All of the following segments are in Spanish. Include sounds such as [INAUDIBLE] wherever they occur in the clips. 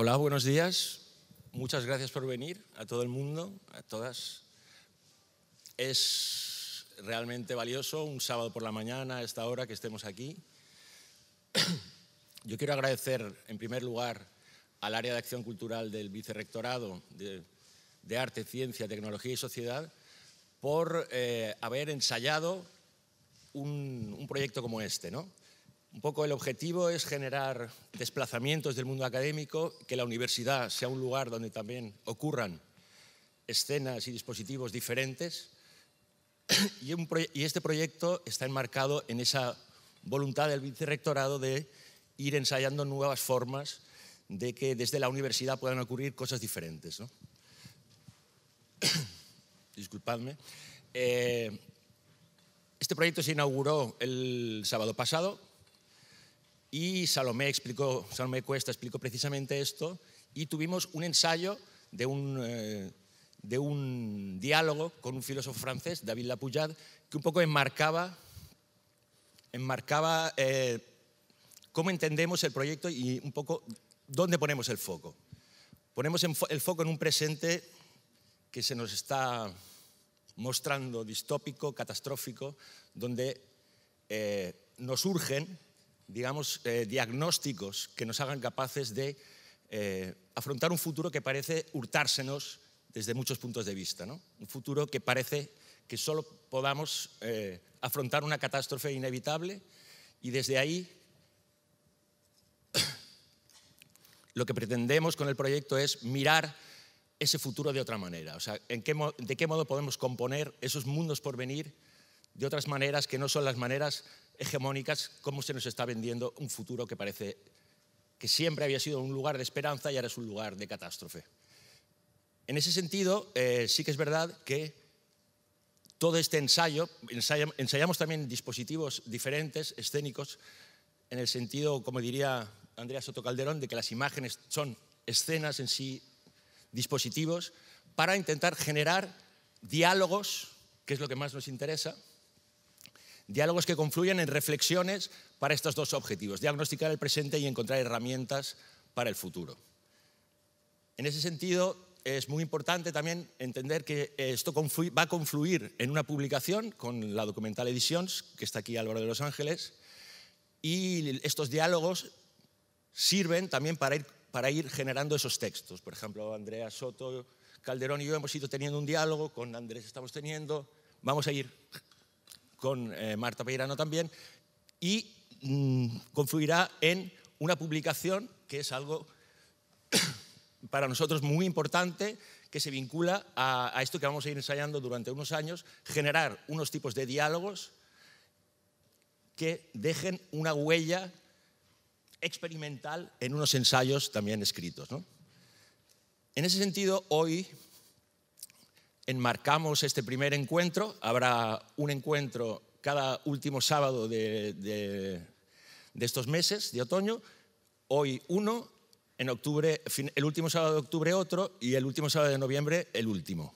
Hola, buenos días. Muchas gracias por venir a todo el mundo, a todas. Es realmente valioso un sábado por la mañana, a esta hora que estemos aquí. Yo quiero agradecer, en primer lugar, al área de acción cultural del Vicerrectorado de, Arte, Ciencia, Tecnología y Sociedad por eh, haber ensayado un, un proyecto como este, ¿no? Un poco el objetivo es generar desplazamientos del mundo académico, que la universidad sea un lugar donde también ocurran escenas y dispositivos diferentes. [CLEARS THROAT] Y, este proyecto está enmarcado en esa voluntad del vicerrectorado de ir ensayando nuevas formas de que desde la universidad puedan ocurrir cosas diferentes. [CLEARS THROAT] Disculpadme. Eh, este proyecto se inauguró el sábado pasado y Salomé, Cuesta explicó precisamente esto y tuvimos un ensayo de un, eh, de un diálogo con un filósofo francés, David Lapouillard, que un poco enmarcaba, enmarcaba eh, cómo entendemos el proyecto y un poco dónde ponemos el foco. Ponemos el foco en un presente que se nos está mostrando distópico, catastrófico, donde eh, nos urgen digamos, eh, diagnósticos que nos hagan capaces de eh, afrontar un futuro que parece hurtársenos desde muchos puntos de vista. Un futuro que parece que solo podamos eh, afrontar una catástrofe inevitable y desde ahí [CLEARS THROAT] lo que pretendemos con el proyecto es mirar ese futuro de otra manera. O sea, ¿de qué modo podemos componer esos mundos por venir de otras maneras que no son las maneras hegemónicas, cómo se nos está vendiendo un futuro que parece que siempre había sido un lugar de esperanza y ahora es un lugar de catástrofe. En ese sentido, eh, sí que es verdad que todo este ensayo, ensayamos también dispositivos diferentes, escénicos, en el sentido, como diría Andrea Soto Calderón, de que las imágenes son escenas en sí, dispositivos, para intentar generar diálogos, que es lo que más nos interesa, diálogos que confluyen en reflexiones para estos dos objetivos, diagnosticar el presente y encontrar herramientas para el futuro. En ese sentido, es muy importante también entender que esto va a confluir en una publicación con la documental Editions, que está aquí Álvaro de Los Ángeles, y estos diálogos sirven también para ir, para ir generando esos textos. Por ejemplo, Andrea Soto, Calderón y yo hemos ido teniendo un diálogo, con Andrés estamos teniendo, vamos a ir con eh, Marta Peirano también, y mm, confluirá en una publicación que es algo [COUGHS] para nosotros muy importante que se vincula a, esto que vamos a ir ensayando durante unos años, generar unos tipos de diálogos que dejen una huella experimental en unos ensayos también escritos. En ese sentido, hoy enmarcamos este primer encuentro. Habrá un encuentro cada último sábado de, estos meses de otoño. Hoy uno, en octubre, el último sábado de octubre otro y el último sábado de noviembre el último.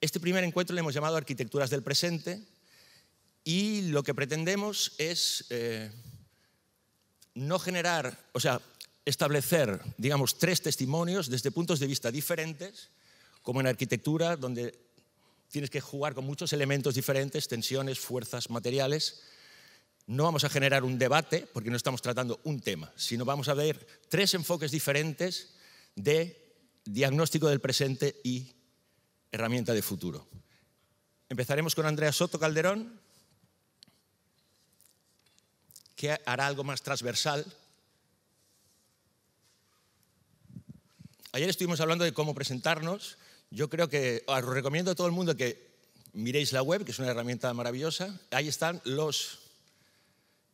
Este primer encuentro le hemos llamado Arquitecturas del Presente y lo que pretendemos es eh, no generar, o sea, establecer, digamos, tres testimonios desde puntos de vista diferentes como en arquitectura, donde tienes que jugar con muchos elementos diferentes, tensiones, fuerzas, materiales. No vamos a generar un debate porque no estamos tratando un tema, sino vamos a ver tres enfoques diferentes de diagnóstico del presente y herramienta de futuro. Empezaremos con Andrea Soto Calderón, que hará algo más transversal. Ayer estuvimos hablando de cómo presentarnos yo creo que os recomiendo a todo el mundo que miréis la web, que es una herramienta maravillosa. Ahí están los...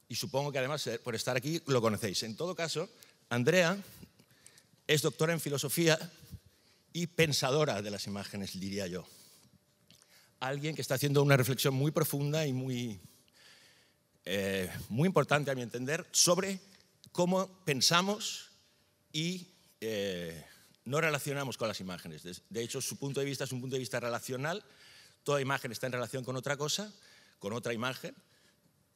Y supongo que además eh, por estar aquí lo conocéis. En todo caso, Andrea es doctora en filosofía y pensadora de las imágenes, diría yo. Alguien que está haciendo una reflexión muy profunda y muy, eh, muy importante, a mi entender, sobre cómo pensamos y eh, no relacionamos con las imágenes. De hecho, su punto de vista es un punto de vista relacional. Toda imagen está en relación con otra cosa, con otra imagen,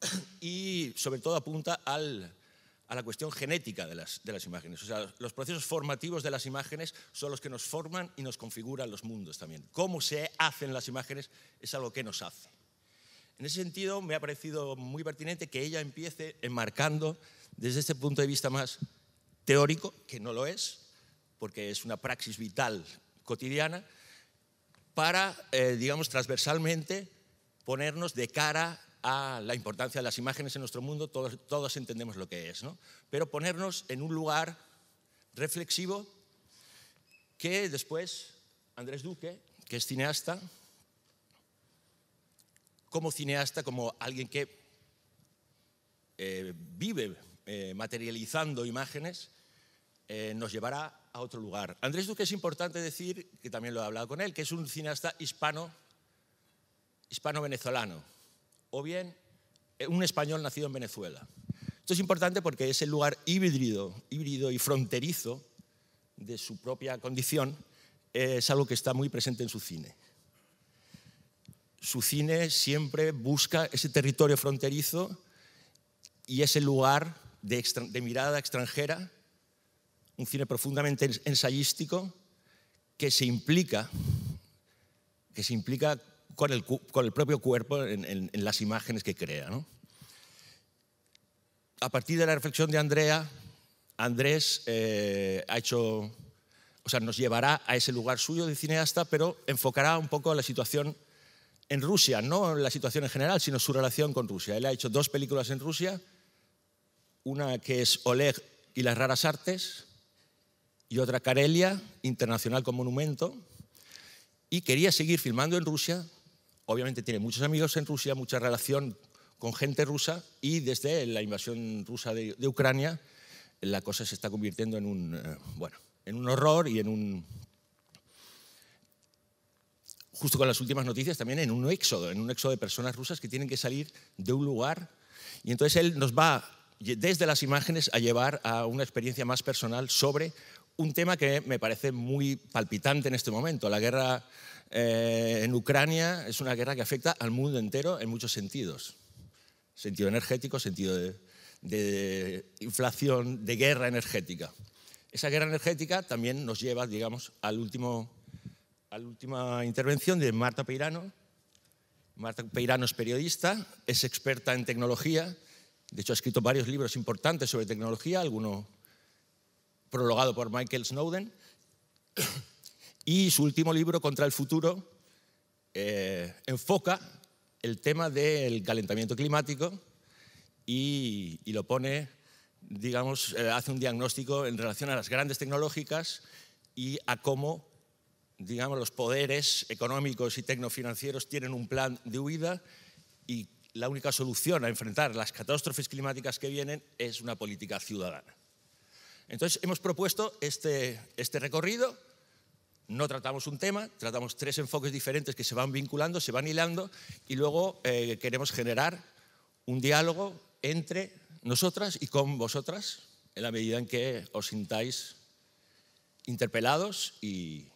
[COUGHS] y sobre todo apunta a la cuestión genética de las, de las, imágenes. O sea, los procesos formativos de las imágenes son los que nos forman y nos configuran los mundos también. Cómo se hacen las imágenes es algo que nos hace. En ese sentido, me ha parecido muy pertinente que ella empiece enmarcando desde este punto de vista más teórico, que no lo es, porque es una praxis vital cotidiana, para, eh, digamos, transversalmente ponernos de cara a la importancia de las imágenes en nuestro mundo, todos, todos entendemos lo que es, ¿no? pero ponernos en un lugar reflexivo que después Andrés Duque, que es cineasta, como cineasta, como alguien que eh, vive eh, materializando imágenes, nos llevará otro lugar. Andrés Duque es importante decir, que también lo he hablado con él, que es un cineasta hispano, hispano-venezolano, o bien eh, un español nacido en Venezuela. Esto es importante porque es el lugar híbrido, híbrido y fronterizo de su propia condición, es algo que está muy presente en su cine. Su cine siempre busca ese territorio fronterizo y ese lugar de mirada extranjera un cine profundamente ensayístico que se implica, que se implica con, el, propio cuerpo en, las imágenes que crea. A partir de la reflexión de Andrea, Andrés eh, ha hecho, o sea, nos llevará a ese lugar suyo de cineasta, pero enfocará un poco la situación en Rusia, no la situación en general, sino su relación con Rusia. Él ha hecho dos películas en Rusia, una que es Oleg y las raras artes, y otra Karelia, internacional con monumento. Y quería seguir filmando en Rusia. Obviamente tiene muchos amigos en Rusia, mucha relación con gente rusa y desde la invasión rusa de, Ucrania la cosa se está convirtiendo en un, eh, bueno, en un horror y en un... Justo con las últimas noticias también en un éxodo, en un éxodo de personas rusas que tienen que salir de un lugar. Y entonces él nos va desde las imágenes a llevar a una experiencia más personal sobre un tema que me parece muy palpitante en este momento. La guerra eh, en Ucrania es una guerra que afecta al mundo entero en muchos sentidos. Sentido energético, sentido de, inflación, de guerra energética. Esa guerra energética también nos lleva, digamos, a la última intervención de Marta Peirano. Marta Peirano es periodista, es experta en tecnología, de hecho ha escrito varios libros importantes sobre tecnología, algunos prologado por Michael Snowden, y su último libro, Contra el Futuro, eh, enfoca el tema del calentamiento climático y, lo pone, digamos, eh, hace un diagnóstico en relación a las grandes tecnológicas y a cómo, digamos, los poderes económicos y tecnofinancieros tienen un plan de huida y la única solución a enfrentar las catástrofes climáticas que vienen es una política ciudadana. Entonces hemos propuesto este, este, recorrido, no tratamos un tema, tratamos tres enfoques diferentes que se van vinculando, se van hilando y luego eh, queremos generar un diálogo entre nosotras y con vosotras en la medida en que os sintáis interpelados y,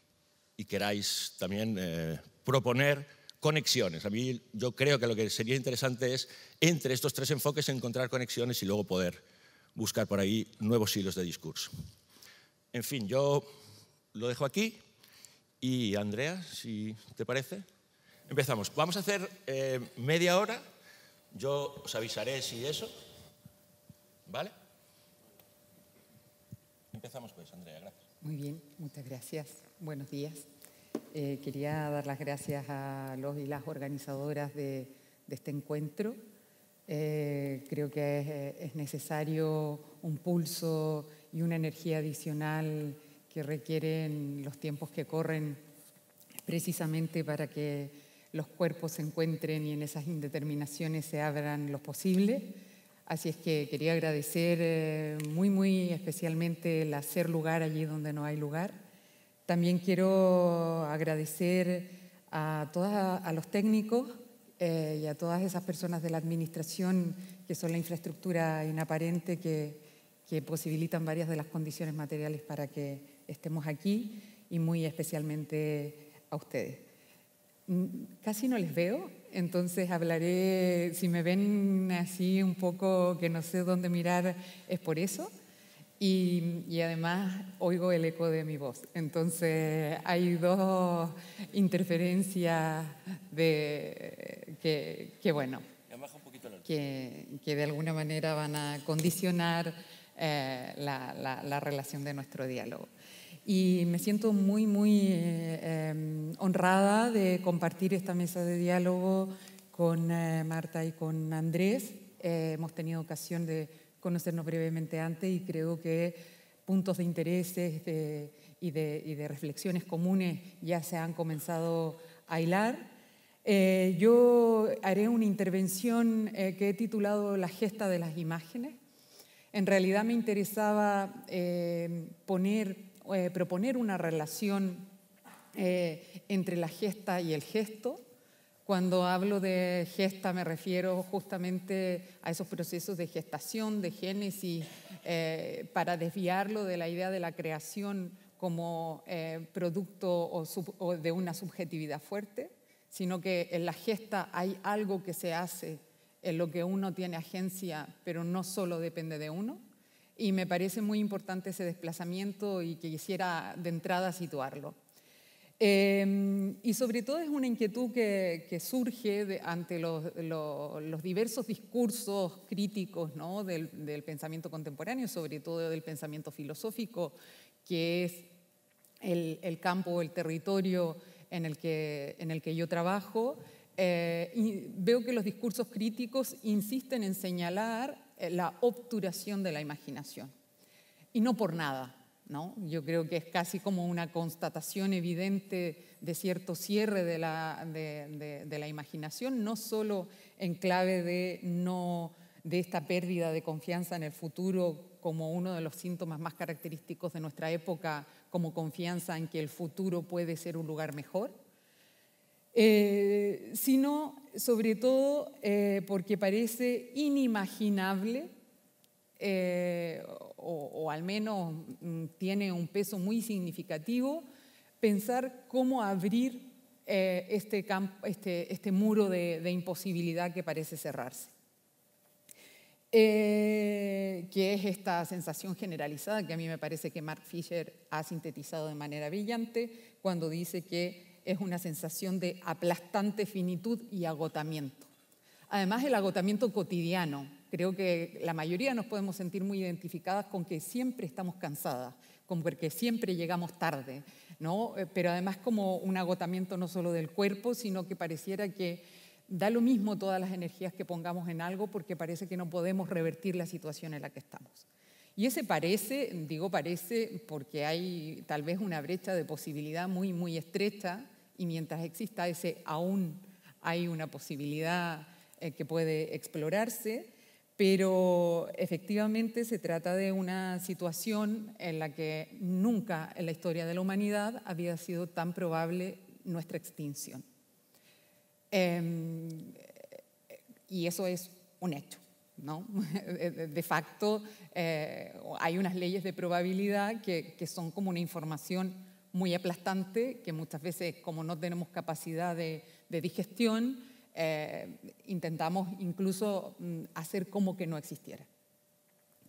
queráis también eh, proponer conexiones. A mí yo creo que lo que sería interesante es entre estos tres enfoques encontrar conexiones y luego poder buscar por ahí nuevos hilos de discurso. En fin, yo lo dejo aquí y Andrea, si te parece, empezamos. Vamos a hacer eh, media hora, yo os avisaré si eso, ¿vale? Empezamos pues, Andrea, gracias. Muy bien, muchas gracias. Buenos días. Eh, quería dar las gracias a los y las organizadoras de este encuentro eh, creo que eh, es, necesario un pulso y una energía adicional que requieren los tiempos que corren precisamente para que los cuerpos se encuentren y en esas indeterminaciones se abran los posibles. Así es que quería agradecer eh, muy, muy especialmente el hacer lugar allí donde no hay lugar. También quiero agradecer a, todas, a los técnicos eh, y a todas esas personas de la administración que son la infraestructura inaparente que, posibilitan varias de las condiciones materiales para que estemos aquí y muy especialmente a ustedes. Mm, casi no les veo, entonces hablaré, si me ven así un poco que no sé dónde mirar, es por eso. y, además oigo el eco de mi voz. Entonces hay dos interferencias de, que, bueno, que, de alguna manera van a condicionar eh, la, relación de nuestro diálogo. Y me siento muy, muy eh, em, honrada de compartir esta mesa de diálogo con eh, Marta y con Andrés. hemos tenido ocasión de conocernos brevemente antes y creo que puntos de intereses y, de, y de reflexiones comunes ya se han comenzado a hilar eh, yo haré una intervención eh, que he titulado La gesta de las imágenes. En realidad me interesaba eh, proponer una relación entre la gesta y el gesto. Cuando hablo de gesta me refiero justamente a esos procesos de gestación, de génesis, para desviarlo de la idea de la creación como producto o de una subjetividad fuerte sino que en la gesta hay algo que se hace en lo que uno tiene agencia, pero no solo depende de uno. Y me parece muy importante ese desplazamiento y que quisiera de entrada situarlo. Eh, y sobre todo es una inquietud que, surge ante los, diversos discursos críticos ¿no? del, pensamiento contemporáneo, sobre todo del pensamiento filosófico, que es el, el campo, el territorio en el que, en el que yo trabajo, eh, y veo que los discursos críticos insisten en señalar eh, la obturación de la imaginación. Y no por nada, ¿no? Yo creo que es casi como una constatación evidente de cierto cierre de la, de la imaginación, no solo en clave de, no, de esta pérdida de confianza en el futuro como uno de los síntomas más característicos de nuestra época como confianza en que el futuro puede ser un lugar mejor, eh, sino sobre todo eh, porque parece inimaginable eh, o, al menos mm, tiene un peso muy significativo pensar cómo abrir este, este, este, muro de imposibilidad que parece cerrarse. Eh, que es esta sensación generalizada que a mí me parece que Mark Fisher ha sintetizado de manera brillante cuando dice que es una sensación de aplastante finitud y agotamiento. Además, el agotamiento cotidiano. Creo que la mayoría nos podemos sentir muy identificadas con que siempre estamos cansadas, con que siempre llegamos tarde, ¿no? Eh, pero además como un agotamiento no solo del cuerpo, sino que pareciera que da lo mismo todas las energías que pongamos en algo porque parece que no podemos revertir la situación en la que estamos. Y ese parece, digo parece, porque hay tal vez una brecha de posibilidad muy, muy estrecha y mientras exista ese aún hay una posibilidad eh, que puede explorarse, pero efectivamente se trata de una situación en la que nunca en la historia de la humanidad había sido tan probable nuestra extinción. Em, y eso es un hecho. ¿no? [LAUGHS] De facto, eh, hay unas leyes de probabilidad que, que, son como una información muy aplastante, que muchas veces, como no tenemos capacidad de, digestión, eh, intentamos incluso mm, hacer como que no existiera.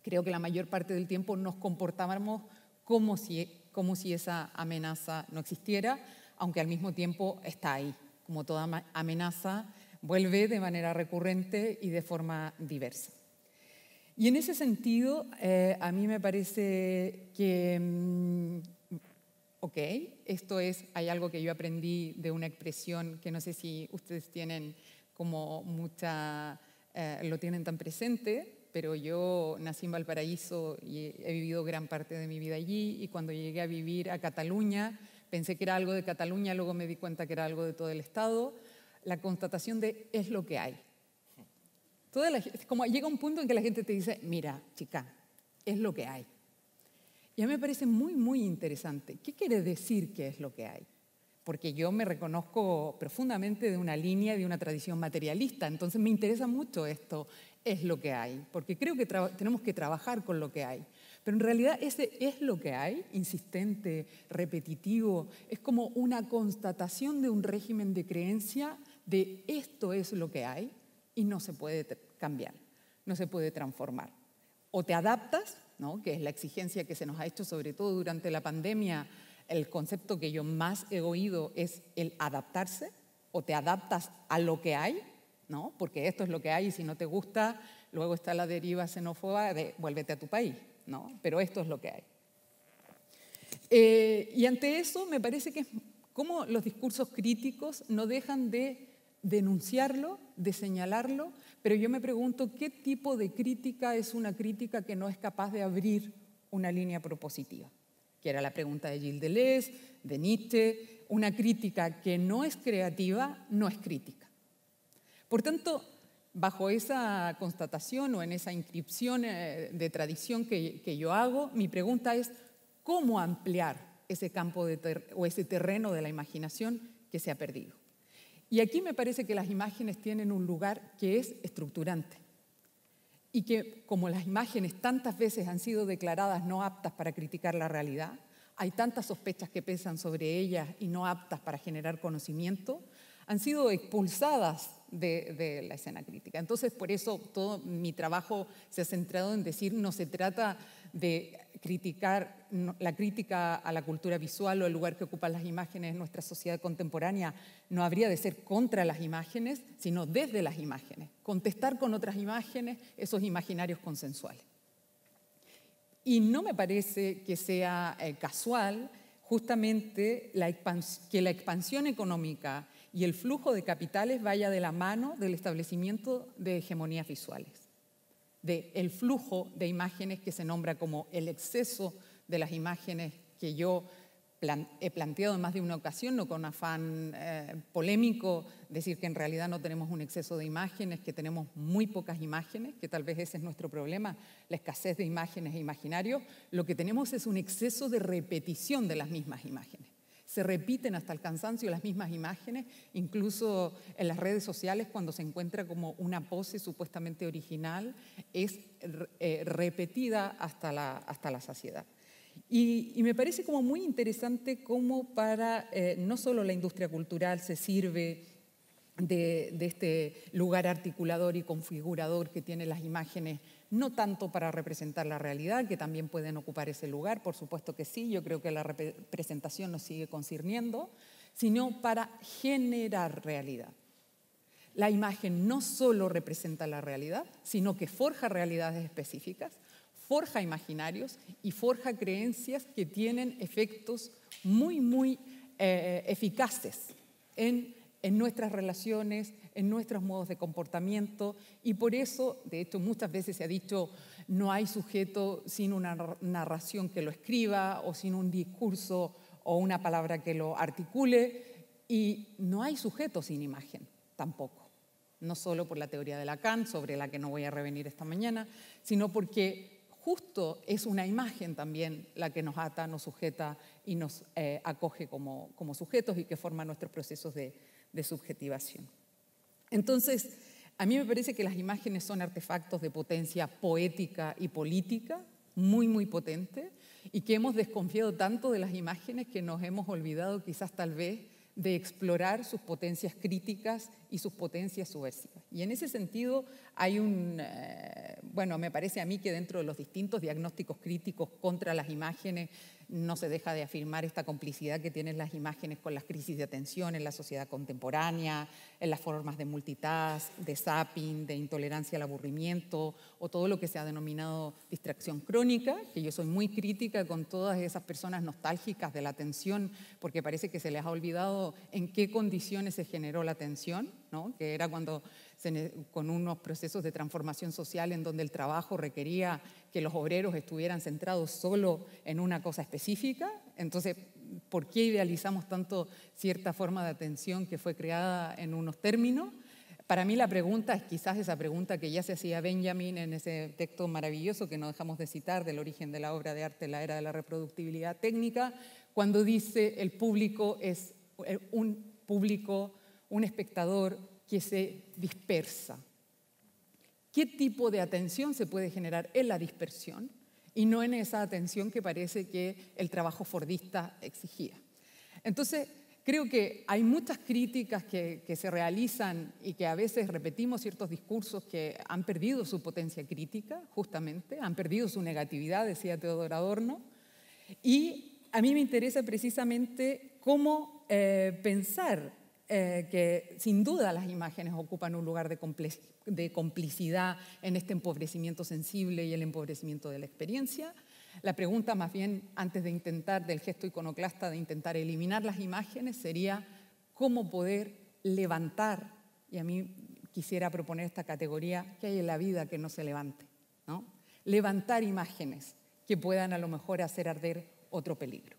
Creo que la mayor parte del tiempo nos comportábamos como si, como si esa amenaza no existiera, aunque al mismo tiempo está ahí como toda amenaza, vuelve de manera recurrente y de forma diversa. Y en ese sentido, eh, a mí me parece que, mm, ok, esto es, hay algo que yo aprendí de una expresión que no sé si ustedes tienen como mucha, eh, lo tienen tan presente, pero yo nací en Valparaíso y he vivido gran parte de mi vida allí y cuando llegué a vivir a Cataluña, Pensé que era algo de Cataluña, luego me di cuenta que era algo de todo el Estado. La constatación de es lo que hay. como llega un punto en que la gente te dice, mira, chica, es lo que hay. Y a mí me parece muy, muy interesante. ¿Qué quiere decir que es lo que hay? Porque yo me reconozco profundamente de una línea, de una tradición materialista, entonces me interesa mucho esto, es lo que hay, porque creo que tenemos que trabajar con lo que hay. Pero en realidad ese es lo que hay, insistente, repetitivo, es como una constatación de un régimen de creencia de esto es lo que hay y no se puede cambiar, no se puede transformar. O te adaptas, ¿no? que es la exigencia que se nos ha hecho sobre todo durante la pandemia, el concepto que yo más he oído es el adaptarse, o te adaptas a lo que hay, ¿no? porque esto es lo que hay y si no te gusta, luego está la deriva xenófoba de vuélvete a tu país. Pero esto es lo que hay. Eh, y ante eso me parece que es como los discursos críticos no dejan de denunciarlo, de señalarlo, pero yo me pregunto qué tipo de crítica es una crítica que no es capaz de abrir una línea propositiva, que era la pregunta de Gilles Deleuze, de Nietzsche, una crítica que no es creativa no es crítica. Por tanto, bajo esa constatación o en esa inscripción eh, de tradición que, yo hago, mi pregunta es, ¿cómo ampliar ese campo o ese terreno de la imaginación que se ha perdido? Y aquí me parece que las imágenes tienen un lugar que es estructurante y que como las imágenes tantas veces han sido declaradas no aptas para criticar la realidad, hay tantas sospechas que pesan sobre ellas y no aptas para generar conocimiento, han sido expulsadas de, la escena crítica. Entonces, por eso todo mi trabajo se ha centrado en decir, no se trata de criticar la crítica a la cultura visual o el lugar que ocupan las imágenes en nuestra sociedad contemporánea, no habría de ser contra las imágenes, sino desde las imágenes, contestar con otras imágenes esos imaginarios consensuales. Y no me parece que sea eh, casual justamente que la expansión económica y el flujo de capitales vaya de la mano del establecimiento de hegemonías visuales, del flujo de imágenes que se nombra como el exceso de las imágenes que yo he planteado en más de una ocasión, no con afán eh, polémico, decir que en realidad no tenemos un exceso de imágenes, que tenemos muy pocas imágenes, que tal vez ese es nuestro problema, la escasez de imágenes e imaginarios, lo que tenemos es un exceso de repetición de las mismas imágenes se repiten hasta el cansancio las mismas imágenes, incluso en las redes sociales cuando se encuentra como una pose supuestamente original, es eh, repetida hasta la, hasta la saciedad. Y, me parece como muy interesante cómo para eh, no solo la industria cultural se sirve de, de, este lugar articulador y configurador que tienen las imágenes no tanto para representar la realidad, que también pueden ocupar ese lugar, por supuesto que sí, yo creo que la representación nos sigue concerniendo, sino para generar realidad. La imagen no solo representa la realidad, sino que forja realidades específicas, forja imaginarios y forja creencias que tienen efectos muy, muy eh, eficaces en, en nuestras relaciones, en nuestros modos de comportamiento y por eso, de hecho, muchas veces se ha dicho, no hay sujeto sin una narración que lo escriba o sin un discurso o una palabra que lo articule y no hay sujeto sin imagen tampoco, no solo por la teoría de Lacan, sobre la que no voy a revenir esta mañana, sino porque justo es una imagen también la que nos ata, nos sujeta y nos eh, acoge como, sujetos y que forma nuestros procesos de subjetivación. Entonces, a mí me parece que las imágenes son artefactos de potencia poética y política, muy, muy potente, y que hemos desconfiado tanto de las imágenes que nos hemos olvidado quizás tal vez de explorar sus potencias críticas y sus potencias subversivas. Y en ese sentido hay un, eh, bueno, me parece a mí que dentro de los distintos diagnósticos críticos contra las imágenes no se deja de afirmar esta complicidad que tienen las imágenes con las crisis de atención en la sociedad contemporánea, en las formas de multitask, de zapping, de intolerancia al aburrimiento o todo lo que se ha denominado distracción crónica, que yo soy muy crítica con todas esas personas nostálgicas de la atención porque parece que se les ha olvidado en qué condiciones se generó la atención, ¿no? que era cuando e, con unos procesos de transformación social en donde el trabajo requería que los obreros estuvieran centrados solo en una cosa específica. Entonces, ¿por qué idealizamos tanto cierta forma de atención que fue creada en unos términos? Para mí la pregunta es quizás esa pregunta que ya se hacía Benjamin en ese texto maravilloso que no dejamos de citar del origen de la obra de arte, la era de la reproductibilidad técnica, cuando dice el público es eh, un público, un espectador que se dispersa. ¿Qué tipo de atención se puede generar en la dispersión y no en esa atención que parece que el trabajo fordista exigía? Entonces, creo que hay muchas críticas que, se realizan y que a veces repetimos ciertos discursos que han perdido su potencia crítica, justamente, han perdido su negatividad, decía Teodoro Adorno, y a mí me interesa precisamente cómo eh, pensar eh, que sin duda las imágenes ocupan un lugar de, de, complicidad en este empobrecimiento sensible y el empobrecimiento de la experiencia. La pregunta más bien, antes de intentar, del gesto iconoclasta, de intentar eliminar las imágenes, sería cómo poder levantar, y a mí quisiera proponer esta categoría, que hay en la vida que no se levante, ¿no? Levantar imágenes que puedan a lo mejor hacer arder otro peligro.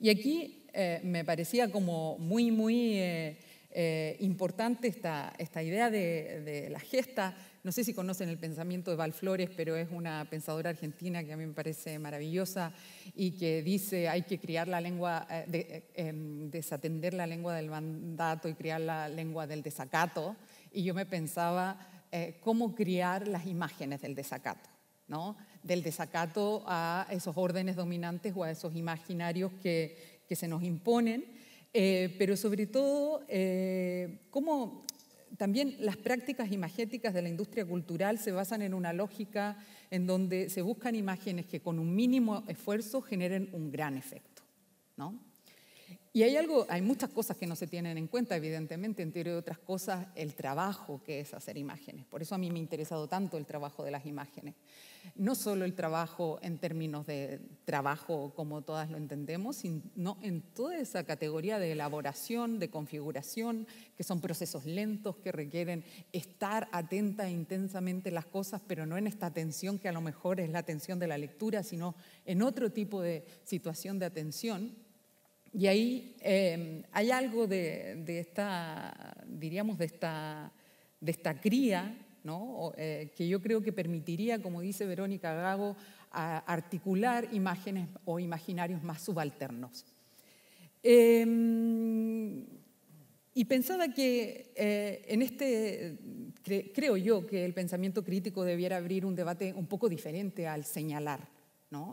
Y aquí eh, me parecía como muy, muy eh, eh, importante esta, esta idea de, la gesta. No sé si conocen el pensamiento de Val Flores, pero es una pensadora argentina que a mí me parece maravillosa y que dice hay que criar la lengua, de, em, desatender la lengua del mandato y criar la lengua del desacato. Y yo me pensaba cómo criar las imágenes del desacato. ¿no? del desacato a esos órdenes dominantes o a esos imaginarios que que se nos imponen, eh, pero sobre todo eh, cómo también las prácticas imagéticas de la industria cultural se basan en una lógica en donde se buscan imágenes que con un mínimo esfuerzo generen un gran efecto. ¿no? Y hay, algo, hay muchas cosas que no se tienen en cuenta, evidentemente, en de otras cosas, el trabajo que es hacer imágenes. Por eso a mí me ha interesado tanto el trabajo de las imágenes no solo el trabajo en términos de trabajo como todas lo entendemos, sino en toda esa categoría de elaboración, de configuración, que son procesos lentos que requieren estar atenta e intensamente las cosas, pero no en esta atención que a lo mejor es la atención de la lectura, sino en otro tipo de situación de atención. Y ahí em, hay algo de, esta, diríamos, de esta cría eh, que yo creo que permitiría, como dice Verónica Gago, articular imágenes o imaginarios más subalternos. Em, y pensaba que eh, en este, creo yo que el pensamiento crítico debiera abrir un debate un poco diferente al señalar,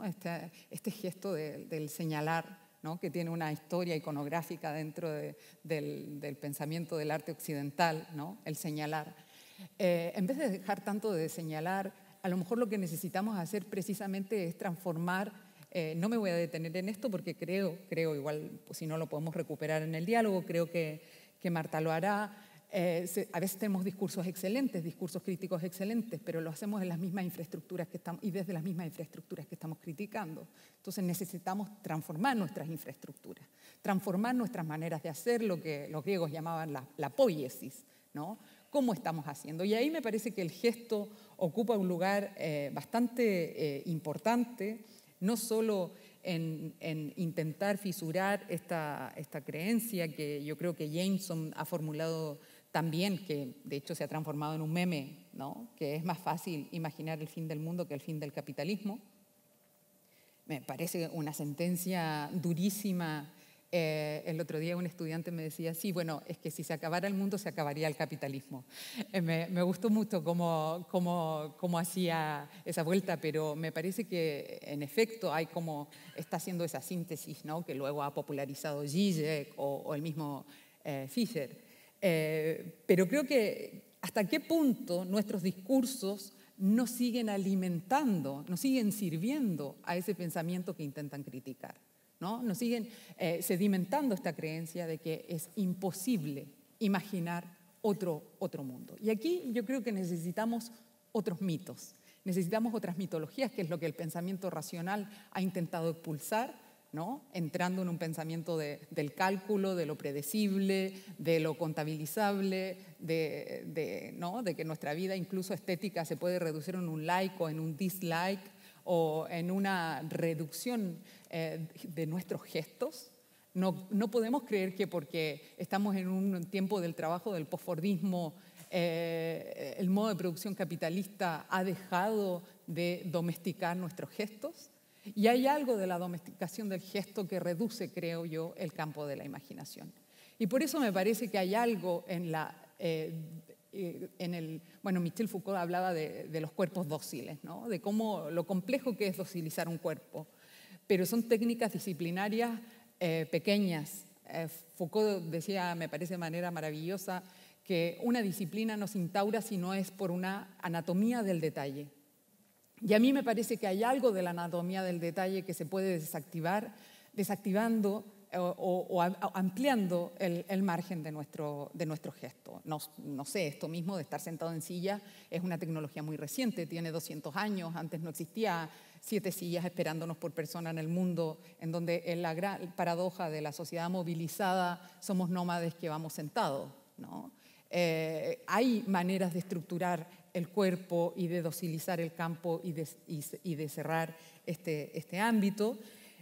este, este, gesto del señalar, que tiene una historia iconográfica dentro del, del, pensamiento del arte occidental, ¿no? el señalar. Eh, en vez de dejar tanto de señalar, a lo mejor lo que necesitamos hacer precisamente es transformar eh, no me voy a detener en esto porque creo, creo igual, pues, si no lo podemos recuperar en el diálogo, creo que, que Marta lo hará. Eh, a veces tenemos discursos excelentes, discursos críticos excelentes, pero lo hacemos en las mismas infraestructuras que estamos, y desde las mismas infraestructuras que estamos criticando. Entonces necesitamos transformar nuestras infraestructuras, transformar nuestras maneras de hacer, lo que los griegos llamaban la, la poiesis, ¿no? cómo estamos haciendo. Y ahí me parece que el gesto ocupa un lugar eh, bastante eh, importante, no solo en, intentar fisurar esta, esta, creencia que yo creo que Jameson ha formulado también, que de hecho se ha transformado en un meme, ¿no? que es más fácil imaginar el fin del mundo que el fin del capitalismo. Me parece una sentencia durísima eh, el otro día un estudiante me decía, sí, bueno, es que si se acabara el mundo se acabaría el capitalismo. Eh, me, gustó mucho cómo, hacía esa vuelta, pero me parece que en efecto hay como, está haciendo esa síntesis ¿no? que luego ha popularizado Zizek o, el mismo eh, Fischer. pero creo que hasta qué punto nuestros discursos nos siguen alimentando, nos siguen sirviendo a ese pensamiento que intentan criticar. Nos siguen eh, sedimentando esta creencia de que es imposible imaginar otro, otro mundo. Y aquí yo creo que necesitamos otros mitos, necesitamos otras mitologías, que es lo que el pensamiento racional ha intentado expulsar, ¿no? entrando en un pensamiento del cálculo, de lo predecible, de lo contabilizable, de, ¿no? de que nuestra vida incluso estética se puede reducir en un like o en un dislike, o en una reducción eh, de nuestros gestos. No, no, podemos creer que porque estamos en un tiempo del trabajo del posfordismo, eh, el modo de producción capitalista ha dejado de domesticar nuestros gestos. Y hay algo de la domesticación del gesto que reduce, creo yo, el campo de la imaginación. Y por eso me parece que hay algo en la eh, en el, bueno, Michel Foucault hablaba de, los cuerpos dóciles, ¿no? de cómo lo complejo que es docilizar un cuerpo, pero son técnicas disciplinarias eh, pequeñas. Eh, Foucault decía, me parece de manera maravillosa, que una disciplina no se instaura si no es por una anatomía del detalle. Y a mí me parece que hay algo de la anatomía del detalle que se puede desactivar desactivando o, ampliando el, margen de nuestro, de nuestro gesto. No, sé, esto mismo de estar sentado en silla es una tecnología muy reciente, tiene 200 años, antes no existía siete sillas esperándonos por persona en el mundo, en donde en la gran paradoja de la sociedad movilizada somos nómades que vamos sentados. Eh, hay maneras de estructurar el cuerpo y de docilizar el campo y de, cerrar este, este ámbito.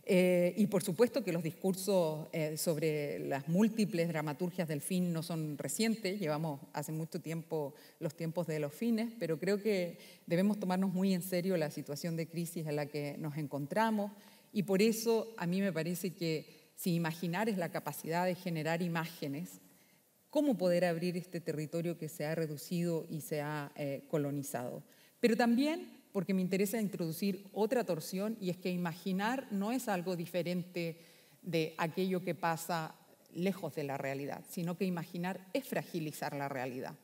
Eh, y por supuesto que los discursos eh, sobre las múltiples dramaturgias del fin no son recientes, llevamos hace mucho tiempo los tiempos de los fines, pero creo que debemos tomarnos muy en serio la situación de crisis en la que nos encontramos y por eso a mí me parece que si imaginar es la capacidad de generar imágenes, ¿cómo poder abrir este territorio que se ha reducido y se ha eh, colonizado? Pero también porque me interesa introducir otra torsión y es que imaginar no es algo diferente de aquello que pasa lejos de la realidad, sino que imaginar es fragilizar la realidad,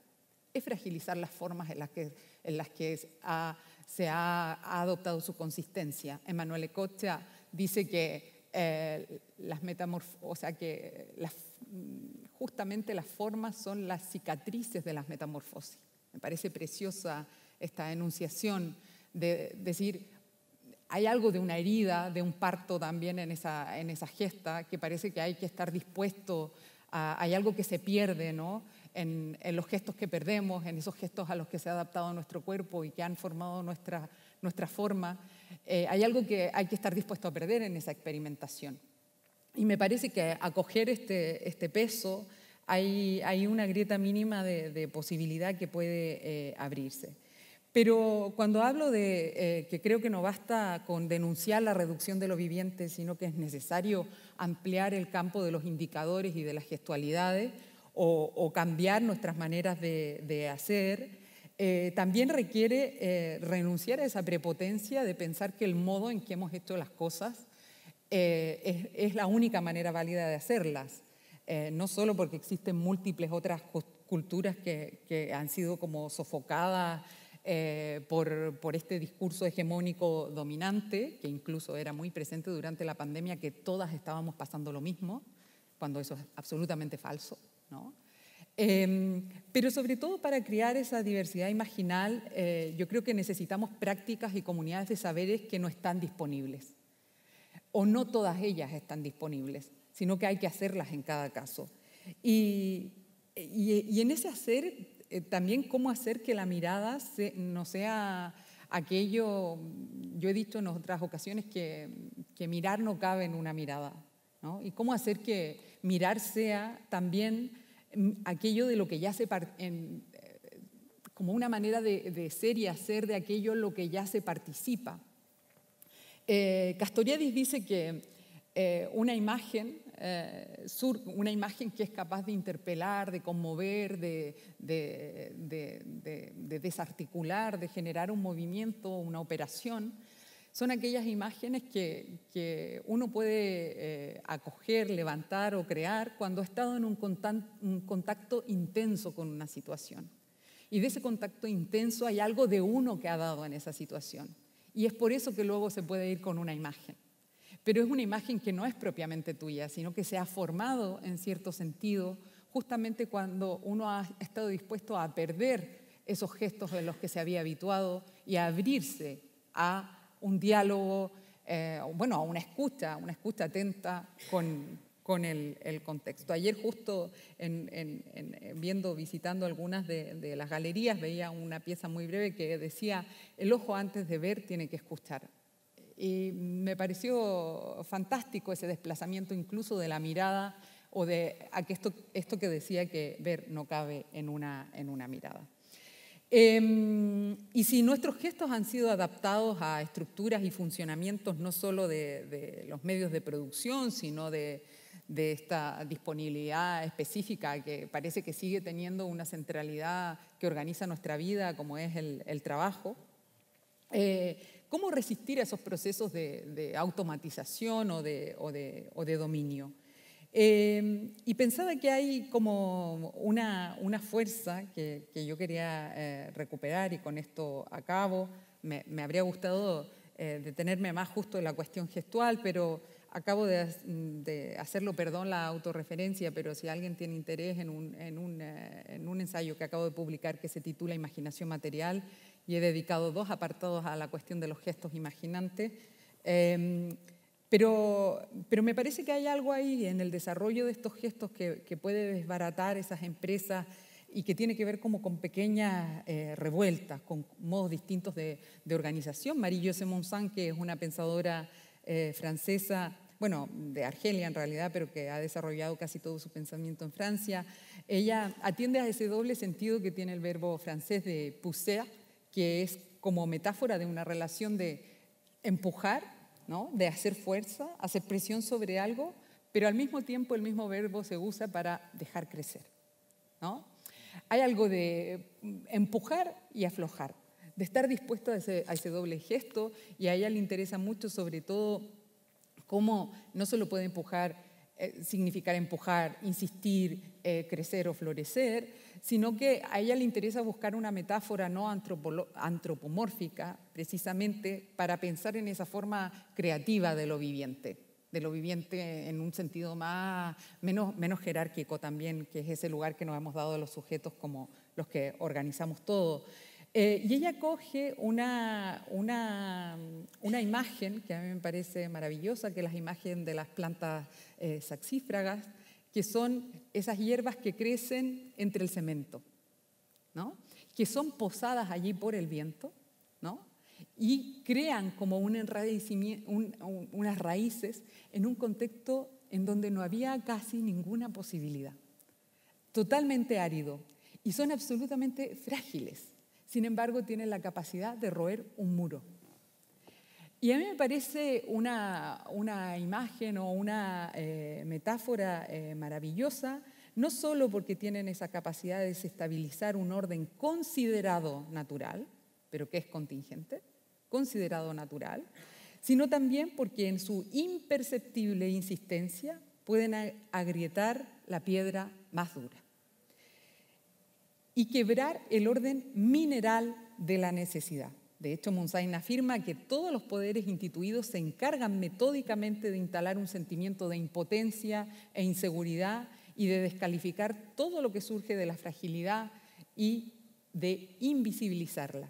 es fragilizar las formas en las que, en las que se ha, adoptado su consistencia. Emmanuel Ecocha dice que, eh, las o sea, que las, justamente las formas son las cicatrices de las metamorfosis. Me parece preciosa esta enunciación de decir, hay algo de una herida, de un parto también en esa, gesta, que parece que hay que estar dispuesto, hay algo que se pierde, ¿no? En, los gestos que perdemos, en esos gestos a los que se ha adaptado nuestro cuerpo y que han formado nuestra, forma, eh, hay algo que hay que estar dispuesto a perder en esa experimentación. Y me parece que acoger este, este peso hay, una grieta mínima de, posibilidad que puede eh, abrirse. Pero cuando hablo de eh, que creo que no basta con denunciar la reducción de los vivientes, sino que es necesario ampliar el campo de los indicadores y de las gestualidades o, cambiar nuestras maneras de, hacer, eh, también requiere eh, renunciar a esa prepotencia de pensar que el modo en que hemos hecho las cosas es, la única manera válida de hacerlas, no solo porque existen múltiples otras culturas que, que, han sido como sofocadas eh, por, este discurso hegemónico dominante, que incluso era muy presente durante la pandemia, que todas estábamos pasando lo mismo, cuando eso es absolutamente falso. ¿no? Em, pero sobre todo para crear esa diversidad imaginal, eh, yo creo que necesitamos prácticas y comunidades de saberes que no están disponibles, o no todas ellas están disponibles, sino que hay que hacerlas en cada caso. Y, y, y en ese hacer eh, también cómo hacer que la mirada no sea aquello, yo he dicho en otras ocasiones que, mirar no cabe en una mirada, Y cómo hacer que mirar sea también mm, aquello de lo que ya se eh, como una manera de, ser y hacer de aquello lo que ya se participa. Eh, Castoriadis dice que una imagen eh, una imagen que es capaz de interpelar, de conmover, de, desarticular, de generar un movimiento, una operación, son aquellas imágenes que, uno puede eh, acoger, levantar o crear cuando ha estado en un contacto intenso con una situación. Y de ese contacto intenso hay algo de uno que ha dado en esa situación. Y es por eso que luego se puede ir con una imagen pero es una imagen que no es propiamente tuya, sino que se ha formado en cierto sentido justamente cuando uno ha estado dispuesto a perder esos gestos de los que se había habituado y a abrirse a un diálogo, eh, bueno, a una escucha, una escucha atenta con, el, contexto. Ayer justo viendo, visitando algunas de las galerías, veía una pieza muy breve que decía, el ojo antes de ver tiene que escuchar. Y me pareció fantástico ese desplazamiento incluso de la mirada o de a que esto, esto que decía que ver no cabe en una, en una mirada. Em, y si nuestros gestos han sido adaptados a estructuras y funcionamientos no solo de, los medios de producción, sino de, esta disponibilidad específica que parece que sigue teniendo una centralidad que organiza nuestra vida, como es el, trabajo. Eh, ¿Cómo resistir a esos procesos de, automatización o de, dominio? Eh, y pensaba que hay como una, fuerza que, yo quería eh, recuperar y con esto acabo. Me, habría gustado eh, detenerme más justo en la cuestión gestual, pero acabo de, hacerlo, perdón la autorreferencia, pero si alguien tiene interés eh, en un, ensayo que acabo de publicar que se titula Imaginación Material, y he dedicado dos apartados a la cuestión de los gestos imaginantes, em, pero, pero, me parece que hay algo ahí en el desarrollo de estos gestos que, puede desbaratar esas empresas y que tiene que ver como con pequeñas eh, revueltas, con modos distintos de, organización. Marie-José Monsant, que es una pensadora eh, francesa bueno, de Argelia en realidad, pero que ha desarrollado casi todo su pensamiento en Francia. Ella atiende a ese doble sentido que tiene el verbo francés de pousser, que es como metáfora de una relación de empujar, ¿no? de hacer fuerza, hacer presión sobre algo, pero al mismo tiempo el mismo verbo se usa para dejar crecer. Hay algo de empujar y aflojar, de estar dispuesto a ese doble gesto, y a ella le interesa mucho sobre todo cómo no solo puede empujar, eh, significar empujar, insistir, eh, crecer o florecer, sino que a ella le interesa buscar una metáfora no antropomórfica, precisamente para pensar en esa forma creativa de lo viviente de lo viviente en un sentido menos, menos jerárquico también, que es ese lugar que nos hemos dado a los sujetos como los que organizamos todo. Eh, y ella coge una, imagen que a mí me parece maravillosa, que es la imagen de las plantas eh, saxífragas, que son esas hierbas que crecen entre el cemento, que son posadas allí por el viento y crean como un unas raíces en un contexto en donde no había casi ninguna posibilidad, totalmente árido, y son absolutamente frágiles sin embargo tienen la capacidad de roer un muro. Y a mí me parece una, una imagen o una eh, metáfora eh, maravillosa, no solo porque tienen esa capacidad de desestabilizar un orden considerado natural, pero que es contingente, considerado natural, sino también porque en su imperceptible insistencia pueden agrietar la piedra más dura y quebrar el orden mineral de la necesidad. De hecho, Monsain afirma que todos los poderes instituidos se encargan metódicamente de instalar un sentimiento de impotencia e inseguridad y de descalificar todo lo que surge de la fragilidad y de invisibilizarla.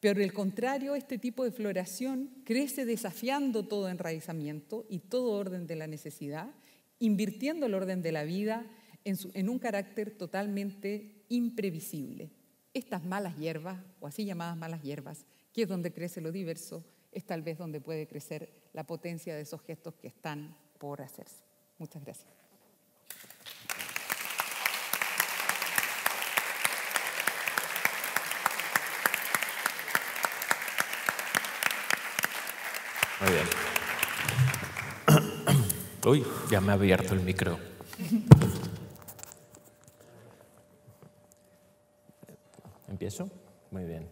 Pero el contrario, este tipo de floración crece desafiando todo enraizamiento y todo orden de la necesidad, invirtiendo el orden de la vida en, en un carácter totalmente imprevisible. Estas malas hierbas, o así llamadas malas hierbas, que es donde crece lo diverso, es tal vez donde puede crecer la potencia de esos gestos que están por hacerse. Muchas gracias. Muy bien. [COUGHS] Uy, ya me ha abierto el micro. [LAUGHS] eso Muy bien.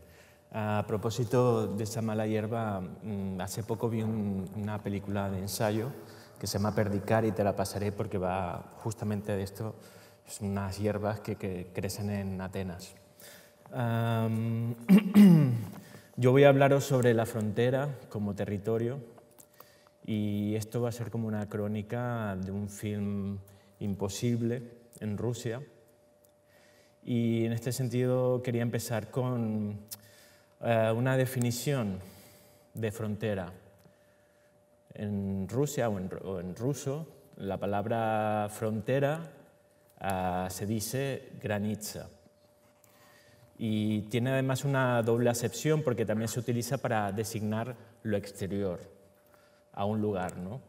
A propósito de esa mala hierba, mm, hace poco vi una película de ensayo que se llama Perdicar y te la pasaré porque va justamente de esto, es unas hierbas que, crecen en Atenas. [CLEARS THROAT] yo voy a hablaros sobre la frontera como territorio y esto va a ser como una crónica de un film imposible en Rusia y en este sentido quería empezar con eh, una definición de frontera. En Rusia o en, ruso, la palabra frontera ah, se dice granitsa. Y tiene además una doble acepción porque también se utiliza para designar lo exterior a un lugar. ¿no?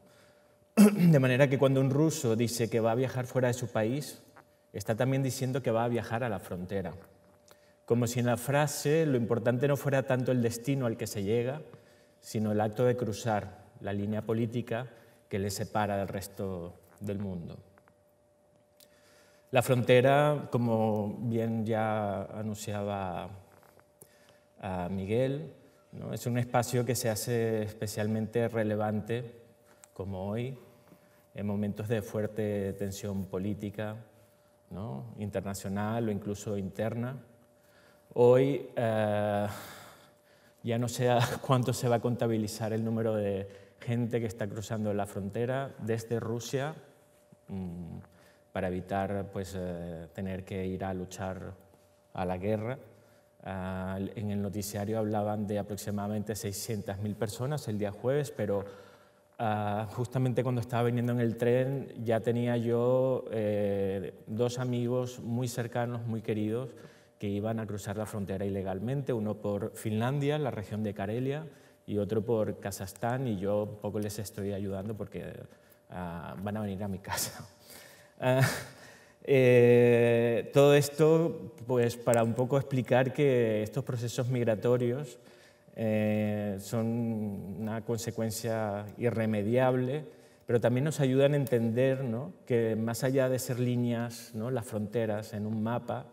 [CLEARS THROAT] De manera que cuando un ruso dice que va a viajar fuera de su país, está también diciendo que va a viajar a la frontera. Como si en la frase lo importante no fuera tanto el destino al que se llega, sino el acto de cruzar la línea política que le separa del resto del mundo. La frontera, como bien ya anunciaba Miguel, es un espacio que se hace especialmente relevante, como hoy, en momentos de fuerte tensión política, internacional o incluso interna. Hoy eh, ya no sé [LAUGHS] cuánto se va a contabilizar el número de gente que está cruzando la frontera desde Rusia mm, para evitar pues, eh, tener que ir a luchar a la guerra. Ah, en el noticiario hablaban de aproximadamente 600.000 personas el día jueves, pero Ah, justamente cuando estaba viniendo en el tren ya tenía yo eh, dos amigos muy cercanos, muy queridos, que iban a cruzar la frontera ilegalmente, uno por Finlandia, la región de Karelia, y otro por Kazajstán, y yo poco les estoy ayudando porque ah, van a venir a mi casa. [LAUGHS] Ah, eh, todo esto pues, para un poco explicar que estos procesos migratorios eh, son una consecuencia irremediable, pero también nos ayudan a entender ¿no? que más allá de ser líneas, ¿no? las fronteras en un mapa,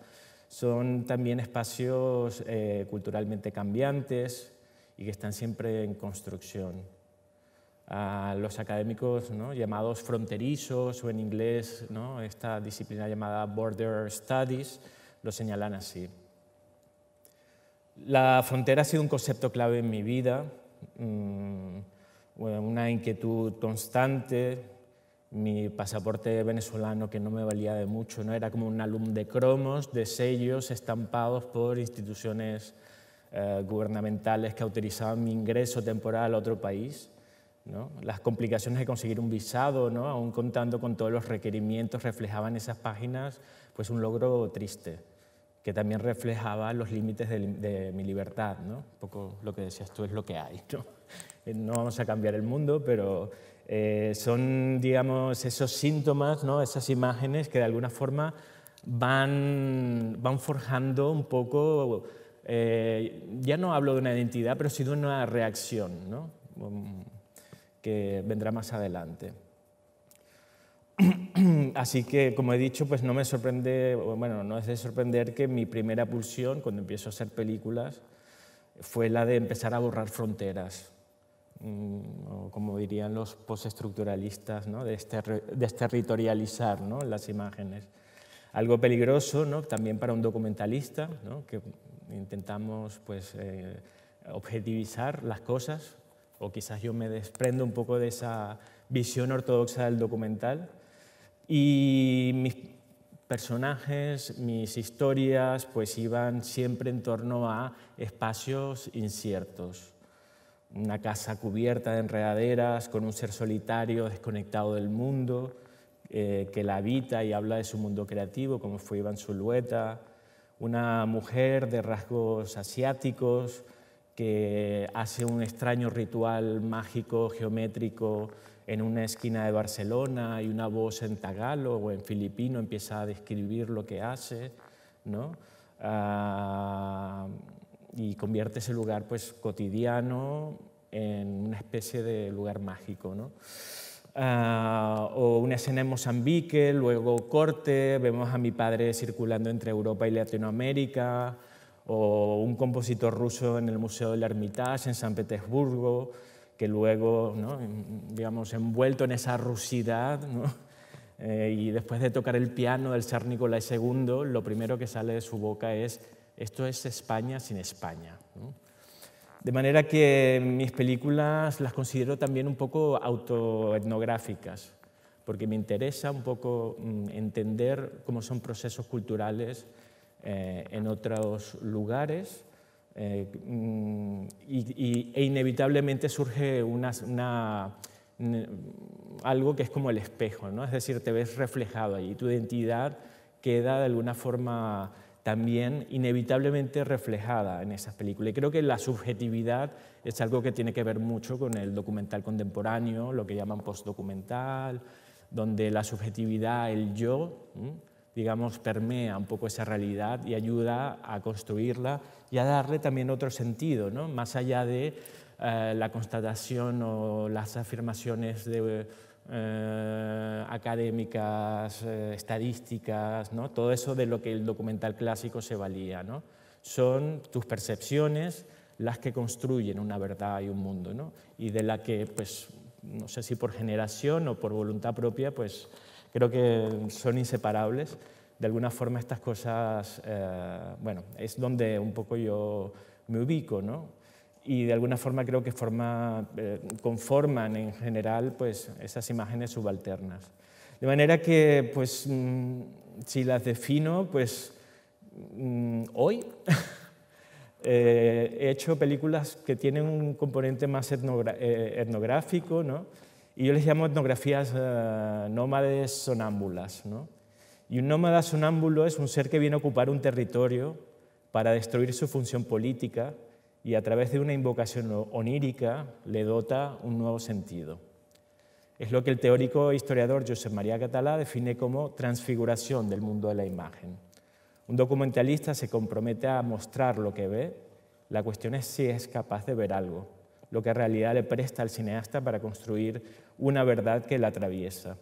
son también espacios eh, culturalmente cambiantes y que están siempre en construcción. A los académicos llamados fronterizos o en inglés esta disciplina llamada border studies lo señalan así. La frontera ha sido un concepto clave en mi vida, mm, una inquietud constante. Mi pasaporte venezolano, que no me valía de mucho, ¿no? era como un álbum de cromos, de sellos estampados por instituciones eh, gubernamentales que autorizaban mi ingreso temporal a otro país. Las complicaciones de conseguir un visado, ¿no? aún contando con todos los requerimientos, reflejaban esas páginas, pues un logro triste que también reflejaba los límites de, mi libertad. ¿no? Un poco lo que decías tú es lo que hay. No, [LAUGHS] eh, vamos a cambiar el mundo, pero eh, son, digamos, esos síntomas, ¿no? esas imágenes que de alguna forma van, van forjando un poco, eh, ya no hablo de una identidad, pero sí de una reacción, ¿no? Mm, que vendrá más adelante. [CLEARS THROAT] Así que, como he dicho, pues no me sorprende, bueno, no es de sorprender que mi primera pulsión cuando empiezo a hacer películas fue la de empezar a borrar fronteras, mm, como dirían los postestructuralistas, ¿no? Este desterritorializar ¿no? las imágenes. Algo peligroso ¿no? también para un documentalista, que intentamos pues, eh, objetivizar las cosas, o quizás yo me desprendo un poco de esa visión ortodoxa del documental y mis personajes, mis historias, pues iban siempre en torno a espacios inciertos. Una casa cubierta de enredaderas, con un ser solitario, desconectado del mundo, eh, que la habita y habla de su mundo creativo, como fue Iván Zulueta. Una mujer de rasgos asiáticos que hace un extraño ritual mágico, geométrico, en una esquina de Barcelona y una voz en tagalo o en filipino empieza a describir lo que hace, ¿no? Ah, y convierte ese lugar pues, cotidiano en una especie de lugar mágico. ¿no? Ah, o una escena en Mozambique, luego corte, vemos a mi padre circulando entre Europa y Latinoamérica, o un compositor ruso en el Museo del Hermitage en San Petersburgo, que luego, digamos, envuelto en esa rusidad, eh, y después de tocar el piano del ser Nicolás II, lo primero que sale de su boca es, esto es España sin España. De manera que mis películas las considero también un poco autoetnográficas, porque me interesa un poco mm, entender cómo son procesos culturales eh, en otros lugares eh, mm, y, e inevitablemente surge una, algo que es como el espejo, ¿no? es decir, te ves reflejado allí, tu identidad queda de alguna forma también inevitablemente reflejada en esas películas. Y creo que la subjetividad es algo que tiene que ver mucho con el documental contemporáneo, lo que llaman postdocumental, donde la subjetividad, el yo, digamos, permea un poco esa realidad y ayuda a construirla y a darle también otro sentido, ¿no? más allá de eh, la constatación o las afirmaciones de, eh, académicas, eh, estadísticas, ¿no? todo eso de lo que el documental clásico se valía. ¿no? Son tus percepciones las que construyen una verdad y un mundo, ¿no? y de la que, pues, no sé si por generación o por voluntad propia, pues Creo que son inseparables. De alguna forma estas cosas, eh, bueno, es donde un poco yo me ubico, ¿no? y de alguna forma creo que eh, conforman en general pues, esas imágenes subalternas. De manera que, pues, mm, si las defino, pues mm, hoy [LAUGHS] eh, he hecho películas que tienen un componente más etnográfico, ¿no? y yo les llamo etnografías eh, nómades sonámbulas. ¿no? Y un nómada sonámbulo es un ser que viene a ocupar un territorio para destruir su función política y a través de una invocación onírica le dota un nuevo sentido. Es lo que el teórico e historiador Josep María Catalá define como transfiguración del mundo de la imagen. Un documentalista se compromete a mostrar lo que ve, la cuestión es si es capaz de ver algo lo que en realidad le presta al cineasta para construir una verdad que la atraviesa.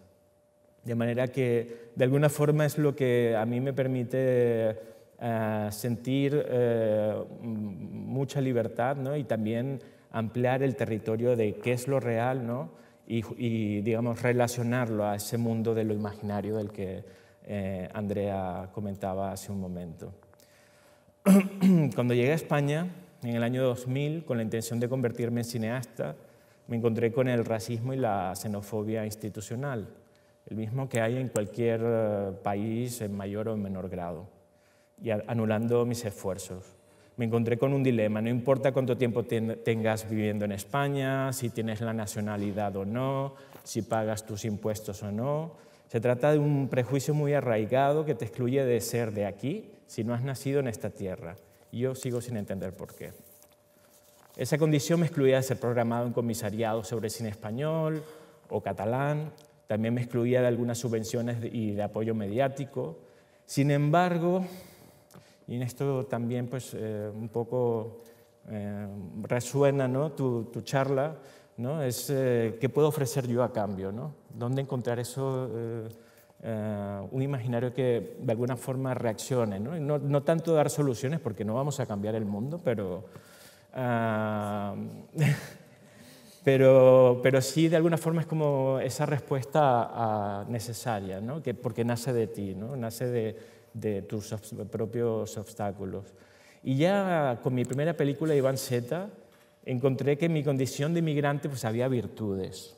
De manera que, de alguna forma, es lo que a mí me permite eh, sentir eh, mucha libertad ¿no? y también ampliar el territorio de qué es lo real ¿no? y, digamos, relacionarlo a ese mundo de lo imaginario del que eh, Andrea comentaba hace un momento. [CLEARS THROAT] Cuando llegué a España, en el año 2000, con la intención de convertirme en cineasta, me encontré con el racismo y la xenofobia institucional, el mismo que hay en cualquier eh, país en mayor o en menor grado, y anulando mis esfuerzos. Me encontré con un dilema, no importa cuánto tiempo tengas viviendo en España, si tienes la nacionalidad o no, si pagas tus impuestos o no, se trata de un prejuicio muy arraigado que te excluye de ser de aquí si no has nacido en esta tierra. Yo sigo sin entender por qué. Esa condición me excluía de ser programado en comisariado sobre cine español o catalán, también me excluía de algunas subvenciones y de apoyo mediático. Sin embargo, y en esto también pues, eh, un poco eh, resuena ¿no? tu, charla, ¿no? es eh, qué puedo ofrecer yo a cambio, ¿no? dónde encontrar eso eh, un imaginario que de alguna forma reaccione, ¿no? No, tanto dar soluciones porque no vamos a cambiar el mundo, pero, ah, [LAUGHS] pero, pero sí de alguna forma es como esa respuesta necesaria, porque nace de ti, ¿no? nace de, tus propios obstáculos. Y ya con mi primera película, Iván Z, encontré que en mi condición de inmigrante pues, había virtudes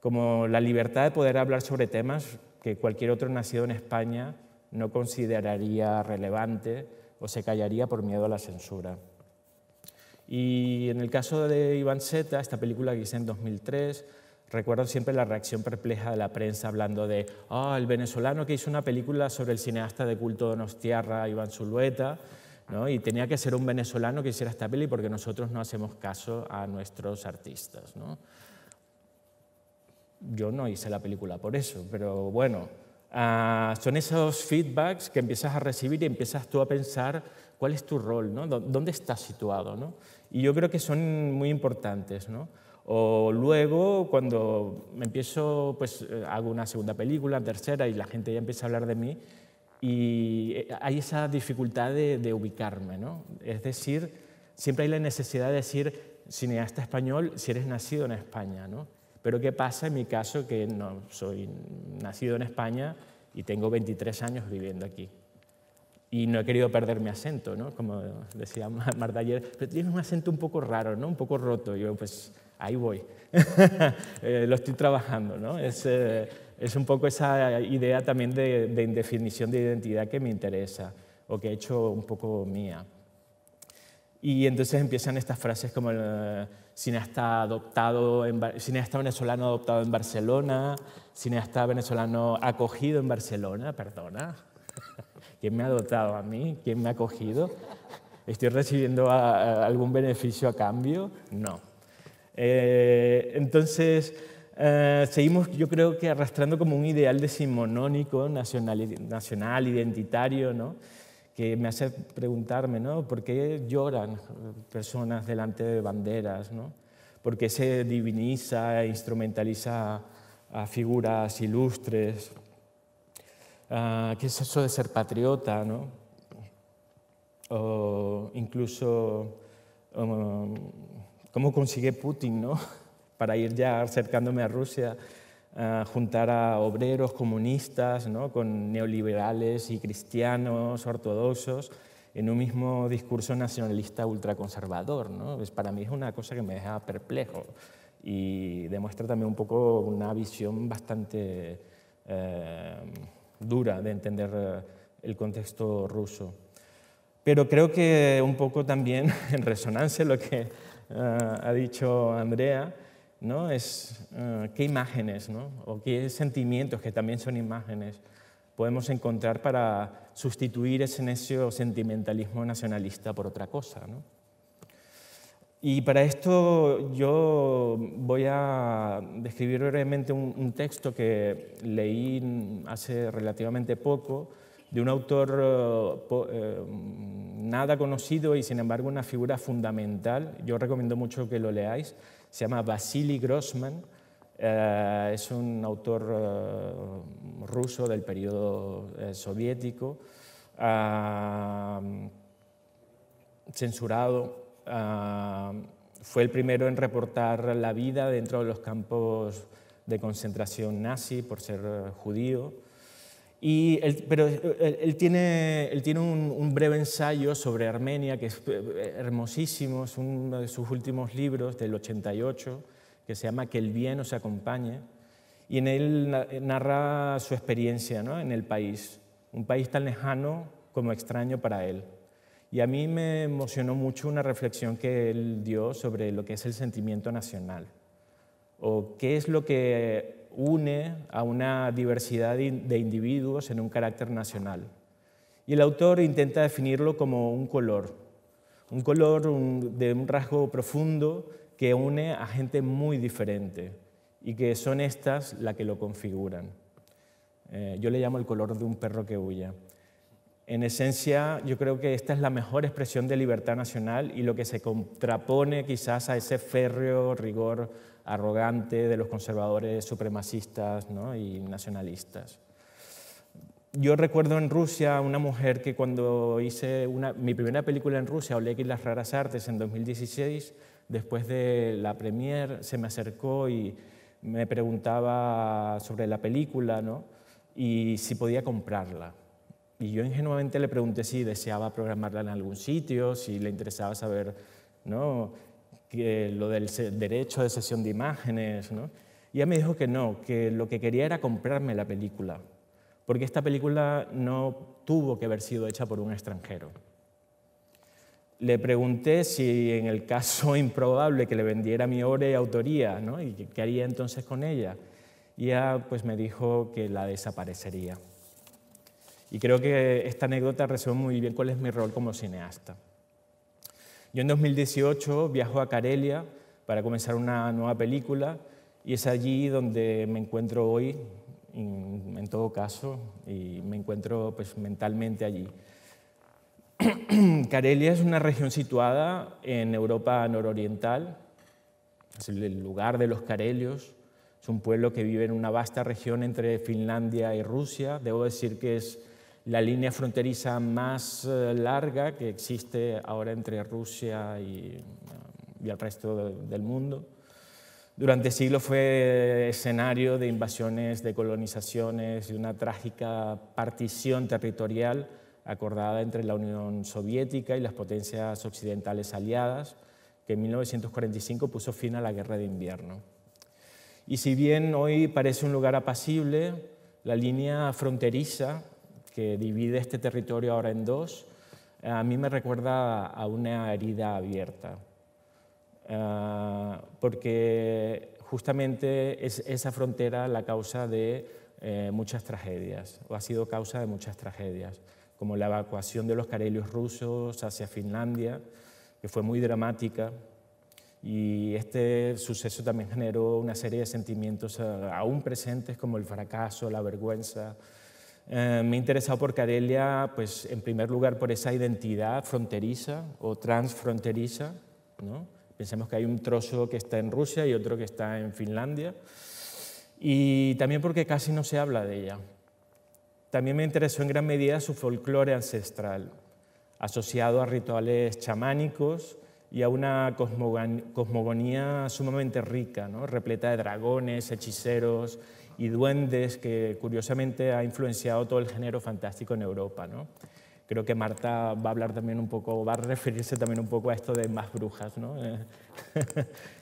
como la libertad de poder hablar sobre temas que cualquier otro nacido en España no consideraría relevante o se callaría por miedo a la censura. Y en el caso de Iván Zeta, esta película que hice en 2003, recuerdo siempre la reacción perpleja de la prensa hablando de ah, el venezolano que hizo una película sobre el cineasta de culto Nostiarra, Iván Zulueta, ¿no? y tenía que ser un venezolano que hiciera esta peli porque nosotros no hacemos caso a nuestros artistas. ¿no? yo no hice la película por eso, pero bueno, ah, son esos feedbacks que empiezas a recibir y empiezas tú a pensar cuál es tu rol, ¿no? dónde estás situado. ¿no? Y yo creo que son muy importantes. ¿no? O luego, cuando me empiezo, pues eh, hago una segunda película, tercera, y la gente ya empieza a hablar de mí, y eh, hay esa dificultad de, de ubicarme. ¿no? Es decir, siempre hay la necesidad de decir, cineasta español, si eres nacido en España. ¿no? Pero ¿qué pasa en mi caso que no soy nacido en España y tengo 23 años viviendo aquí? Y no he querido perder mi acento, ¿no? Como decía Marta ayer, pero tienes un acento un poco raro, ¿no? Un poco roto. Y yo, pues ahí voy. [LAUGHS] Eh, lo estoy trabajando, ¿no? Es, eh, es, un poco esa idea también de, indefinición de identidad que me interesa o que he hecho un poco mía. Y entonces empiezan estas frases como... Eh, cineasta, adoptado en, venezolano adoptado en Barcelona, cineasta venezolano acogido en Barcelona, perdona. [LAUGHS] ¿Quién me ha adoptado a mí? ¿Quién me ha acogido? ¿Estoy recibiendo algún beneficio a cambio? No. Eh, entonces, eh, seguimos, yo creo que arrastrando como un ideal decimonónico, nacional identitario, ¿no? que me hace preguntarme, ¿no? ¿Por qué lloran personas delante de banderas? ¿Por qué se diviniza e instrumentaliza a figuras ilustres? Ah, ¿Qué es eso de ser patriota? O incluso, um, ¿cómo consigue Putin, ¿no? [LAUGHS] para ir ya acercándome a Rusia, juntar a obreros comunistas con neoliberales y cristianos ortodoxos en un mismo discurso nacionalista ultraconservador. ¿no? para mí es una cosa que me deja perplejo y demuestra también un poco una visión bastante eh, dura de entender eh, el contexto ruso. Pero creo que un poco también [LAUGHS] en resonancia lo que eh, ha dicho Andrea, es eh, qué imágenes o qué sentimientos, que también son imágenes, podemos encontrar para sustituir ese necio sentimentalismo nacionalista por otra cosa. Y para esto yo voy a describir brevemente un, texto que leí hace relativamente poco de un autor eh, eh, nada conocido y sin embargo una figura fundamental. Yo recomiendo mucho que lo leáis se llama Vasily Grossman, eh, es un autor eh, ruso del periodo eh, soviético, ah, censurado. Ah, fue el primero en reportar la vida dentro de los campos de concentración nazi por ser judío. Y pero eh, él tiene, él tiene un, breve ensayo sobre Armenia que es eh, eh, hermosísimo, es uno de sus últimos libros del 88, que se llama Que el bien se acompañe, y en él narra su experiencia ¿no? en el país, un país tan lejano como extraño para él. Y a mí me emocionó mucho una reflexión que él dio sobre lo que es el sentimiento nacional, o qué es lo que une a una diversidad de individuos en un carácter nacional. Y el autor intenta definirlo como un color, un color de un rasgo profundo que une a gente muy diferente y que son estas las que lo configuran. Eh, yo le llamo el color de un perro que huye. En esencia, yo creo que esta es la mejor expresión de libertad nacional y lo que se contrapone quizás a ese férreo rigor arrogante de los conservadores supremacistas y nacionalistas. Yo recuerdo en Rusia una mujer que cuando hice una, mi primera película en Rusia, Oleg y las raras artes, en 2016, después de la premier se me acercó y me preguntaba sobre la película y si podía comprarla. Y yo ingenuamente le pregunté si deseaba programarla en algún sitio, si le interesaba saber ¿no? que lo del derecho de sesión de imágenes, ¿no? Y ella me dijo que no, que lo que quería era comprarme la película, porque esta película no tuvo que haber sido hecha por un extranjero. Le pregunté si en el caso [LAUGHS] improbable que le vendiera mi obra y autoría, ¿no? ¿Y qué haría entonces con ella? Y ella pues, me dijo que la desaparecería. Y creo que esta anécdota resume muy bien cuál es mi rol como cineasta. Yo en 2018 viajo a Karelia para comenzar una nueva película y es allí donde me encuentro hoy, en todo caso, y me encuentro pues, mentalmente allí. [CLEARS THROAT] Karelia es una región situada en Europa nororiental, es el lugar de los karelios, es un pueblo que vive en una vasta región entre Finlandia y Rusia. Debo decir que es la línea fronteriza más eh, larga que existe ahora entre Rusia y, eh, el resto del mundo. Durante siglos fue escenario de invasiones, de colonizaciones, y una trágica partición territorial acordada entre la Unión Soviética y las potencias occidentales aliadas, que en 1945 puso fin a la Guerra de Invierno. Y si bien hoy parece un lugar apacible, la línea fronteriza que divide este territorio ahora en dos, eh, a mí me recuerda a una herida abierta, ah, porque justamente es esa frontera la causa de eh, muchas tragedias, o ha sido causa de muchas tragedias, como la evacuación de los carelios rusos hacia Finlandia, que fue muy dramática, y este suceso también generó una serie de sentimientos eh, aún presentes como el fracaso, la vergüenza, eh, me he interesado por Carelia, pues, en primer lugar, por esa identidad fronteriza o transfronteriza. ¿no? Pensemos que hay un trozo que está en Rusia y otro que está en Finlandia. Y también porque casi no se habla de ella. También me interesó en gran medida su folclore ancestral, asociado a rituales chamánicos y a una cosmogonía sumamente rica, ¿no? repleta de dragones, hechiceros y duendes que curiosamente ha influenciado todo el género fantástico en Europa. ¿no? Creo que Marta va a hablar también un poco, va a referirse también un poco a esto de más brujas. ¿no? [LAUGHS]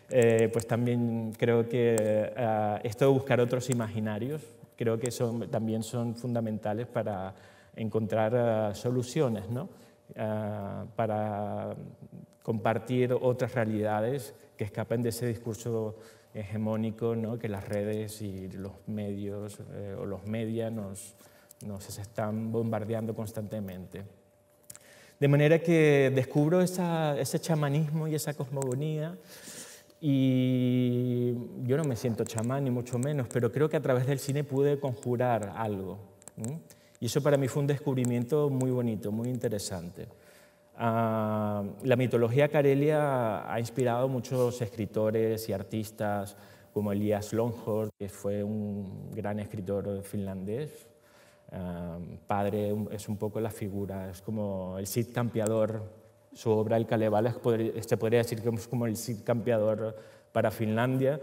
Eh, pues también creo que eh, esto de buscar otros imaginarios, creo que son, también son fundamentales para encontrar eh, soluciones, ¿no? para compartir otras realidades que escapen de ese discurso hegemónico que las redes y los medios eh, o los medios nos, están bombardeando constantemente. De manera que descubro ese chamanismo y esa cosmogonía y yo no me siento chamán ni mucho menos, pero creo que a través del cine pude conjurar algo. Y eso para mí fue un descubrimiento muy bonito, muy interesante. Ah, la mitología carelia ha inspirado muchos escritores y artistas como Elias Longhorn, que fue un gran escritor finlandés. Ah, padre es un poco la figura, es como el Cid campeador. Su obra, El Kalevala, se este podría decir que es como el Cid campeador para Finlandia.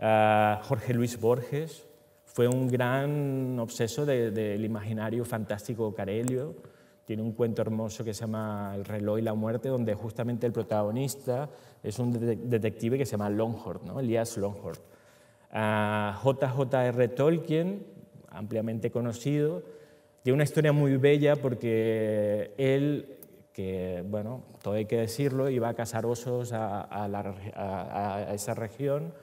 Ah, Jorge Luis Borges fue un gran obseso del imaginario fantástico carelio tiene un cuento hermoso que se llama El reloj y la muerte, donde justamente el protagonista es un detective que se llama Longhorn, ¿no? Elias Longhorn. J.J.R. Tolkien, ampliamente conocido, tiene una historia muy bella porque él, que bueno, todo hay que decirlo, iba a cazar osos a, a, a esa región,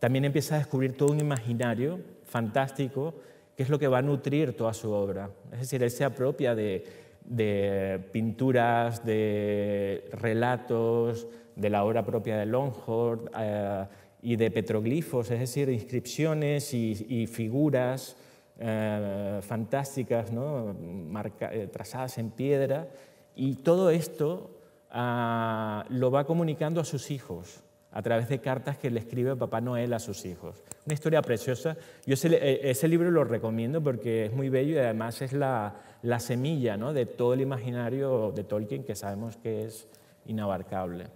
también empieza a descubrir todo un imaginario fantástico que es lo que va a nutrir toda su obra. Es decir, él se apropia de de pinturas, de relatos, de la obra propia de Longhorn eh, y de petroglifos, es decir, inscripciones y, figuras eh, fantásticas ¿no? Eh, trazadas en piedra. Y todo esto ah, lo va comunicando a sus hijos a través de cartas que le escribe Papá Noel a sus hijos. Una historia preciosa. Yo ese, eh, libro lo recomiendo porque es muy bello y además es la, semilla ¿no? de todo el imaginario de Tolkien que sabemos que es inabarcable.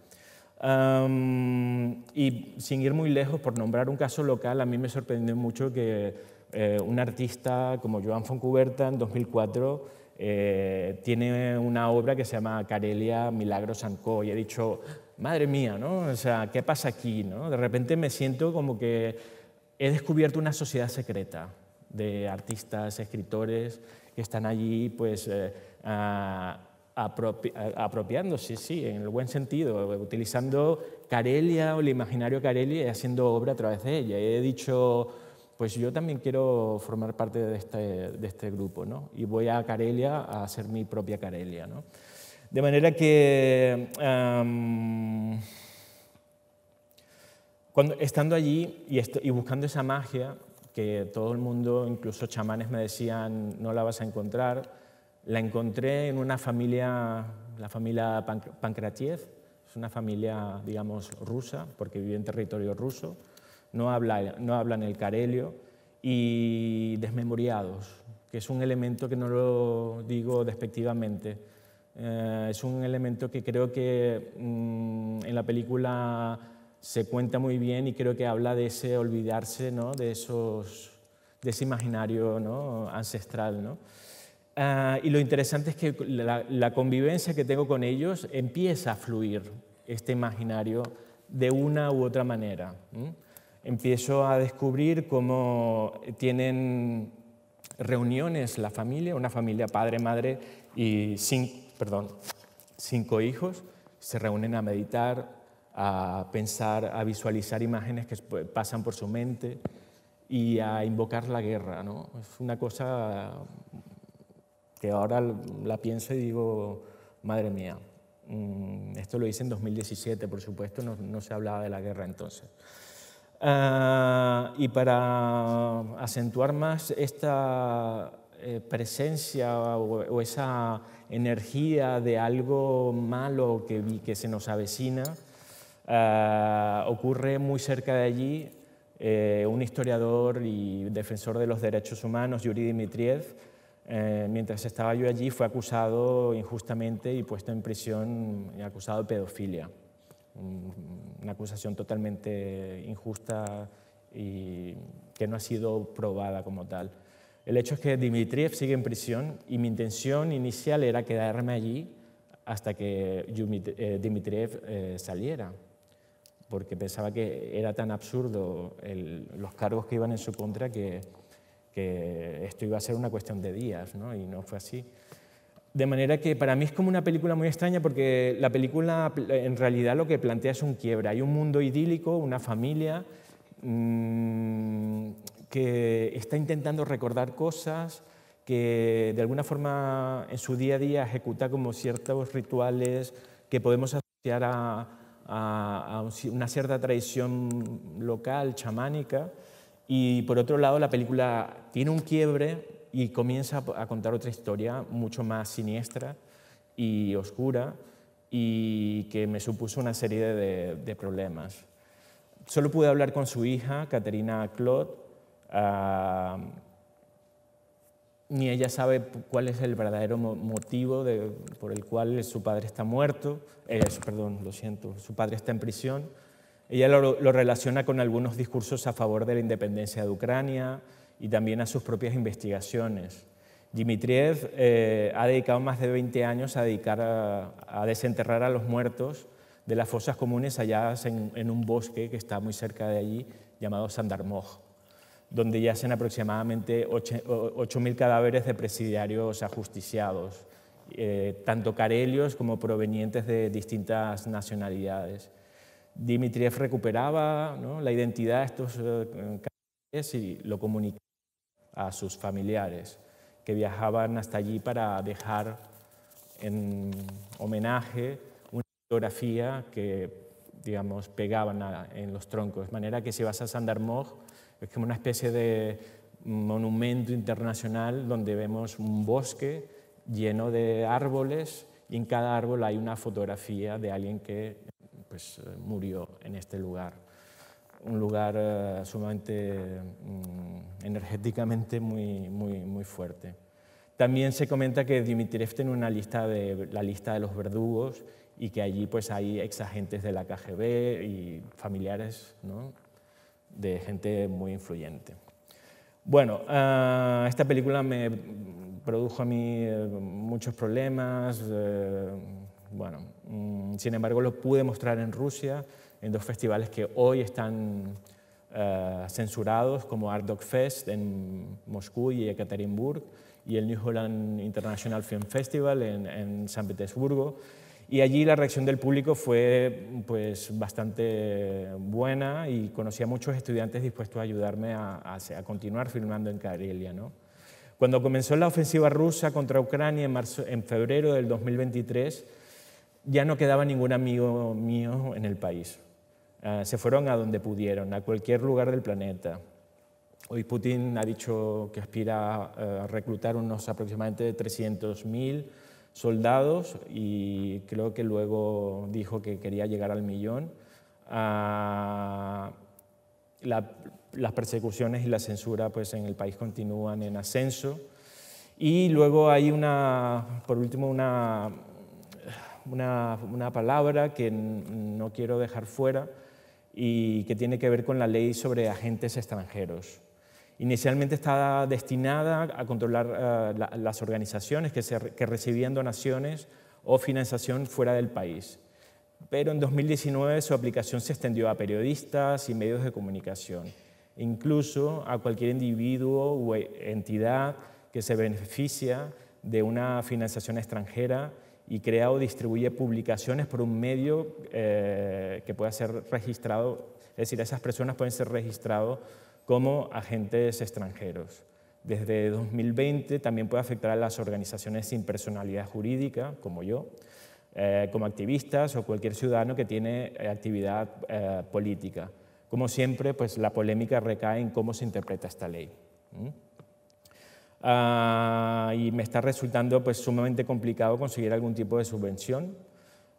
y sin ir muy lejos, por nombrar un caso local, a mí me sorprendió mucho que eh, un artista como Joan Foncuberta en 2004 eh, tiene una obra que se llama Carelia Milagro Sanco y he dicho, madre mía, ¿no? O sea, ¿qué pasa aquí? ¿no? De repente me siento como que he descubierto una sociedad secreta de artistas, escritores que están allí, pues, eh, apropiándose, sí, en el buen sentido, utilizando Carelia o el imaginario Carelia y haciendo obra a través de ella. he dicho, pues yo también quiero formar parte de este, este grupo, ¿no? Y voy a Carelia a hacer mi propia Carelia, ¿no? De manera que cuando, estando allí y, y buscando esa magia, que todo el mundo, incluso chamanes, me decían no la vas a encontrar, la encontré en una familia, la familia Pankratiev, es una familia, digamos, rusa, porque vive en territorio ruso, no, habla, no hablan el carelio, y desmemoriados, que es un elemento que no lo digo despectivamente, eh, es un elemento que creo que mm, en la película se cuenta muy bien y creo que habla de ese olvidarse, ¿no? de, esos, de ese imaginario ¿no? ancestral. ¿no? Ah, y lo interesante es que la, convivencia que tengo con ellos empieza a fluir este imaginario de una u otra manera. Empiezo a descubrir cómo tienen reuniones la familia, una familia padre, madre y cinco, perdón, cinco hijos, se reúnen a meditar, a pensar, a visualizar imágenes que pasan por su mente y a invocar la guerra. Es una cosa que ahora la pienso y digo, madre mía, mm, esto lo hice en 2017, por supuesto, no, se hablaba de la guerra entonces. Ah, y para acentuar más esta eh, presencia o esa energía de algo malo que, que se nos avecina, ah, ocurre muy cerca de allí eh, un historiador y defensor de los derechos humanos, Yuri Dmitriev, eh, mientras estaba yo allí fue acusado injustamente y puesto en prisión y acusado de pedofilia. Una acusación totalmente injusta y que no ha sido probada como tal. El hecho es que Dimitriev sigue en prisión y mi intención inicial era quedarme allí hasta que eh, Dimitriev eh, saliera, porque pensaba que era tan absurdo los cargos que iban en su contra que, que, esto iba a ser una cuestión de días, ¿no? y no fue así. De manera que para mí es como una película muy extraña porque la película en realidad lo que plantea es un quiebra. Hay un mundo idílico, una familia, mm, que está intentando recordar cosas, que de alguna forma en su día a día ejecuta como ciertos rituales que podemos asociar a, una cierta tradición local, chamánica. Y por otro lado, la película tiene un quiebre y comienza a contar otra historia mucho más siniestra y oscura y que me supuso una serie de, problemas. Solo pude hablar con su hija, Caterina Clot Ah, ni ella sabe cuál es el verdadero motivo por el cual su padre está muerto, eh, perdón, lo siento, su padre está en prisión. Ella lo, relaciona con algunos discursos a favor de la independencia de Ucrania y también a sus propias investigaciones. Dimitriev eh, ha dedicado más de 20 años a, dedicar a, desenterrar a los muertos de las fosas comunes halladas en, un bosque que está muy cerca de allí, llamado Sandarmoj donde yacen aproximadamente 8.000 cadáveres de presidiarios ajusticiados, eh, tanto carelios como provenientes de distintas nacionalidades. Dimitriev recuperaba la identidad de estos eh, cadáveres y lo comunicaba a sus familiares, que viajaban hasta allí para dejar en homenaje una fotografía que digamos, pegaban en los troncos. De manera que si vas a Sandarmoj, es como una especie de monumento internacional donde vemos un bosque lleno de árboles y en cada árbol hay una fotografía de alguien que pues, eh, murió en este lugar. Un lugar eh, sumamente mm, energéticamente muy, muy, muy fuerte. También se comenta que Dimitriev tiene una lista de, la lista de los verdugos y que allí pues, hay exagentes de la KGB y familiares ¿no? de gente muy influyente. Bueno, ah, esta película me produjo a mí eh, muchos problemas. Eh, bueno, mm, sin embargo, lo pude mostrar en Rusia, en dos festivales que hoy están eh, censurados, como Art Dog Fest en Moscú y Ekaterinburg, y el New Holland International Film Festival en San Petersburgo. Y allí la reacción del público fue pues, bastante buena y conocí a muchos estudiantes dispuestos a ayudarme a, a, continuar filmando en Karelia. ¿no? Cuando comenzó la ofensiva rusa contra Ucrania en, en febrero del 2023, ya no quedaba ningún amigo mío en el país. Ah, se fueron a donde pudieron, a cualquier lugar del planeta. Hoy Putin ha dicho que aspira a reclutar unos aproximadamente 300.000 soldados y creo que luego dijo que quería llegar al millón. Ah, las persecuciones y la censura pues, en el país continúan en ascenso. Y luego hay una, por último, una palabra que no quiero dejar fuera y que tiene que ver con la ley sobre agentes extranjeros. Inicialmente estaba destinada a controlar eh, las organizaciones que, se, recibían donaciones o financiación fuera del país. Pero en 2019 su aplicación se extendió a periodistas y medios de comunicación, incluso a cualquier individuo o entidad que se beneficia de una financiación extranjera y crea o distribuye publicaciones por un medio eh, que pueda ser registrado, es decir, esas personas pueden ser registradas como agentes extranjeros. Desde 2020 también puede afectar a las organizaciones sin personalidad jurídica, como yo, eh, como activistas o cualquier ciudadano que tiene eh, actividad eh, política. Como siempre, pues la polémica recae en cómo se interpreta esta ley. Ah, y me está resultando pues, sumamente complicado conseguir algún tipo de subvención.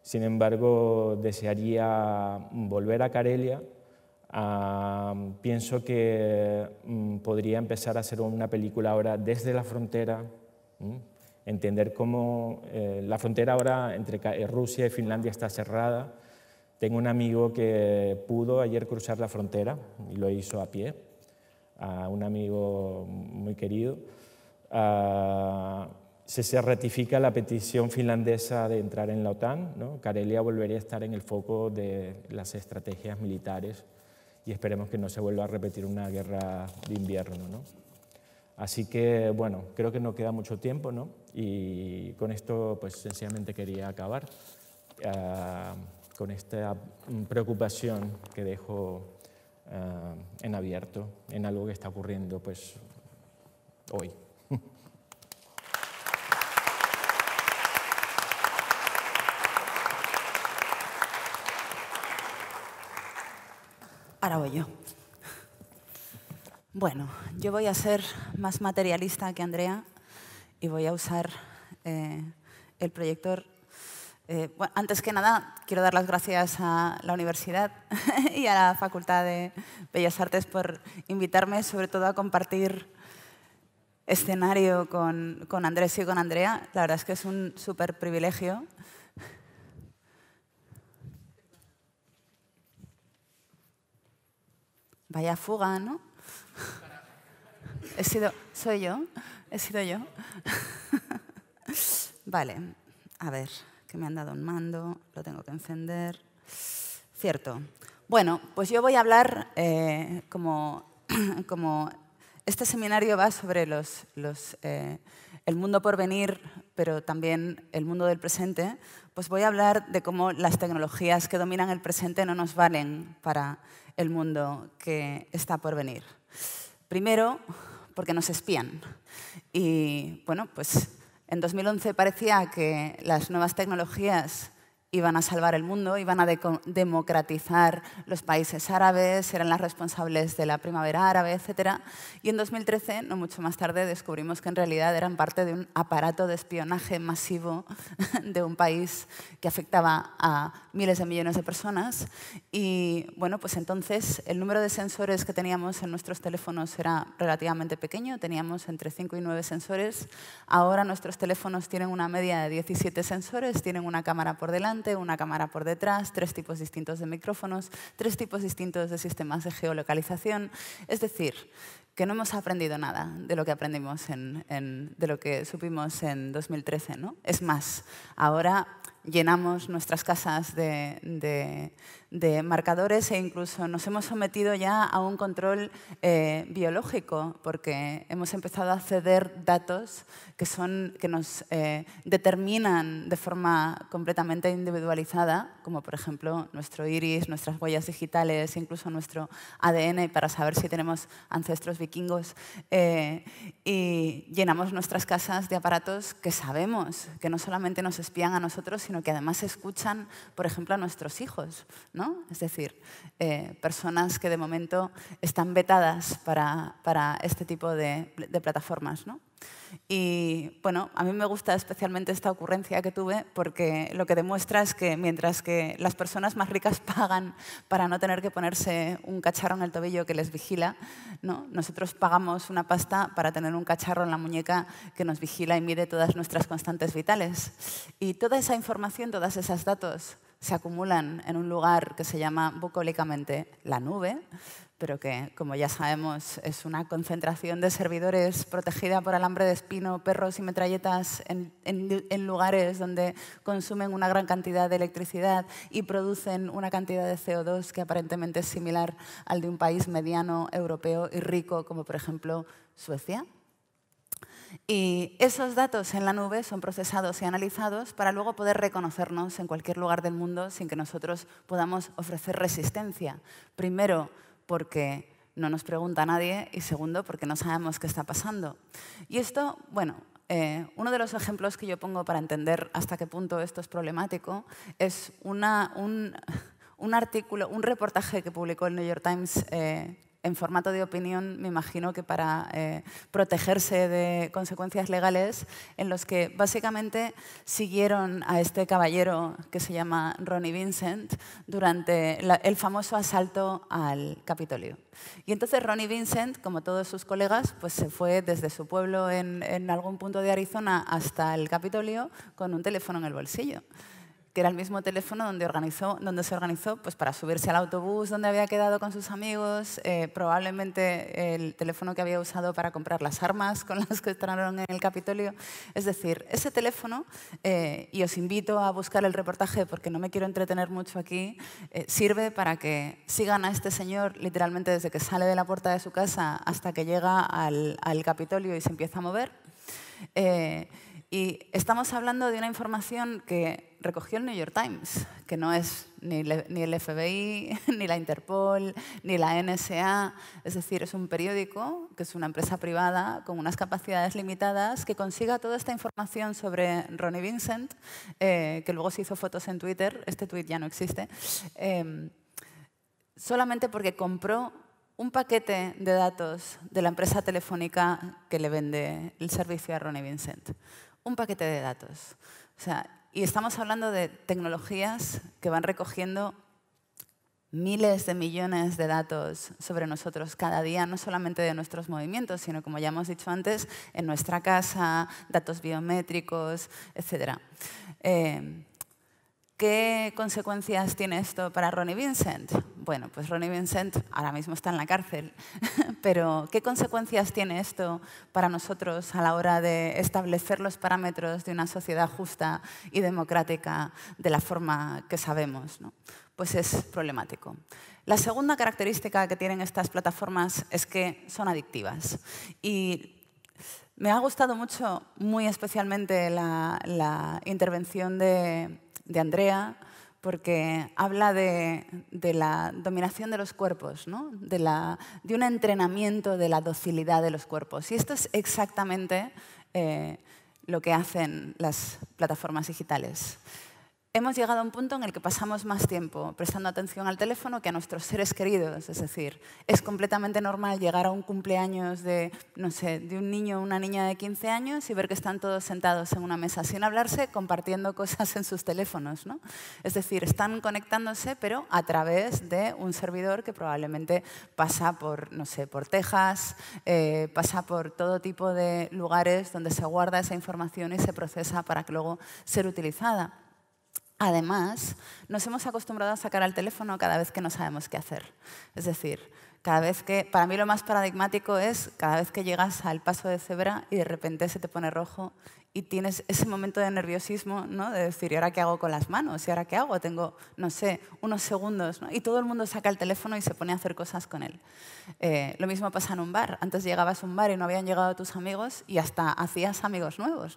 Sin embargo, desearía volver a Carelia pienso que mm, podría empezar a hacer una película ahora desde la frontera, entender cómo eh, la frontera ahora entre eh, Rusia y Finlandia está cerrada. Tengo un amigo que pudo ayer cruzar la frontera y lo hizo a pie, a un amigo muy querido. Ah, se, se, ratifica la petición finlandesa de entrar en la OTAN. Karelia volvería a estar en el foco de las estrategias militares y esperemos que no se vuelva a repetir una guerra de invierno. Así que, bueno, creo que no queda mucho tiempo, ¿no? Y con esto, pues sencillamente quería acabar ah, con esta mm, preocupación que dejo ah, en abierto en algo que está ocurriendo, pues, hoy. Ahora voy yo. Bueno, yo voy a ser más materialista que Andrea y voy a usar eh, el proyector. Eh, antes que nada, quiero dar las gracias a la universidad [LAUGHS] y a la Facultad de Bellas Artes por invitarme, sobre todo a compartir escenario con, con Andrés y con Andrea. La verdad es que es un súper privilegio. Vaya fuga, ¿no? He sido, soy yo, he sido yo. [LAUGHS] vale, a ver, que me han dado un mando, lo tengo que encender. Cierto. Bueno, pues yo voy a hablar eh, como, [CLEARS THROAT] como, este seminario va sobre los, los eh, el mundo por venir, pero también el mundo del presente, pues voy a hablar de cómo las tecnologías que dominan el presente no nos valen para el mundo que está por venir. Primero, porque nos espían. Y bueno, pues en 2011 parecía que las nuevas tecnologías iban a salvar el mundo, iban a democratizar los países árabes, eran las responsables de la primavera árabe, etc. Y en 2013, no mucho más tarde, descubrimos que en realidad eran parte de un aparato de espionaje masivo [LAUGHS] de un país que afectaba a miles de millones de personas. Y bueno, pues entonces el número de sensores que teníamos en nuestros teléfonos era relativamente pequeño, teníamos entre 5 y 9 sensores. Ahora nuestros teléfonos tienen una media de 17 sensores, tienen una cámara por delante una cámara por detrás, tres tipos distintos de micrófonos, tres tipos distintos de sistemas de geolocalización. Es decir, que no hemos aprendido nada de lo que aprendimos en, de lo que supimos en 2013, ¿no? Es más, ahora llenamos nuestras casas de, marcadores e incluso nos hemos sometido ya a un control eh, biológico porque hemos empezado a ceder datos que, son, que nos eh, determinan de forma completamente individualizada, como por ejemplo nuestro iris, nuestras huellas digitales, incluso nuestro ADN para saber si tenemos ancestros vikingos. Eh, y llenamos nuestras casas de aparatos que sabemos que no solamente nos espían a nosotros, sino que además escuchan, por ejemplo, a nuestros hijos, ¿no? Es decir, eh, personas que de momento están vetadas para, para este tipo de, de plataformas, ¿no? Y bueno, a mí me gusta especialmente esta ocurrencia que tuve porque lo que demuestra es que mientras que las personas más ricas [LAUGHS] pagan para no tener que ponerse un cacharro en el tobillo que les vigila, nosotros pagamos una pasta para tener un cacharro en la muñeca que nos vigila y mide todas nuestras constantes vitales. Y toda esa información, todas esas datos se acumulan en un lugar que se llama bucólicamente la nube, pero que, como ya sabemos, es una concentración de servidores protegida por alambre de espino, perros y metralletas en, lugares donde consumen una gran cantidad de electricidad y producen una cantidad de CO2 que aparentemente es similar al de un país mediano, europeo y rico, como por ejemplo Suecia. Y esos datos en la nube son procesados y analizados para luego poder reconocernos en cualquier lugar del mundo sin que nosotros podamos ofrecer resistencia. Primero, porque no nos pregunta nadie y segundo, porque no sabemos qué está pasando. Y esto, bueno, eh, uno de los ejemplos que yo pongo para entender hasta qué punto esto es problemático es una, un, [LAUGHS] artículo, un reportaje que publicó el New York Times eh, en formato de opinión, me imagino que para eh, protegerse de consecuencias legales, en los que básicamente siguieron a este caballero que se llama Ronnie Vincent durante el famoso asalto al Capitolio. Y entonces Ronnie Vincent, como todos sus colegas, pues se fue desde su pueblo en algún punto de Arizona hasta el Capitolio con un teléfono en el bolsillo que era el mismo teléfono donde, organizó, donde se organizó pues, para subirse al autobús donde había quedado con sus amigos, eh, probablemente el teléfono que había usado para comprar las armas con [LAUGHS] las que entraron en el Capitolio. Es decir, ese teléfono, eh, y os invito a buscar el reportaje porque no me quiero entretener mucho aquí, eh, sirve para que sigan a este señor literalmente desde que sale de la puerta de su casa hasta que llega al, al Capitolio y se empieza a mover. y estamos hablando de una información que recogió el New York Times, que no es ni, el FBI, [LAUGHS] ni la Interpol, ni la NSA. Es decir, es un periódico que es una empresa privada con unas capacidades limitadas que consiga toda esta información sobre Ronnie Vincent, eh, que luego se hizo fotos en Twitter, este tweet ya no existe, em, solamente porque compró un paquete de datos de la empresa telefónica que le vende el servicio a Ronnie Vincent. Un paquete de datos. O sea, y estamos hablando de tecnologías que van recogiendo miles de millones de datos sobre nosotros cada día, no solamente de nuestros movimientos, sino, como ya hemos dicho antes, en nuestra casa, datos biométricos, etc. ¿Qué consecuencias tiene esto para Ronnie Vincent? Bueno, pues Ronnie Vincent ahora mismo está en la cárcel, [LAUGHS] pero ¿qué consecuencias tiene esto para nosotros a la hora de establecer los parámetros de una sociedad justa y democrática de la forma que sabemos? Pues es problemático. La segunda característica que tienen estas plataformas es que son adictivas y me ha gustado mucho, muy especialmente, la intervención de de Andrea, porque habla de, la dominación de los cuerpos, de, un entrenamiento de la docilidad de los cuerpos. Y esto es exactamente eh, lo que hacen las plataformas digitales hemos llegado a un punto en el que pasamos más tiempo prestando atención al teléfono que a nuestros seres queridos. Es decir, es completamente normal llegar a un cumpleaños de, un niño o una niña de 15 años y ver que están todos sentados en una mesa sin hablarse, compartiendo [LAUGHS] cosas en sus teléfonos. ¿no? Es decir, están conectándose, pero a través de un servidor que probablemente pasa por, no sé, por Texas, eh, pasa por todo tipo de lugares donde se guarda esa información y se procesa para que luego ser utilizada. Además, nos hemos acostumbrado a sacar al teléfono cada vez que no sabemos qué hacer. Es decir, cada vez que, para mí lo más paradigmático es cada vez que llegas al paso de cebra y de repente se te pone rojo y tienes ese momento de nerviosismo, ¿no? De decir, ¿y ahora qué hago con las manos? ¿Y ahora qué hago? Tengo, no sé, unos segundos, Y todo el mundo saca el teléfono y se pone a hacer cosas con él. Eh, lo mismo pasa en un bar. Antes llegabas a un bar y no habían llegado tus amigos y hasta hacías amigos nuevos,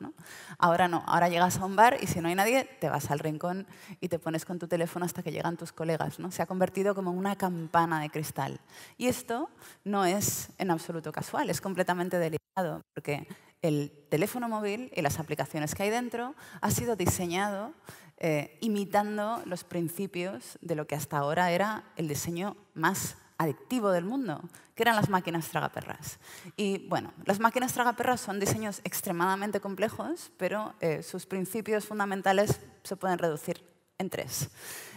Ahora no, ahora llegas a un bar y si no hay nadie, te vas al rincón y te pones con tu teléfono hasta que llegan tus colegas, ¿no? Se ha convertido como una campana de cristal. Y esto no es en absoluto casual, es completamente deliberado, porque el teléfono móvil y las aplicaciones que hay dentro ha sido diseñado eh, imitando los principios de lo que hasta ahora era el diseño más adictivo del mundo, que eran las máquinas tragaperras. Y bueno, las máquinas tragaperras son diseños extremadamente complejos, pero eh, sus principios fundamentales se pueden reducir en tres.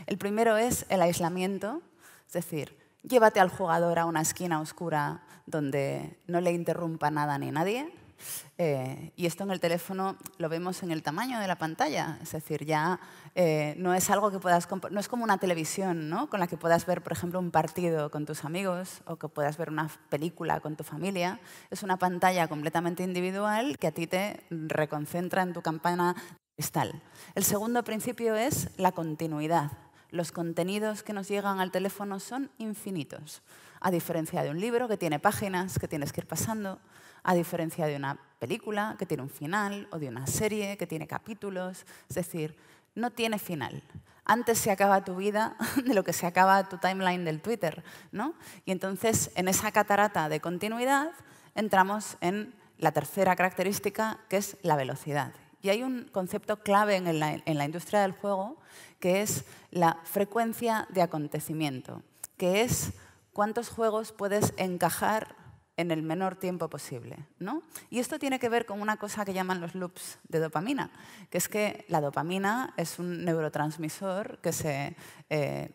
El primero es el aislamiento, es decir, llévate al jugador a una esquina oscura donde no le interrumpa nada ni nadie, eh, y esto en el teléfono lo vemos en el tamaño de la pantalla, es decir, ya eh, no es algo que puedas, no es como una televisión, ¿no? Con la que puedas ver, por ejemplo, un partido con tus amigos o que puedas ver una película con tu familia. Es una pantalla completamente individual que a ti te reconcentra en tu campana cristal. El segundo principio es la continuidad. Los contenidos que nos llegan al teléfono son infinitos a diferencia de un libro que tiene páginas que tienes que ir pasando, a diferencia de una película que tiene un final o de una serie que tiene capítulos. Es decir, no tiene final. Antes se acaba tu vida [LAUGHS] de lo que se acaba tu timeline del Twitter. ¿no? Y entonces, en esa catarata de continuidad, entramos en la tercera característica, que es la velocidad. Y hay un concepto clave en la, en la industria del juego, que es la frecuencia de acontecimiento, que es cuántos juegos puedes encajar en el menor tiempo posible. ¿no? Y esto tiene que ver con una cosa que llaman los loops de dopamina, que es que la dopamina es un neurotransmisor que, se, eh,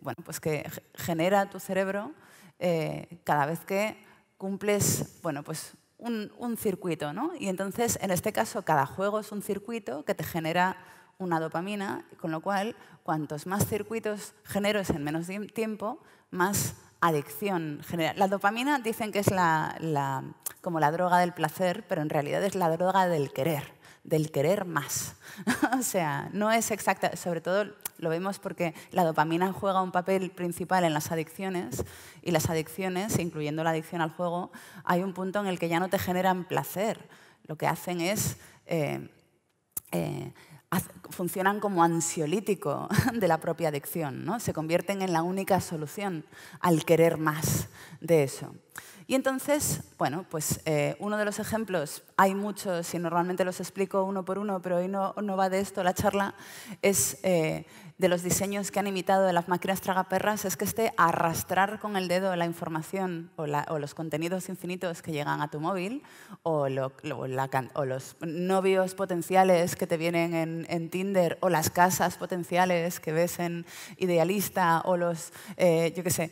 bueno, pues que genera tu cerebro eh, cada vez que cumples bueno, pues un, circuito. ¿no? Y entonces, en este caso, cada juego es un circuito que te genera una dopamina, con lo cual, cuantos más circuitos generes en menos tiempo, más adicción general. La dopamina dicen que es la, como la droga del placer, pero en realidad es la droga del querer, del querer más. [LAUGHS] o sea, no es exacta, sobre todo lo vemos porque la dopamina juega un papel principal en las adicciones y las adicciones, incluyendo la adicción al juego, hay un punto en el que ya no te generan placer, lo que hacen es... Eh, eh, funcionan como ansiolítico [LAUGHS] de la propia adicción, ¿no? se convierten en la única solución al querer más de eso. Y entonces, bueno, pues eh, uno de los ejemplos hay muchos y normalmente los explico uno por uno, pero hoy no, no va de esto la charla, es eh, de los diseños que han imitado de las máquinas tragaperras, es que este arrastrar con el dedo la información o, los contenidos infinitos que llegan a tu móvil o, o los novios potenciales que te vienen en, Tinder o las casas potenciales que ves en Idealista o los, eh, yo qué sé,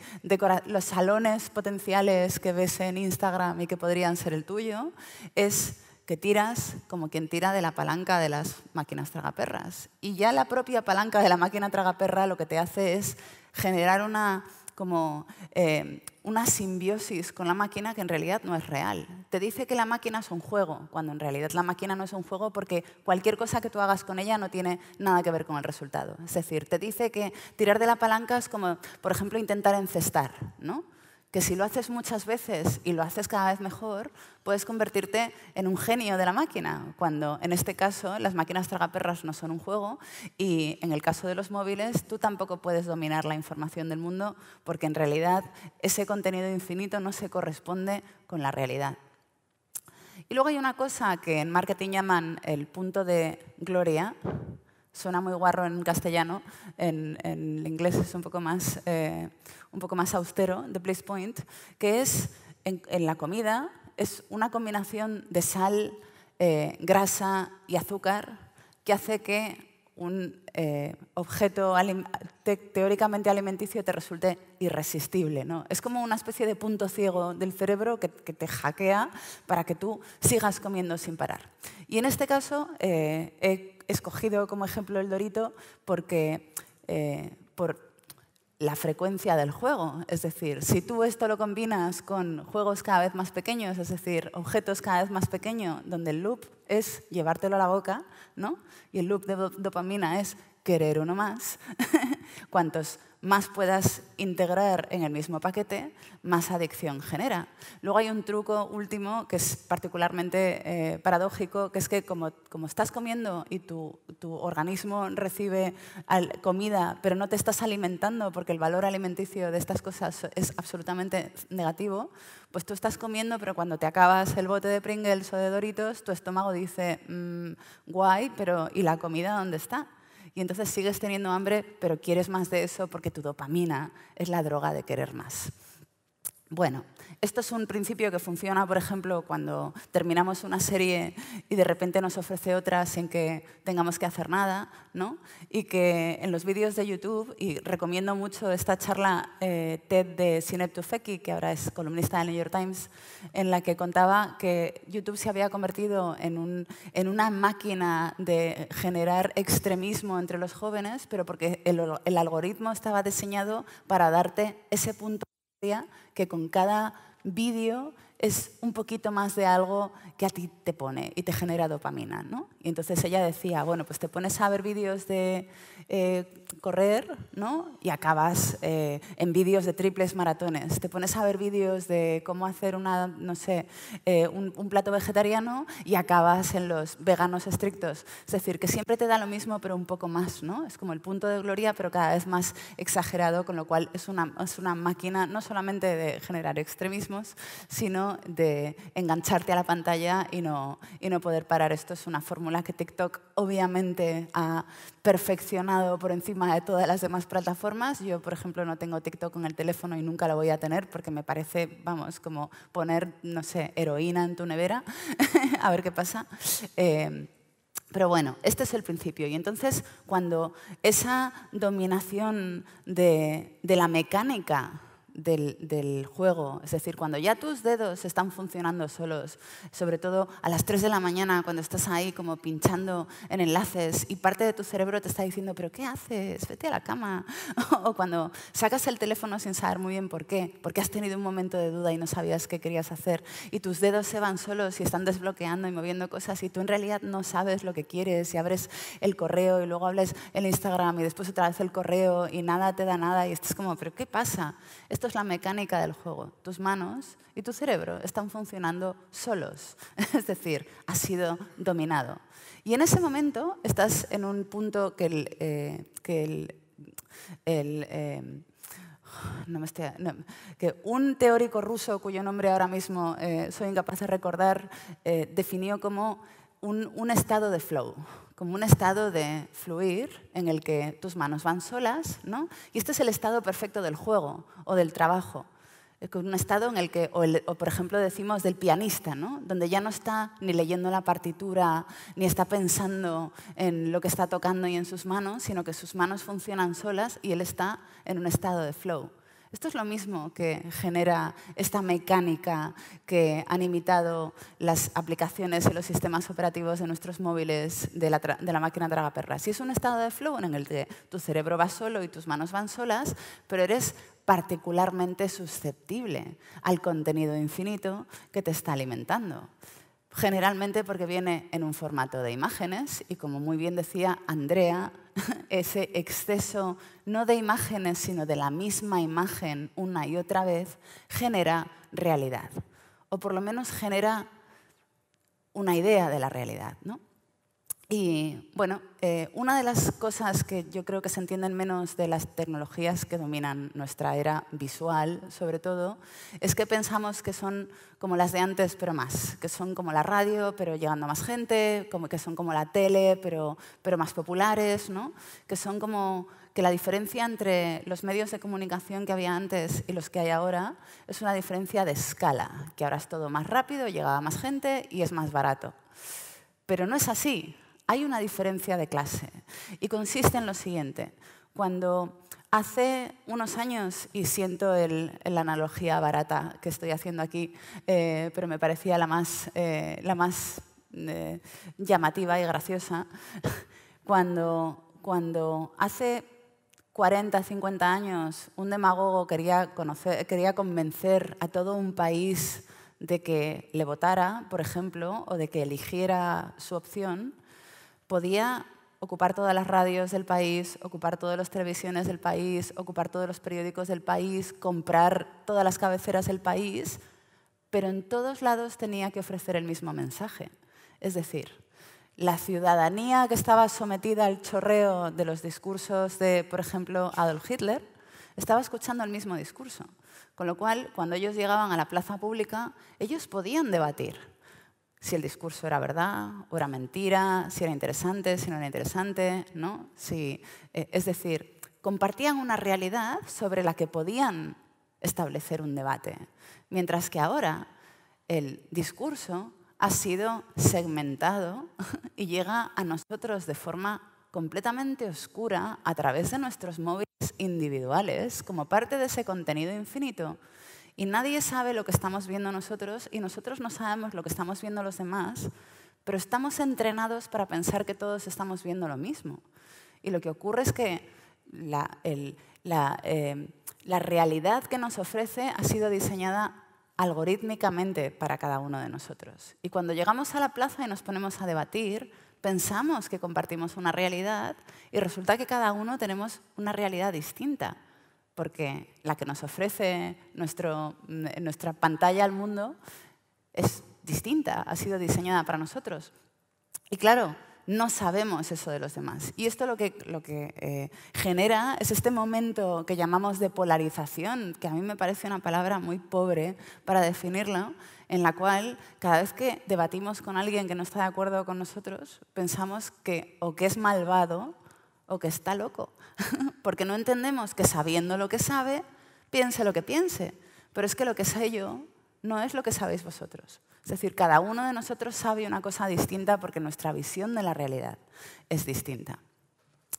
los salones potenciales que ves en Instagram y que podrían ser el tuyo, es que tiras como quien tira de la palanca de las máquinas tragaperras. Y ya la propia palanca de la máquina tragaperra lo que te hace es generar una, como, eh, una simbiosis con la máquina que en realidad no es real. Te dice que la máquina es un juego, cuando en realidad la máquina no es un juego porque cualquier cosa que tú hagas con ella no tiene nada que ver con el resultado. Es decir, te dice que tirar de la palanca es como, por ejemplo, intentar encestar, ¿no? que si lo haces muchas veces y lo haces cada vez mejor, puedes convertirte en un genio de la máquina, cuando en este caso las máquinas tragaperras no son un juego y en el caso de los móviles tú tampoco puedes dominar la información del mundo porque en realidad ese contenido infinito no se corresponde con la realidad. Y luego hay una cosa que en marketing llaman el punto de gloria, suena muy guarro en castellano, en, en inglés es un poco más, eh, un poco más austero, The Place Point, que es en, la comida, es una combinación de sal, eh, grasa y azúcar que hace que un eh, objeto teóricamente alimenticio te resulte irresistible. ¿no? Es como una especie de punto ciego del cerebro que, que, te hackea para que tú sigas comiendo sin parar. Y en este caso escogido como ejemplo el Dorito porque eh, por la frecuencia del juego. Es decir, si tú esto lo combinas con juegos cada vez más pequeños, es decir, objetos cada vez más pequeños, donde el loop es llevártelo a la boca, ¿no? Y el loop de dopamina es querer uno más. [LAUGHS] ¿Cuántos más puedas integrar en el mismo paquete, más adicción genera. Luego hay un truco último que es particularmente eh, paradójico, que es que como, estás comiendo y tu, organismo recibe comida, pero no te estás alimentando porque el valor alimenticio de estas cosas es absolutamente negativo, pues tú estás comiendo, pero cuando te acabas el bote de Pringles o de Doritos, tu estómago dice, mm, guay, pero ¿y la comida dónde está? Y entonces sigues teniendo hambre, pero quieres más de eso porque tu dopamina es la droga de querer más. Bueno, esto es un principio que funciona, por ejemplo, cuando terminamos una serie y de repente nos ofrece otra sin que tengamos que hacer nada, ¿no? Y que en los vídeos de YouTube, y recomiendo mucho esta charla eh, TED de Sineb Tufekci, que ahora es columnista del New York Times, en la que contaba que YouTube se había convertido en, una máquina de generar extremismo entre los jóvenes, pero porque el algoritmo estaba diseñado para darte ese punto que con cada vídeo es un poquito más de algo que a ti te pone y te genera dopamina, Y entonces ella decía, bueno, pues te pones a ver vídeos de eh, correr, ¿no? Y acabas eh, en vídeos de triples maratones. Te pones a ver vídeos de cómo hacer una, no sé, eh, un, plato vegetariano y acabas en los veganos estrictos. Es decir, que siempre te da lo mismo, pero un poco más, ¿no? Es como el punto de gloria, pero cada vez más exagerado, con lo cual es una, es una máquina no solamente de generar extremismos, sino de engancharte a la pantalla y no, y no poder parar. Esto es una fórmula que TikTok obviamente ha perfeccionado por encima de todas las demás plataformas. Yo, por ejemplo, no tengo TikTok en el teléfono y nunca lo voy a tener porque me parece, vamos, como poner, no sé, heroína en tu nevera, [LAUGHS] a ver qué pasa. Em, pero bueno, este es el principio. Y entonces, cuando esa dominación de la mecánica del, juego. Es decir, cuando ya tus dedos están funcionando solos, sobre todo a las 3 de la mañana cuando estás ahí como pinchando en enlaces y parte de tu cerebro te está diciendo, pero ¿qué haces? Vete a la cama. [LAUGHS] o cuando sacas el teléfono sin saber muy bien por qué, porque has tenido un momento de duda y no sabías qué querías hacer y tus dedos se van solos y están desbloqueando y moviendo cosas y tú en realidad no sabes lo que quieres y abres el correo y luego hablas en Instagram y después otra vez el correo y nada te da nada y estás como, pero ¿qué pasa? Esto la mecánica del juego. Tus manos y tu cerebro están funcionando solos, [LAUGHS] es decir, ha sido dominado. Y en ese momento estás en un punto que el... que un teórico ruso cuyo nombre ahora mismo eh, soy incapaz de recordar eh, definió como un, estado de flow, como un estado de fluir en el que tus manos van solas, ¿no? Y este es el estado perfecto del juego o del trabajo eh, un estado en el que, o, o, por ejemplo decimos del pianista, ¿no? donde ya no está ni leyendo la partitura, ni está pensando en lo que está tocando y en sus manos, sino que sus manos funcionan solas y él está en un estado de flow. Esto es lo mismo que genera esta mecánica que han imitado las aplicaciones y los sistemas operativos de nuestros móviles de la, de la máquina tragaperras. Si es un estado de flow en el que tu cerebro va solo y tus manos van solas, pero eres particularmente susceptible al contenido infinito que te está alimentando generalmente porque viene en un formato de imágenes y como muy bien decía Andrea, [LAUGHS] ese exceso no de imágenes, sino de la misma imagen una y otra vez, genera realidad, o por lo menos genera una idea de la realidad. ¿no? Y bueno, eh, una de las cosas que yo creo que se entienden menos de las tecnologías que dominan nuestra era visual, sobre todo, es que pensamos que son como las de antes, pero más, que son como la radio, pero llegando a más gente, como que son como la tele, pero, pero más populares, ¿no? que son como que la diferencia entre los medios de comunicación que había antes y los que hay ahora es una diferencia de escala, que ahora es todo más rápido, llega a más gente y es más barato. Pero no es así, hay una diferencia de clase y consiste en lo siguiente. Cuando hace unos años, y siento la analogía barata que estoy haciendo aquí, eh, pero me parecía la más, eh, eh, llamativa y graciosa, [LAUGHS] cuando, hace 40, 50 años un demagogo quería convencer a todo un país de que le votara, por ejemplo, o de que eligiera su opción, podía ocupar todas las radios del país, ocupar todas las televisiones del país, ocupar todos los periódicos del país, comprar todas las cabeceras del país, pero en todos lados tenía que ofrecer el mismo mensaje. Es decir, la ciudadanía que estaba sometida al chorreo de los discursos de, por ejemplo, Adolf Hitler, estaba escuchando el mismo discurso. Con lo cual, cuando ellos llegaban a la plaza pública, ellos podían debatir, si el discurso era verdad o era mentira, si era interesante, si no era interesante, ¿no? Si, eh, es decir, compartían una realidad sobre la que podían establecer un debate, mientras que ahora el discurso ha sido segmentado [LAUGHS] y llega a nosotros de forma completamente oscura a través de nuestros móviles individuales como parte de ese contenido infinito y nadie sabe lo que estamos viendo nosotros y nosotros no sabemos lo que estamos viendo los demás, pero estamos entrenados para pensar que todos estamos viendo lo mismo. Y lo que ocurre es que eh, la, realidad que nos ofrece ha sido diseñada algorítmicamente para cada uno de nosotros. Y cuando llegamos a la plaza y nos ponemos a debatir, pensamos que compartimos una realidad y resulta que cada uno tenemos una realidad distinta porque la que nos ofrece mm, nuestra pantalla al mundo es distinta, ha sido diseñada para nosotros. Y claro, no sabemos eso de los demás. Y esto lo que, lo que eh, genera es este momento que llamamos de polarización, que a mí me parece una palabra muy pobre para definirla, en la cual cada vez que debatimos con alguien que no está de acuerdo con nosotros, pensamos que o que es malvado o que está loco, [LAUGHS] porque no entendemos que sabiendo lo que sabe, piense lo que piense. Pero es que lo que sé yo no es lo que sabéis vosotros. Es decir, cada uno de nosotros sabe una cosa distinta porque nuestra visión de la realidad es distinta.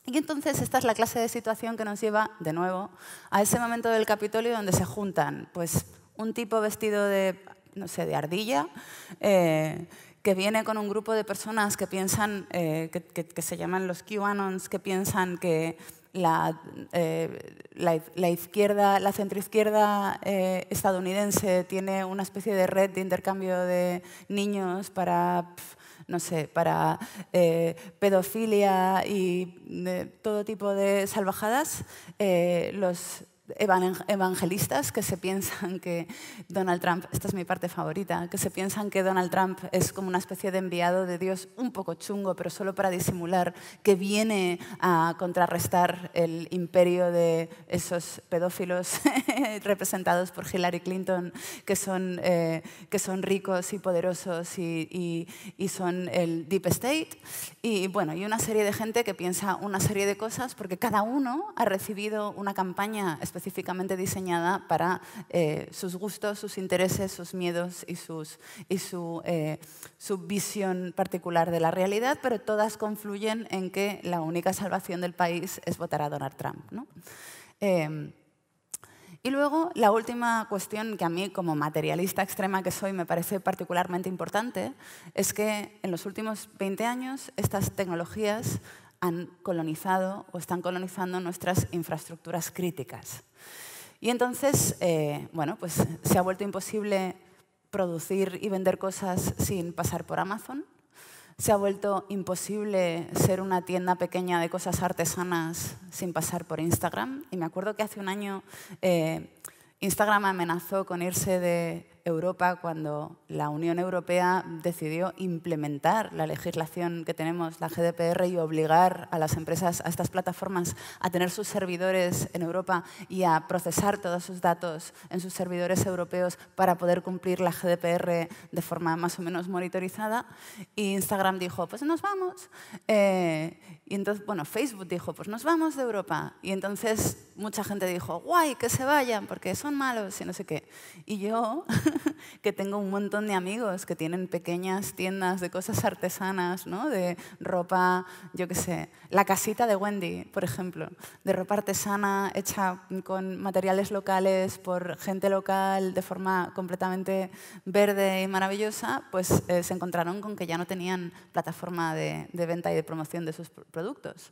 Y entonces esta es la clase de situación que nos lleva, de nuevo, a ese momento del Capitolio donde se juntan pues, un tipo vestido de, no sé, de ardilla eh, que viene con un grupo de personas que piensan, eh, que, se llaman los QAnons, que piensan que la, eh, la, izquierda, la centroizquierda eh, estadounidense tiene una especie de red de intercambio de niños para, no sé, para pedofilia y todo tipo de salvajadas. los evangelistas que se piensan que Donald Trump, esta es mi parte favorita, que se piensan que Donald Trump es como una especie de enviado de Dios un poco chungo, pero solo para disimular, que viene a contrarrestar el imperio de esos pedófilos [LAUGHS] representados por Hillary Clinton, que son, eh, que son ricos y poderosos y, y, son el Deep State. Y bueno, y una serie de gente que piensa una serie de cosas porque cada uno ha recibido una campaña especial específicamente diseñada para eh, sus gustos, sus intereses, sus miedos y, sus, y su, eh, su visión particular de la realidad, pero todas confluyen en que la única salvación del país es votar a Donald Trump. Em, y luego, la última cuestión que a mí, como materialista extrema que soy, me parece particularmente importante, es que en los últimos 20 años estas tecnologías han colonizado o están colonizando nuestras infraestructuras críticas. Y entonces, eh, bueno, pues se ha vuelto imposible producir y vender cosas sin pasar por Amazon. Se ha vuelto imposible ser una tienda pequeña de cosas artesanas sin pasar por Instagram. Y me acuerdo que hace un año eh, Instagram amenazó con irse de Europa cuando la Unión Europea decidió implementar la legislación que tenemos, la GDPR, y obligar a las empresas, a estas plataformas, a tener sus servidores en Europa y a procesar todos sus datos en sus servidores europeos para poder cumplir la GDPR de forma más o menos monitorizada. Y Instagram dijo, pues nos vamos. Eh, y entonces, bueno, Facebook dijo, pues nos vamos de Europa. Y entonces mucha gente dijo, guay, que se vayan porque son malos y no sé qué. Y yo [LAUGHS] [LAUGHS] que tengo un montón de amigos que tienen pequeñas tiendas de cosas artesanas, ¿no? de ropa, yo qué sé, la casita de Wendy, por ejemplo, de ropa artesana hecha con materiales locales, por gente local, de forma completamente verde y maravillosa, pues eh, se encontraron con que ya no tenían plataforma de venta y de promoción de sus productos.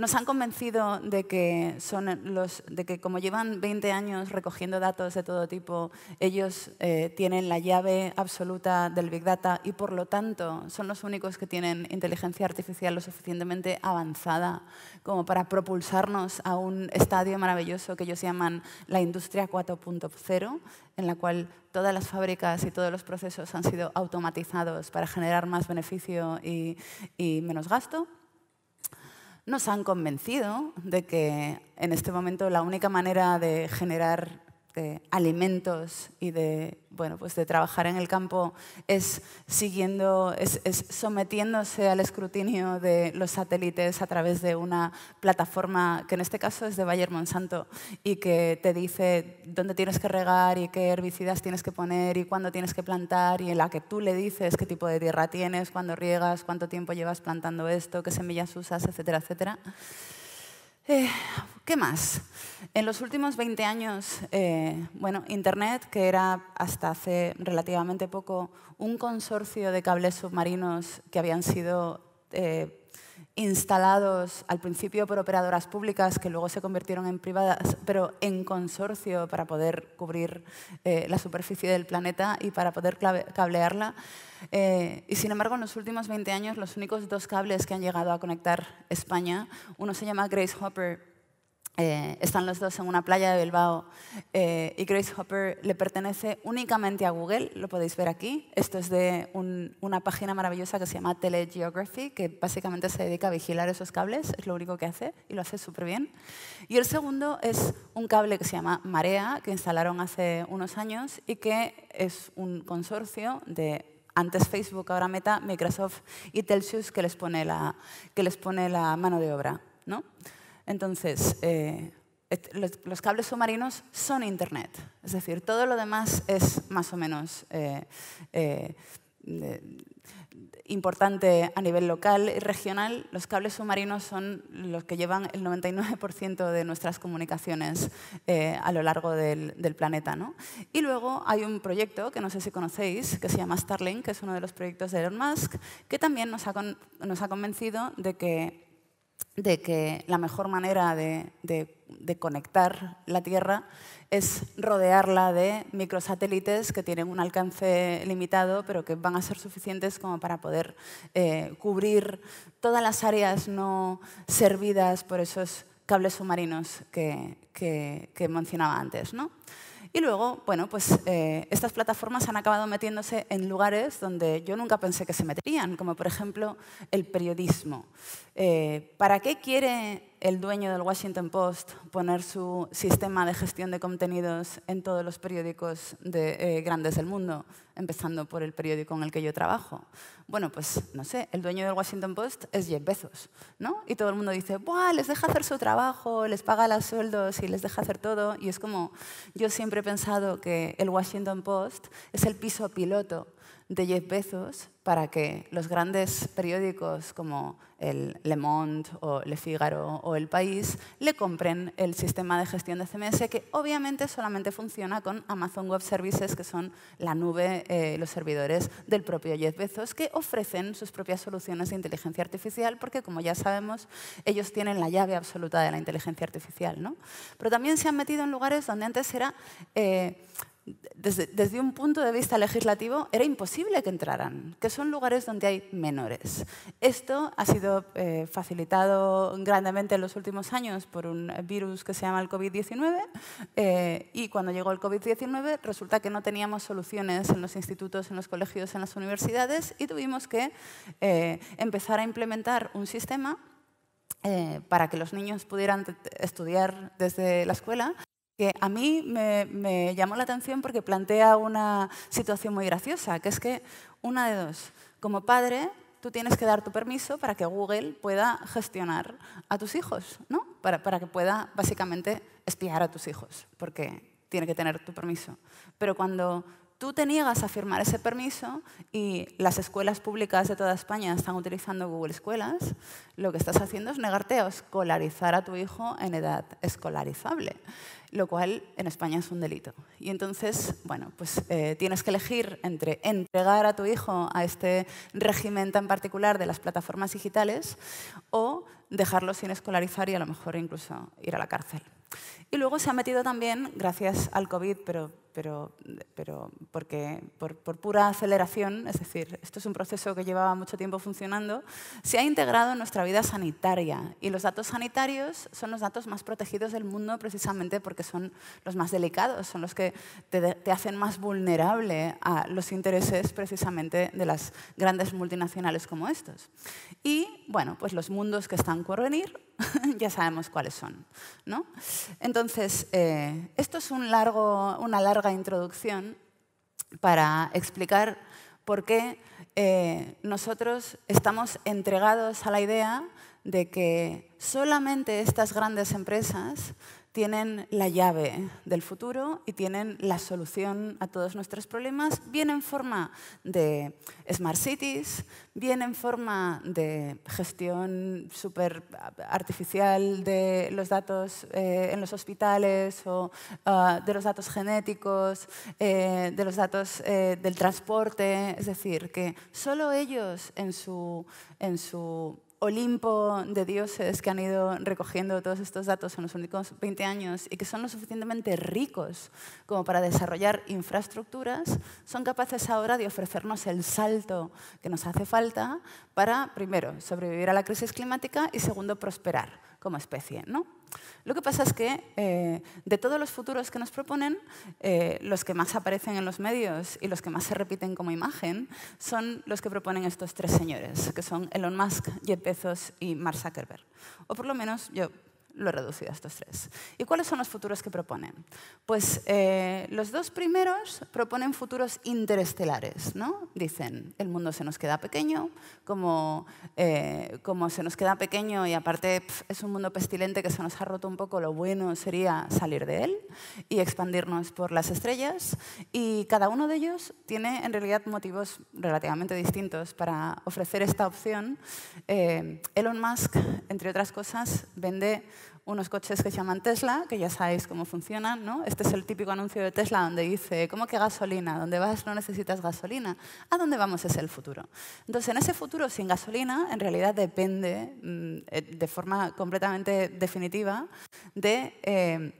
Nos han convencido de que, son los, de que como llevan 20 años recogiendo datos de todo tipo, ellos eh, tienen la llave absoluta del Big Data y por lo tanto son los únicos que tienen inteligencia artificial lo suficientemente avanzada como para propulsarnos a un estadio maravilloso que ellos llaman la industria 4.0, en la cual todas las fábricas y todos los procesos han sido automatizados para generar más beneficio y menos gasto nos han convencido de que en este momento la única manera de generar de alimentos y de, bueno, pues de trabajar en el campo es, siguiendo, es, es, sometiéndose al escrutinio de los satélites a través de una plataforma que en este caso es de Bayer Monsanto y que te dice dónde tienes que regar y qué herbicidas tienes que poner y cuándo tienes que plantar y en la que tú le dices qué tipo de tierra tienes, cuándo riegas, cuánto tiempo llevas plantando esto, qué semillas usas, etcétera, etcétera. Eh, ¿Qué más? En los últimos 20 años, eh, bueno, Internet, que era hasta hace relativamente poco un consorcio de cables submarinos que habían sido eh, instalados al principio por operadoras públicas que luego se convirtieron en privadas, pero en consorcio para poder cubrir eh, la superficie del planeta y para poder cablearla. Eh, y sin embargo, en los últimos 20 años, los únicos dos cables que han llegado a conectar España, uno se llama Grace Hopper eh, están los dos en una playa de Bilbao eh, y Grace Hopper le pertenece únicamente a Google, lo podéis ver aquí. Esto es de una página maravillosa que se llama Telegeography, que básicamente se dedica a vigilar esos cables, es lo único que hace y lo hace súper bien. Y el segundo es un cable que se llama Marea, que instalaron hace unos años y que es un consorcio de antes Facebook, ahora Meta, Microsoft y Telsius que les pone la, que les pone la mano de obra. ¿no? Entonces, eh, los, cables submarinos son Internet. Es decir, todo lo demás es más o menos eh, eh, importante a nivel local y regional. Los cables submarinos son los que llevan el 99% de nuestras comunicaciones a lo largo del, planeta. Y luego hay un proyecto que no sé si conocéis, que se llama Starlink, que es uno de los proyectos de Elon Musk, que también nos ha convencido de que de que la mejor manera de, conectar la Tierra es rodearla de microsatélites que tienen un alcance limitado, pero que van a ser suficientes como para poder eh, cubrir todas las áreas no servidas por esos cables submarinos que, mencionaba antes. Y luego, bueno, pues eh, estas plataformas han acabado metiéndose en lugares donde yo nunca pensé que se meterían, como por ejemplo el periodismo. Eh, ¿Para qué quiere el dueño del Washington Post poner su sistema de gestión de contenidos en todos los periódicos de, eh, grandes del mundo, empezando por el periódico en el que yo trabajo. Bueno, pues no sé, el dueño del Washington Post es Jeff Bezos, ¿no? Y todo el mundo dice, ¡buah! Les deja hacer su trabajo, les paga los sueldos y les deja hacer todo. Y es como, yo siempre he pensado que el Washington Post es el piso piloto de Jeff Bezos para que los grandes periódicos como el Le Monde o Le Figaro o El País, le compren el sistema de gestión de CMS que obviamente solamente funciona con Amazon Web Services, que son la nube, eh, los servidores del propio Jeff Bezos, que ofrecen sus propias soluciones de inteligencia artificial, porque como ya sabemos, ellos tienen la llave absoluta de la inteligencia artificial. ¿no? Pero también se han metido en lugares donde antes era... Eh, desde, un punto de vista legislativo, era imposible que entraran, que son lugares donde hay menores. Esto ha sido eh, facilitado grandemente en los últimos años por un virus que se llama el COVID-19 eh, y cuando llegó el COVID-19 resulta que no teníamos soluciones en los institutos, en los colegios, en las universidades y tuvimos que eh, empezar a implementar un sistema para que los niños pudieran estudiar desde la escuela que a mí me, llamó la atención porque plantea una situación muy graciosa, que es que una de dos, como padre, tú tienes que dar tu permiso para que Google pueda gestionar a tus hijos, ¿no? Para, para que pueda básicamente espiar a tus hijos, porque tiene que tener tu permiso. Pero cuando tú te niegas a firmar ese permiso y las escuelas públicas de toda España están utilizando Google Escuelas, lo que estás haciendo es negarte a escolarizar a tu hijo en edad escolarizable, lo cual en España es un delito. Y entonces, bueno, pues eh, tienes que elegir entre entregar a tu hijo a este régimen tan particular de las plataformas digitales o dejarlo sin escolarizar y a lo mejor incluso ir a la cárcel. Y luego se ha metido también, gracias al COVID, pero, porque, por, pura aceleración, es decir, esto es un proceso que llevaba mucho tiempo funcionando, se ha integrado en nuestra vida sanitaria. Y los datos sanitarios son los datos más protegidos del mundo precisamente porque son los más delicados, son los que te, te hacen más vulnerable a los intereses precisamente de las grandes multinacionales como estos. Y, bueno, pues los mundos que están por venir [LAUGHS] ya sabemos cuáles son. ¿no? Entonces, eh, esto es una larga introducción para explicar por qué eh, nosotros estamos entregados a la idea de que solamente estas grandes empresas tienen la llave del futuro y tienen la solución a todos nuestros problemas, bien en forma de smart cities, bien en forma de gestión super artificial de los datos eh, en los hospitales o ah, de los datos genéticos, eh, de los datos eh, del transporte. Es decir, que solo ellos en su, en su Olimpo de dioses que han ido recogiendo todos estos datos en los últimos 20 años y que son lo suficientemente ricos como para desarrollar infraestructuras, son capaces ahora de ofrecernos el salto que nos hace falta para, primero, sobrevivir a la crisis climática y, segundo, prosperar como especie. ¿no? Lo que pasa es que eh, de todos los futuros que nos proponen, eh, los que más aparecen en los medios y los que más se repiten como imagen son los que proponen estos tres señores, que son Elon Musk, Jeff Bezos y Mark Zuckerberg. O por lo menos yo lo he reducido a estos tres. ¿Y cuáles son los futuros que proponen? Pues eh, los dos primeros proponen futuros interestelares, ¿no? Dicen, el mundo se nos queda pequeño, como, eh, como se nos queda pequeño y aparte es un mundo pestilente que se nos ha roto un poco, lo bueno sería salir de él y expandirnos por las estrellas. Y cada uno de ellos tiene en realidad motivos relativamente distintos para ofrecer esta opción. Eh, Elon Musk, entre otras cosas, vende unos coches que se llaman Tesla, que ya sabéis cómo funcionan, ¿no? Este es el típico anuncio de Tesla donde dice, ¿cómo que gasolina? ¿Dónde vas no necesitas gasolina. ¿A dónde vamos es el futuro? Entonces, en ese futuro sin gasolina, en realidad depende mm, eh, de forma completamente definitiva de... Eh,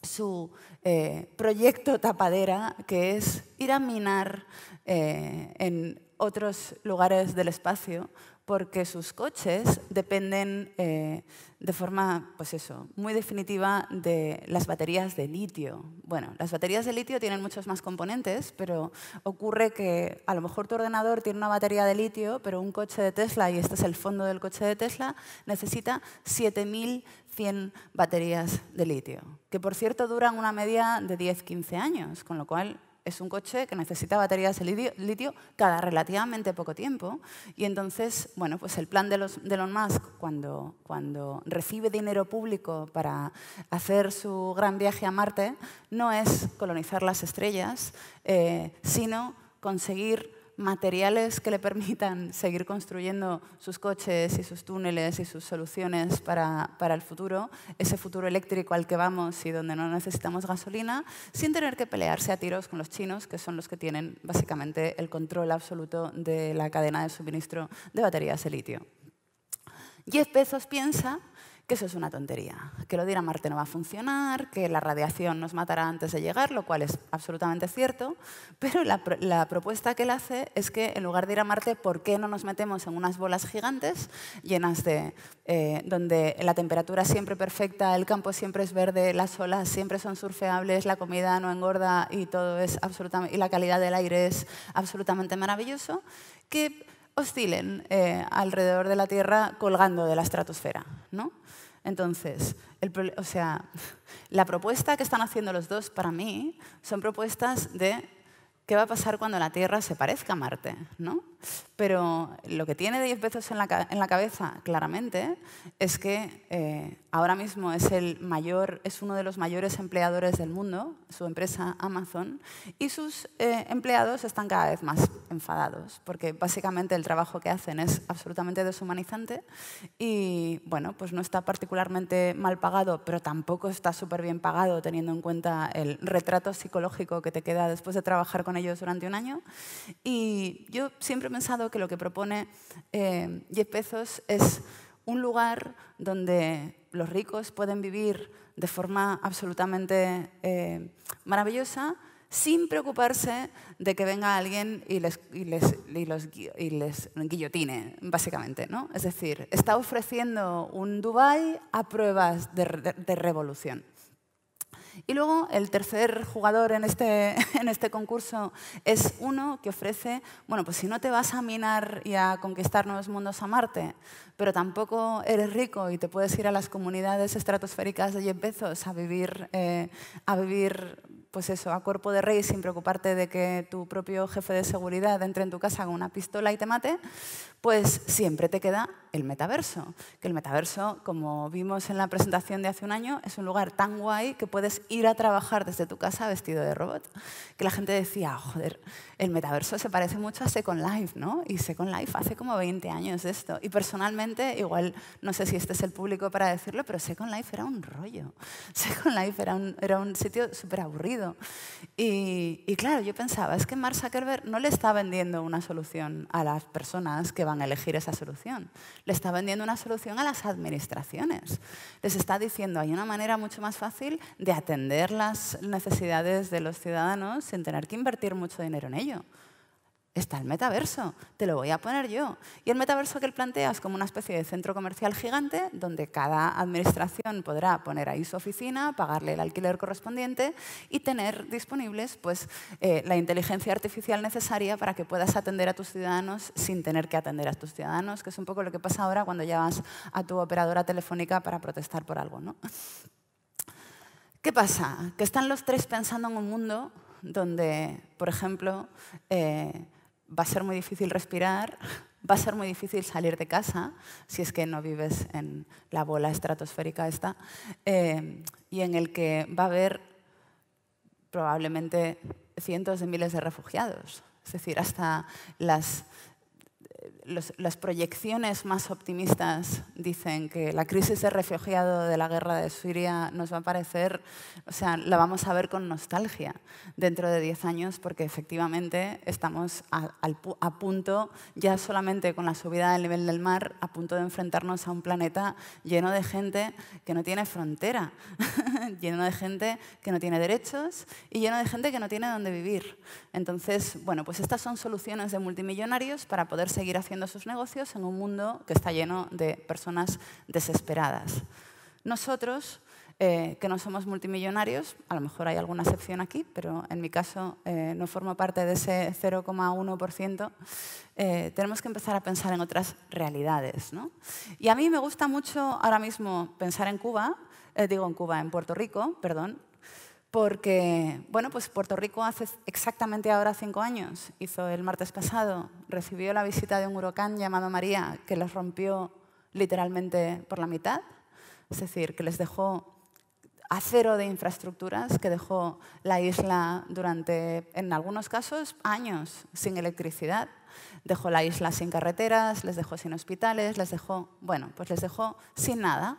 su eh, proyecto tapadera, que es ir a minar en otros lugares del espacio porque sus coches dependen eh, de forma, pues eso, muy definitiva de las baterías de litio. Bueno, las baterías de litio tienen muchos más componentes, pero ocurre que a lo mejor tu ordenador tiene una batería de litio, pero un coche de Tesla, y este es el fondo del coche de Tesla, necesita 7.100 baterías de litio, que por cierto duran una media de 10-15 años, con lo cual es un coche que necesita baterías de litio cada relativamente poco tiempo. Y entonces, bueno, pues el plan de, los, Elon Musk, cuando, cuando recibe dinero público para hacer su gran viaje a Marte, no es colonizar las estrellas, eh, sino conseguir materiales que le permitan [LAUGHS] seguir construyendo sus coches y sus túneles y sus soluciones para, el futuro, ese futuro eléctrico al que vamos y donde no necesitamos gasolina, sin tener que pelearse a tiros con los chinos, que son los que tienen básicamente el control absoluto de la cadena de suministro de baterías de litio. Jeff pesos piensa que eso es una tontería, que lo de ir a Marte no va a funcionar, que la radiación nos matará antes de llegar, lo cual es absolutamente cierto, pero la, propuesta que él hace es que en lugar de ir a Marte, ¿por qué no nos metemos en unas bolas gigantes llenas de... Eh, donde la temperatura siempre perfecta, el campo siempre es verde, las olas siempre son surfeables, la comida no engorda y todo es absolutamente... y la calidad del aire es absolutamente maravilloso, que oscilen eh, alrededor de la Tierra colgando de la estratosfera, ¿no? Entonces, o sea, la propuesta que están haciendo los dos para mí son propuestas de qué va a pasar cuando la Tierra se parezca a Marte, ¿no? Pero lo que tiene 10 veces en la, en la, cabeza, claramente, es que eh, ahora mismo es, el mayor, es uno de los mayores empleadores del mundo, su empresa Amazon, y sus eh, empleados están cada vez más enfadados, porque básicamente el trabajo que hacen es absolutamente deshumanizante y bueno, pues no está particularmente mal pagado, pero tampoco está súper bien pagado teniendo en cuenta el retrato psicológico que te queda después de trabajar con ellos durante un año. Y yo siempre he pensado que lo que propone 10 eh, pesos es un lugar donde los ricos pueden vivir de forma absolutamente eh, maravillosa sin preocuparse de que venga alguien y les, guillotine, básicamente. Es decir, está ofreciendo un Dubai a pruebas de revolución. Y luego el tercer jugador este, [LAUGHS] en este, concurso es uno que ofrece, bueno, pues si no te vas a minar y a conquistar nuevos mundos a Marte, pero tampoco eres rico y te puedes ir a las comunidades estratosféricas de 10 a vivir, eh, a vivir pues eso, a cuerpo de rey sin preocuparte de que tu propio jefe de seguridad entre en tu casa con una pistola y te mate, pues siempre te queda el metaverso. Que el metaverso, como vimos en la presentación de hace un año, es un lugar tan guay que puedes ir a trabajar desde tu casa vestido de robot. Que la gente decía, joder, el metaverso se parece mucho a Second Life, ¿no? Y Second Life hace como 20 años de esto. Y personalmente, igual, no sé si este es el público para decirlo, pero Second Life era un rollo. [LAUGHS] Second Life era un, era un sitio súper aburrido y, y, claro, yo pensaba, es que Mark Zuckerberg no le está vendiendo una solución a las personas que van a elegir esa solución, le está vendiendo una solución a las administraciones. Les está diciendo, hay una manera mucho más fácil de atender las necesidades de los ciudadanos sin tener que invertir mucho dinero en ello está el metaverso, te lo voy a poner yo. Y el metaverso que él plantea es como una especie de centro comercial gigante donde cada administración podrá poner ahí su oficina, pagarle el alquiler correspondiente y tener disponibles pues, eh, la inteligencia artificial necesaria para que puedas atender a tus ciudadanos sin tener que atender a tus ciudadanos, que es un poco lo que pasa ahora cuando llevas a tu operadora telefónica para protestar por algo. ¿no? ¿Qué pasa? Que están los tres pensando en un mundo donde, por ejemplo, eh, va a ser muy difícil respirar, va a ser muy difícil salir de casa si es que no vives en la bola estratosférica esta, eh, y en el que va a haber probablemente cientos de miles de refugiados. Es decir, hasta las las proyecciones más optimistas dicen que la crisis de refugiado de la guerra de Siria nos va a parecer, o sea, la vamos a ver con nostalgia dentro de 10 años porque efectivamente estamos a, a punto, ya solamente con la subida del nivel del mar, a punto de enfrentarnos a un planeta lleno de gente que no tiene frontera, [LAUGHS] lleno de gente que no tiene derechos y lleno de gente que no tiene dónde vivir. Entonces, bueno, pues estas son soluciones de multimillonarios para poder seguir haciendo sus negocios en un mundo que está lleno de personas desesperadas. Nosotros, eh, que no somos multimillonarios, a lo mejor hay alguna excepción aquí, pero en mi caso eh, no formo parte de ese 0,1%, eh, tenemos que empezar a pensar en otras realidades. Y a mí me gusta mucho ahora mismo pensar en Cuba, digo en Cuba, en Puerto Rico, perdón, porque, bueno, pues Puerto Rico hace exactamente ahora cinco años, hizo el martes pasado, recibió la visita de un huracán llamado María que les rompió literalmente por la mitad, es decir, que les dejó a cero de infraestructuras que dejó la isla durante, en algunos casos, años sin electricidad. Dejó la isla sin carreteras, les dejó sin hospitales, les dejó, bueno, pues les dejó sin nada.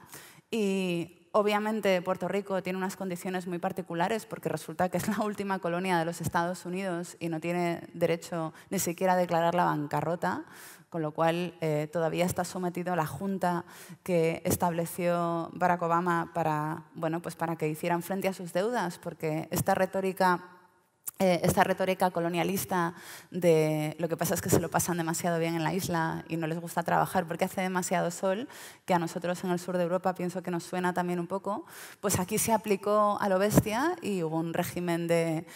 Y obviamente Puerto Rico tiene unas condiciones muy particulares porque resulta que es la última colonia de los Estados Unidos y no tiene derecho ni siquiera a declarar la bancarrota, con lo cual eh, todavía está sometido a la junta que estableció Barack Obama para, bueno, pues para que hicieran frente a sus deudas, porque esta retórica eh, esta retórica colonialista de lo que pasa es que se lo pasan demasiado bien en la isla y no les gusta trabajar porque hace demasiado sol, que a nosotros en el sur de Europa pienso que nos suena también un poco, pues aquí se aplicó a lo bestia y hubo un régimen de,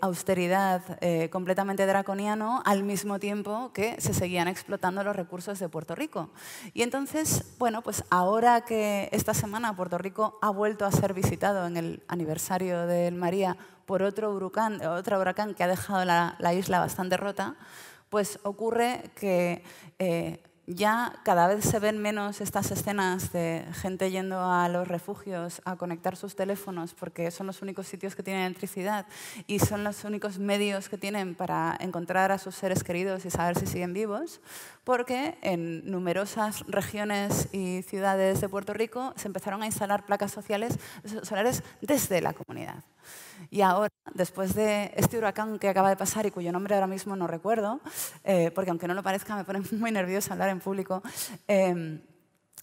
austeridad eh, completamente draconiano al mismo tiempo que se seguían explotando los recursos de Puerto Rico. Y entonces, bueno, pues ahora que esta semana Puerto Rico ha vuelto a ser visitado en el aniversario del María por otro huracán, que ha dejado la, isla bastante rota, pues ocurre que eh, ya cada vez se ven menos estas escenas de gente yendo a los refugios a conectar sus teléfonos porque son los únicos sitios que tienen electricidad y son los únicos medios que tienen para encontrar a sus seres queridos y saber si siguen vivos, porque en numerosas regiones y ciudades de Puerto Rico se empezaron a instalar placas sociales solares desde la comunidad. Y ahora, después de este huracán que acaba de pasar y cuyo nombre ahora mismo no recuerdo, eh, porque aunque no lo parezca me pone [LAUGHS] muy nerviosa hablar en público, em,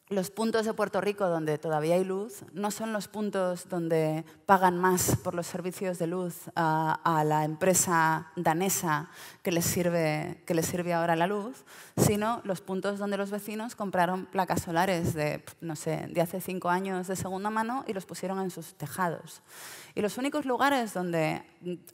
los puntos de Puerto Rico donde todavía hay luz no son los puntos donde pagan más por los servicios de luz a, la empresa danesa que les, sirve, que les sirve ahora la luz, sino los puntos donde los vecinos compraron placas solares de, no sé, de hace cinco años de segunda mano y los pusieron en sus tejados. Y los únicos lugares donde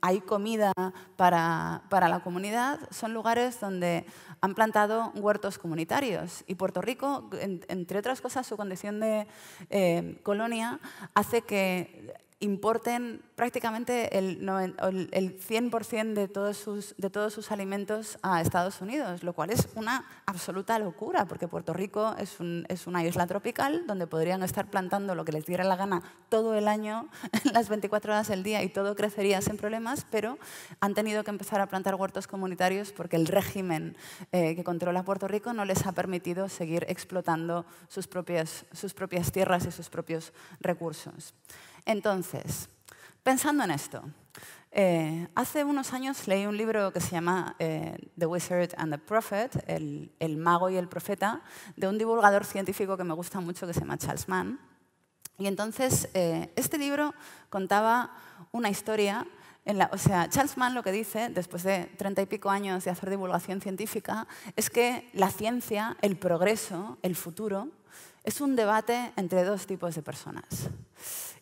hay comida para, para la comunidad son lugares donde han plantado huertos comunitarios. Y Puerto Rico, en, entre otras cosas, su condición de eh, colonia hace que importen prácticamente el, 100% de todos, sus, de todos sus alimentos a Estados Unidos, lo cual es una absoluta locura, porque Puerto Rico es, una isla tropical donde podrían estar plantando lo que les diera la gana todo el año, [LAUGHS] las 24 horas del día, y todo crecería sin problemas, pero han tenido que empezar a plantar huertos comunitarios porque el régimen eh, que controla Puerto Rico no les ha permitido seguir explotando sus propias, sus propias tierras y sus propios recursos. Entonces, pensando en esto, eh, hace unos años leí un libro que se llama eh, The Wizard and the Prophet, el, mago y el profeta, de un divulgador científico que me gusta mucho que se llama Charles Mann. Y entonces, eh, este libro contaba una historia o sea, Charles Mann lo que dice, después de treinta y pico años de hacer divulgación científica, es que la ciencia, el progreso, el futuro, es un debate entre dos tipos de personas.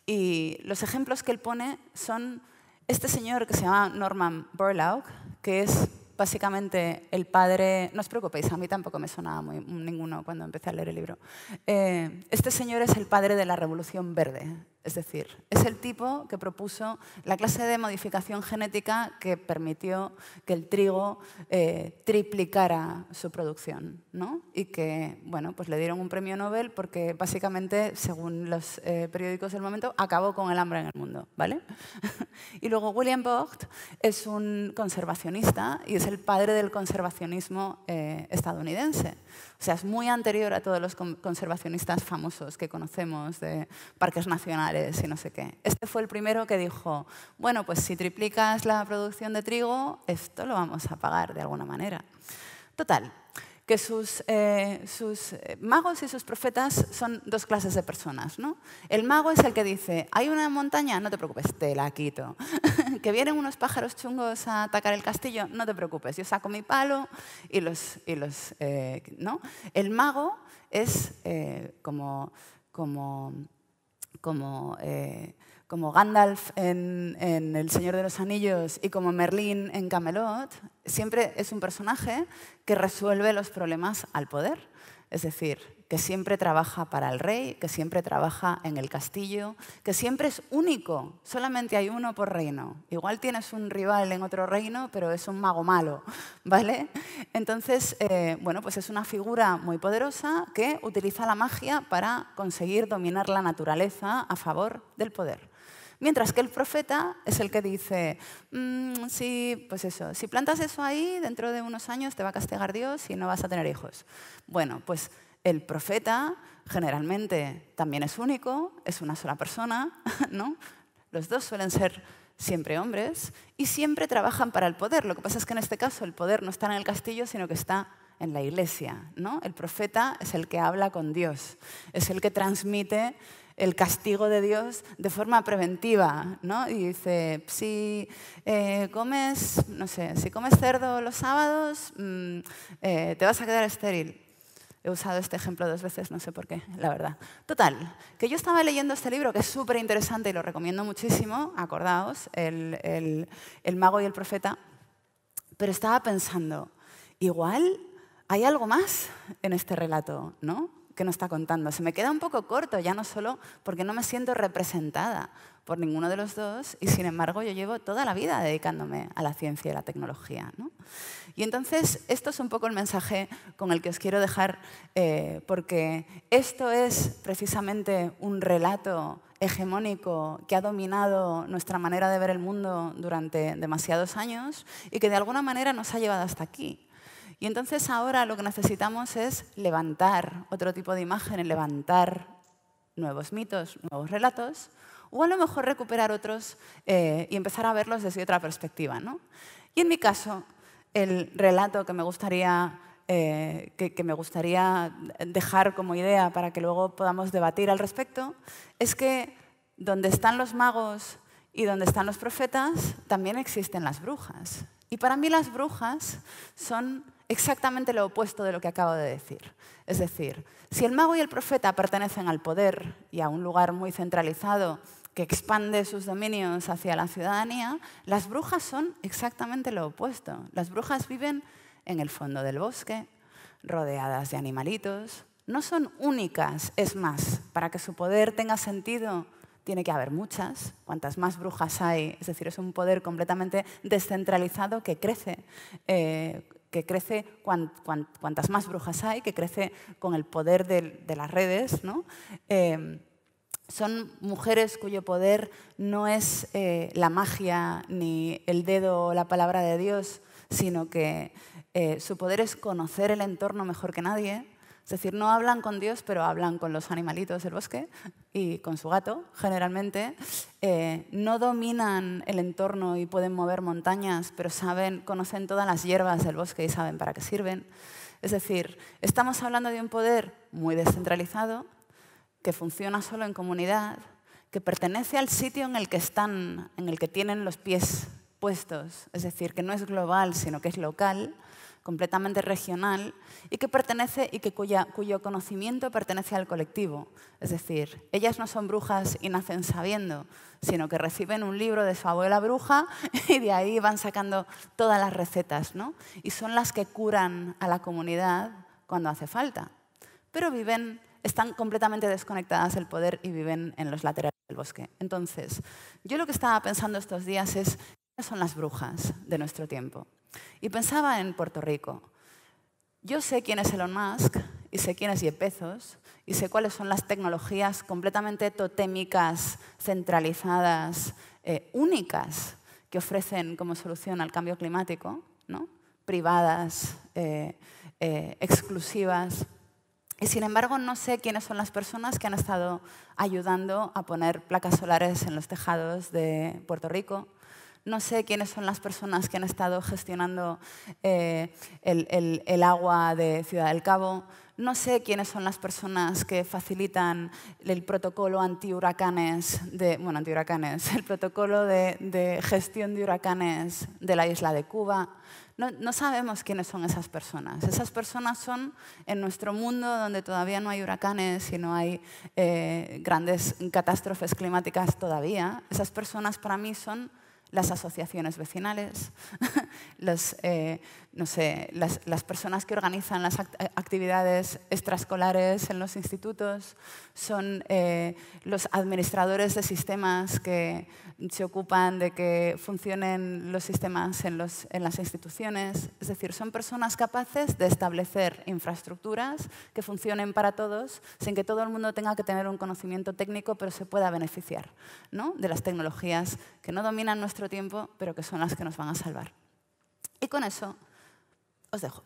Y los ejemplos que él pone son este señor que se llama Norman Borlaug, que es básicamente el padre, no os preocupéis, a mí tampoco me sonaba muy, ninguno cuando empecé a leer el libro, eh, este señor es el padre de la Revolución Verde es decir, es el tipo que propuso la clase de modificación genética que permitió que el trigo eh, triplicara su producción. ¿no? Y que bueno, pues le dieron un premio Nobel porque básicamente, según los eh, periódicos del momento, acabó con el hambre en el mundo. ¿vale? [LAUGHS] y luego William Vogt es un conservacionista y es el padre del conservacionismo eh, estadounidense. O sea, es muy anterior a todos los conservacionistas famosos que conocemos de parques nacionales y no sé qué. Este fue el primero que dijo, bueno, pues si triplicas la producción de trigo, esto lo vamos a pagar de alguna manera. Total, que sus, eh, sus, eh, magos y sus profetas son dos clases de personas. ¿no? El mago es el que dice, hay una montaña, no te preocupes, te la quito. [LAUGHS] que vienen unos pájaros chungos a atacar el castillo, no te preocupes, yo saco mi palo y los... Y los eh, ¿no? El mago es como... como, como como Gandalf en, El Señor de los Anillos y como Merlín en Camelot, siempre es un personaje que resuelve los problemas al poder. Es decir, que siempre trabaja para el rey, que siempre trabaja en el castillo, que siempre es único, solamente hay uno por reino. Igual tienes un rival en otro reino, pero es un mago malo, [LAUGHS] ¿vale? Entonces, eh, bueno, pues es una figura muy poderosa que utiliza la magia para conseguir dominar la naturaleza a favor del poder. Mientras que el profeta es el que dice, mm, sí, pues eso, si plantas eso ahí, dentro de unos años te va a castigar Dios y no vas a tener hijos. Bueno, pues el profeta generalmente también es único, es una sola persona, [LAUGHS] ¿no? Los dos suelen ser siempre hombres y siempre trabajan para el poder. Lo que pasa es que en este caso el poder no está en el castillo, sino que está en la iglesia, ¿no? El profeta es el que habla con Dios, es el que transmite el castigo de Dios de forma preventiva, ¿no? Y dice, si eh, comes, no sé, si comes cerdo los sábados, mm, eh, te vas a quedar estéril. He usado este ejemplo dos veces, no sé por qué, la verdad. Total, que yo estaba leyendo este libro, que es súper interesante y lo recomiendo muchísimo, acordaos, el mago y el profeta, pero estaba pensando, igual hay algo más en este relato, ¿no? que nos está contando. Se me queda un poco corto, ya no solo porque no me siento representada por ninguno de los dos y sin embargo yo llevo toda la vida dedicándome a la ciencia y la tecnología. Y entonces esto es un poco el mensaje con el que os quiero dejar eh, porque esto es precisamente un relato hegemónico que ha dominado nuestra manera de ver el mundo durante demasiados años y que de alguna manera nos ha llevado hasta aquí. Y entonces ahora lo que necesitamos es levantar otro tipo de imagen, levantar nuevos mitos, nuevos relatos, o a lo mejor recuperar otros eh, y empezar a verlos desde otra perspectiva. Y en mi caso, el relato que me gustaría eh, que, me gustaría dejar como idea para que luego podamos debatir al respecto, es que donde están los magos y donde están los profetas, también existen las brujas. Y para mí las brujas son exactamente lo opuesto de lo que acabo de decir. Es decir, si el mago y el profeta pertenecen al poder y a un lugar muy centralizado que expande sus dominios hacia la ciudadanía, las brujas son exactamente lo opuesto. Las brujas viven en el fondo del bosque, rodeadas de animalitos. No son únicas, es más, para que su poder tenga sentido tiene que haber muchas, cuantas más brujas hay, es decir, es un poder completamente descentralizado que crece eh, que crece cuantas más brujas hay, que crece con el poder de, las redes. Em, son mujeres cuyo poder no es eh, la magia, ni el dedo o la palabra de Dios, sino que eh, su poder es conocer el entorno mejor que nadie, es decir, no hablan con Dios, pero hablan con los animalitos del bosque y con su gato, generalmente. Eh, no dominan el entorno y pueden mover montañas, pero saben, conocen todas las hierbas del bosque y saben para qué sirven. Es decir, estamos hablando de un poder muy descentralizado, que funciona solo en comunidad, que pertenece al sitio en el que están, en el que tienen los pies puestos, es decir, que no es global, sino que es local completamente regional y que pertenece y que cuyo conocimiento pertenece al colectivo. Es decir, ellas no son brujas y nacen sabiendo, sino que reciben un libro de su abuela bruja [LAUGHS] y de ahí van sacando todas las recetas, ¿no? Y son las que curan a la comunidad cuando hace falta. Pero viven, están completamente desconectadas del poder y viven en los laterales del bosque. Entonces, yo lo que estaba pensando estos días es, ¿qué son las brujas de nuestro tiempo? Y pensaba en Puerto Rico. Yo sé quién es Elon Musk y sé quién es Jeff Bezos y sé cuáles son las tecnologías completamente totémicas, centralizadas, eh, únicas que ofrecen como solución al cambio climático, ¿no? privadas, eh, eh, exclusivas. Y sin embargo, no sé quiénes son las personas que han estado ayudando a poner placas solares en los tejados de Puerto Rico, no sé quiénes son las personas que han estado gestionando eh, el, agua de Ciudad del Cabo, no sé quiénes son las personas que facilitan el protocolo huracanes de, bueno, huracanes, el protocolo de, gestión de huracanes de la isla de Cuba. No, sabemos quiénes son esas personas. Esas personas son en nuestro mundo donde todavía no hay huracanes y no hay eh, grandes catástrofes climáticas todavía. Esas personas para mí son las asociaciones vecinales, [LAUGHS] los, eh, no sé, las, personas que organizan las actividades extraescolares en los institutos, son eh, los administradores de sistemas que se ocupan de que funcionen los sistemas en, en las instituciones. Es decir, son personas capaces de establecer infraestructuras que funcionen para todos sin que todo el mundo tenga que tener un conocimiento técnico, pero se pueda beneficiar ¿no? de las tecnologías que no dominan nuestro tiempo, pero que son las que nos van a salvar. Y con eso os dejo.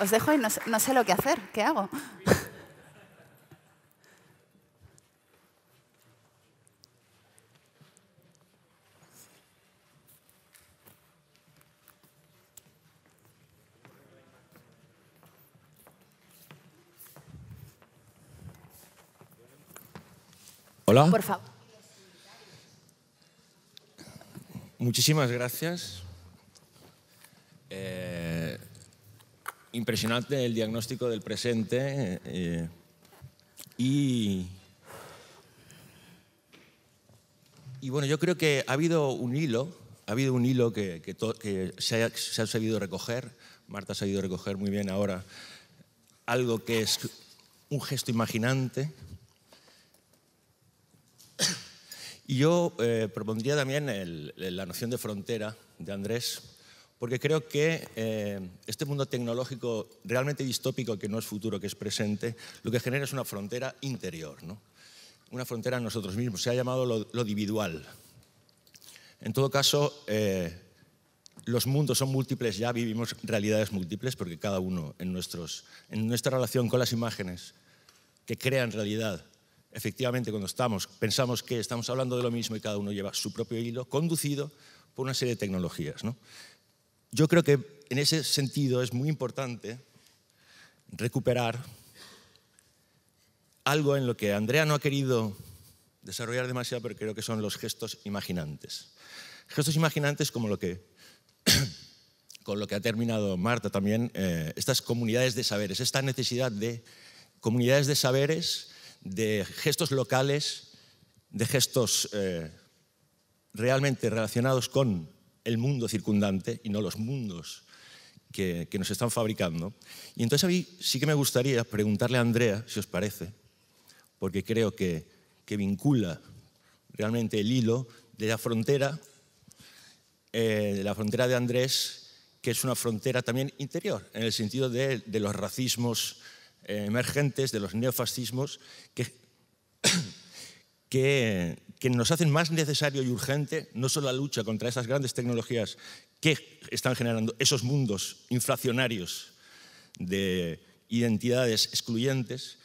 Os dejo y no, sé lo que hacer. ¿Qué hago? Por favor. Muchísimas gracias. Eh, impresionante el diagnóstico del presente eh, y, y bueno, yo creo que ha habido un hilo, ha habido un hilo que, se, ha, se, ha, sabido recoger, Marta ha sabido recoger muy bien ahora, algo que es un gesto imaginante, Y yo eh, propondría también la noción de frontera de Andrés, porque creo que eh, este mundo tecnológico realmente distópico, que no es futuro, que es presente, lo que genera es una frontera interior, ¿no? una frontera en nosotros mismos, se ha llamado lo, individual. En todo caso, eh, los mundos son múltiples, ya vivimos realidades múltiples, porque cada uno en nuestra relación con las imágenes que crean realidad efectivamente cuando estamos, pensamos que estamos hablando de lo mismo y cada uno lleva su propio hilo conducido por una serie de tecnologías. Yo creo que en ese sentido es muy importante recuperar algo en lo que Andrea no ha querido desarrollar demasiado, pero creo que son los gestos imaginantes. Gestos imaginantes como lo que, [COUGHS] con lo que ha terminado Marta también, eh, estas comunidades de saberes, esta necesidad de comunidades de saberes de gestos locales, de gestos eh, realmente relacionados con el mundo circundante y no los mundos que, nos están fabricando. Y entonces a mí sí que me gustaría preguntarle a Andrea, si os parece, porque creo que, que vincula realmente el hilo de la frontera, eh, de la frontera de Andrés, que es una frontera también interior, en el sentido de, de los racismos eh, emergentes de los neofascismos [COUGHS] que, nos hacen más necesario y urgente no solo la lucha contra esas grandes tecnologías que están generando esos mundos inflacionarios de identidades excluyentes,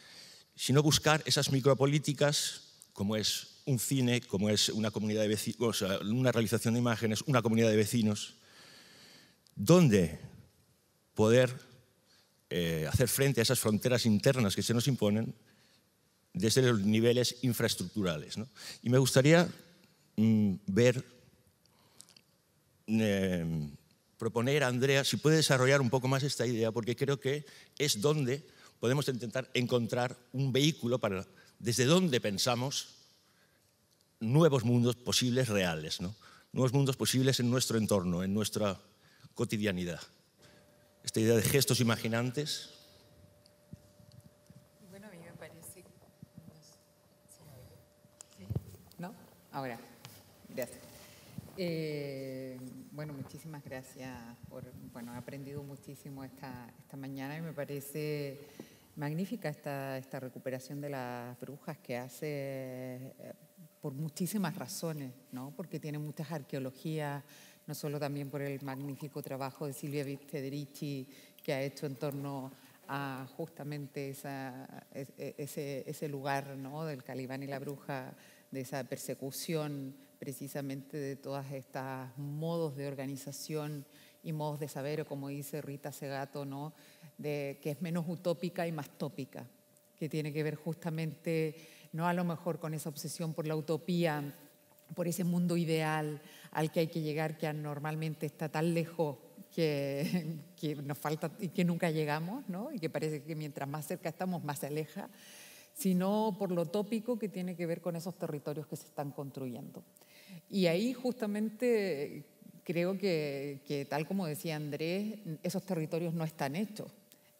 sino buscar esas micropolíticas como es un cine, como es una comunidad de una realización de imágenes, una comunidad de vecinos, donde poder eh, hacer frente a esas fronteras internas que se nos imponen desde los niveles infraestructurales. Y me gustaría mm, ver, eh, proponer a Andrea si puede desarrollar un poco más esta idea, porque creo que es donde podemos intentar encontrar un vehículo para desde donde pensamos nuevos mundos posibles reales, nuevos mundos posibles en nuestro entorno, en nuestra cotidianidad esta idea de gestos imaginantes. Bueno, a mí me parece... ¿No? Ahora, gracias. Eh, bueno, muchísimas gracias por... Bueno, he aprendido muchísimo esta, mañana y me parece magnífica esta, esta recuperación de las brujas que hace... Eh, por muchísimas razones, ¿no? porque tiene muchas arqueologías no solo también por el magnífico trabajo de Silvia Federici que ha hecho en torno a justamente esa, e, ese, lugar ¿no? del Calibán y la Bruja, de esa persecución precisamente de todos estos modos de organización y modos de saber, como dice Rita Segato, ¿no? de, que es menos utópica y más tópica, que tiene que ver justamente no a lo mejor con esa obsesión por la utopía, por ese mundo ideal, al que hay que llegar, que normalmente está tan lejos que, [LAUGHS] que, nos falta y que nunca llegamos, ¿no? y que parece que mientras más cerca estamos, más se aleja, sino por lo tópico que tiene que ver con esos territorios que se están construyendo. Y ahí justamente creo que, tal como decía Andrés, esos territorios no están hechos,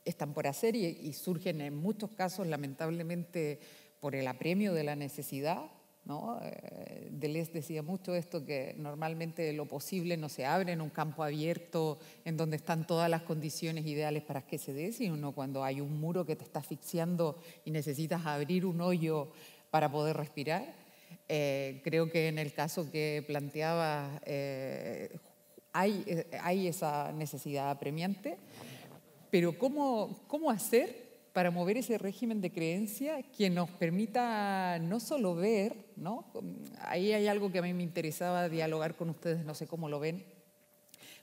están por hacer y surgen en muchos casos, lamentablemente, por el apremio de la necesidad ¿no? Eh, Deleuze decía mucho esto, que normalmente lo posible no se abre en un campo abierto en donde están todas las condiciones ideales para que se dé, sino cuando hay un muro que te está asfixiando y necesitas abrir un hoyo para poder respirar. Eh, creo que en el caso que planteaba eh, hay, esa necesidad apremiante, pero ¿cómo, cómo hacer para mover ese régimen de creencia que nos permita no solo ver, ¿no? ahí hay algo que a mí me interesaba dialogar con ustedes, no sé cómo lo ven,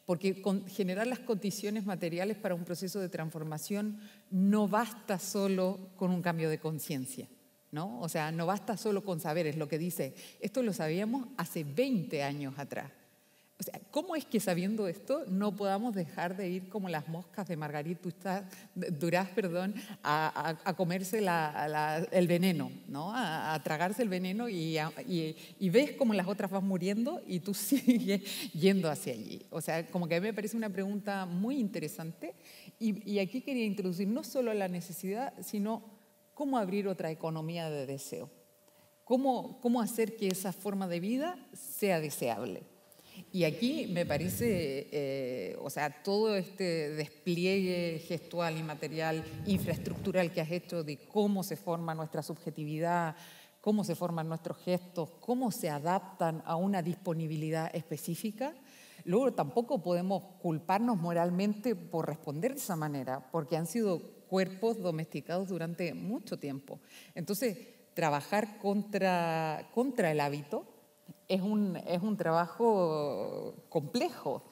porque generar las condiciones materiales para un proceso de transformación no basta solo con un cambio de conciencia. ¿No? O sea, no basta solo con saber, es lo que dice, esto lo sabíamos hace 20 años atrás. O sea, ¿cómo es que sabiendo esto no podamos dejar de ir como las moscas de Margarita Duraz, perdón, a, a, a comerse el veneno, ¿no? a, tragarse el veneno y, ves como las otras van muriendo y tú [LAUGHS] sigues yendo hacia allí? O sea, como que a mí me parece una pregunta muy interesante y, aquí quería introducir no solo la necesidad, sino cómo abrir otra economía de deseo, cómo hacer que esa forma de vida sea deseable. Y aquí me parece, eh, o sea, todo este despliegue gestual y material, infraestructural que has hecho de cómo se forma nuestra subjetividad, cómo se forman nuestros gestos, cómo se adaptan a una disponibilidad específica, luego tampoco podemos culparnos moralmente por responder de esa manera, porque han sido cuerpos domesticados durante mucho tiempo. Entonces, trabajar contra el hábito es un, es un trabajo complejo.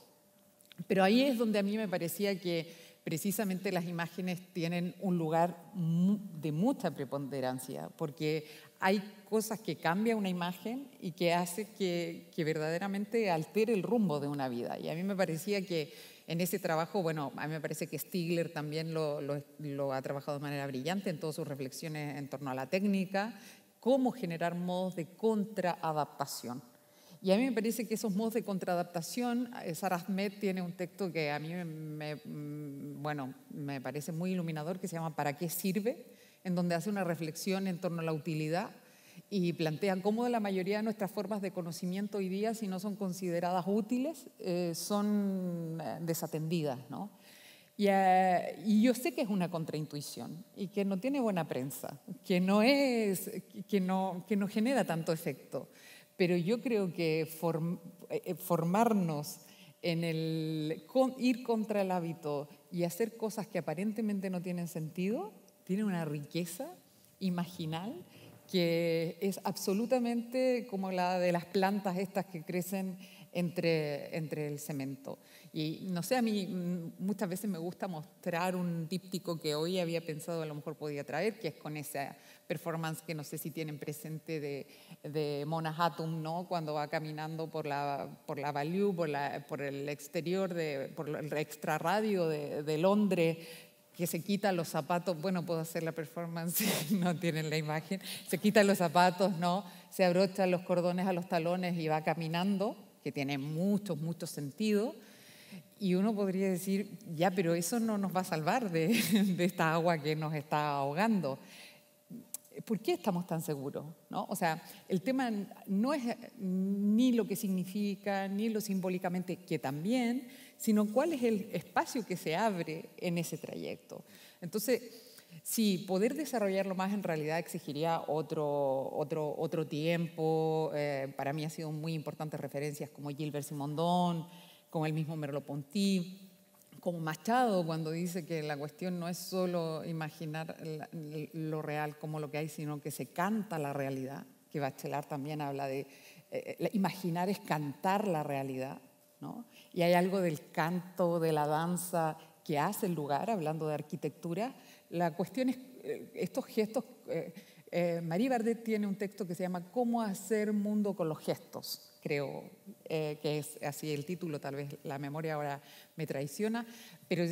Pero ahí es donde a mí me parecía que precisamente las imágenes tienen un lugar de mucha preponderancia, porque hay cosas que cambia una imagen y que hace que, verdaderamente altere el rumbo de una vida. Y a mí me parecía que en ese trabajo, bueno, a mí me parece que Stigler también lo ha trabajado de manera brillante en todas sus reflexiones en torno a la técnica cómo generar modos de contraadaptación. Y a mí me parece que esos modos de contraadaptación, eh, Sarah Ahmed tiene un texto que a mí me, mm, bueno, me parece muy iluminador que se llama ¿Para qué sirve? en donde hace una reflexión en torno a la utilidad y plantea cómo la mayoría de nuestras formas de conocimiento hoy día, si no son consideradas útiles, eh, son eh, desatendidas, ¿no? Eh, y, yo sé que es una contraintuición y que no tiene buena prensa, que no, genera tanto efecto, pero yo creo que eh, eh, formarnos en el ir contra el hábito y hacer cosas que aparentemente no tienen sentido, tiene una riqueza imaginal que es absolutamente como la de las plantas estas que crecen entre el cemento. Y no sé, a mí mm, muchas veces me gusta mostrar un díptico que hoy había pensado a lo mejor podía traer, que es con esa performance que no sé si tienen presente de, de Mona ¿no? Cuando va caminando por la, por Value, por, el exterior, de, por el extrarradio de, de Londres, que se quita los zapatos, bueno, puedo hacer la performance, [LAUGHS] no tienen la imagen, se quita los zapatos, ¿no? Se abrocha los cordones a los talones y va caminando, que tiene mucho, mucho sentido. Y uno podría decir, ya, pero eso no nos va a salvar de, esta agua que nos está ahogando. ¿Por qué estamos tan seguros? ¿No? O sea, el tema no es ni lo que significa, ni lo simbólicamente, que también, sino cuál es el espacio que se abre en ese trayecto. Entonces, Sí, poder desarrollarlo más en realidad exigiría otro, tiempo. Eh, para mí han sido muy importantes referencias como Gilbert Simondón, con el mismo Merleau-Ponty, como Machado cuando dice que la cuestión no es solo imaginar lo real como lo que hay, sino que se canta la realidad, que Bachelar también habla de eh, eh, imaginar es cantar la realidad, ¿no? Y hay algo del canto, de la danza que hace el lugar, hablando de arquitectura. La cuestión es, eh, estos gestos, eh, Marie Bardet tiene un texto que se llama ¿Cómo hacer mundo con los gestos? creo eh, que es así el título, tal vez la memoria ahora me traiciona, pero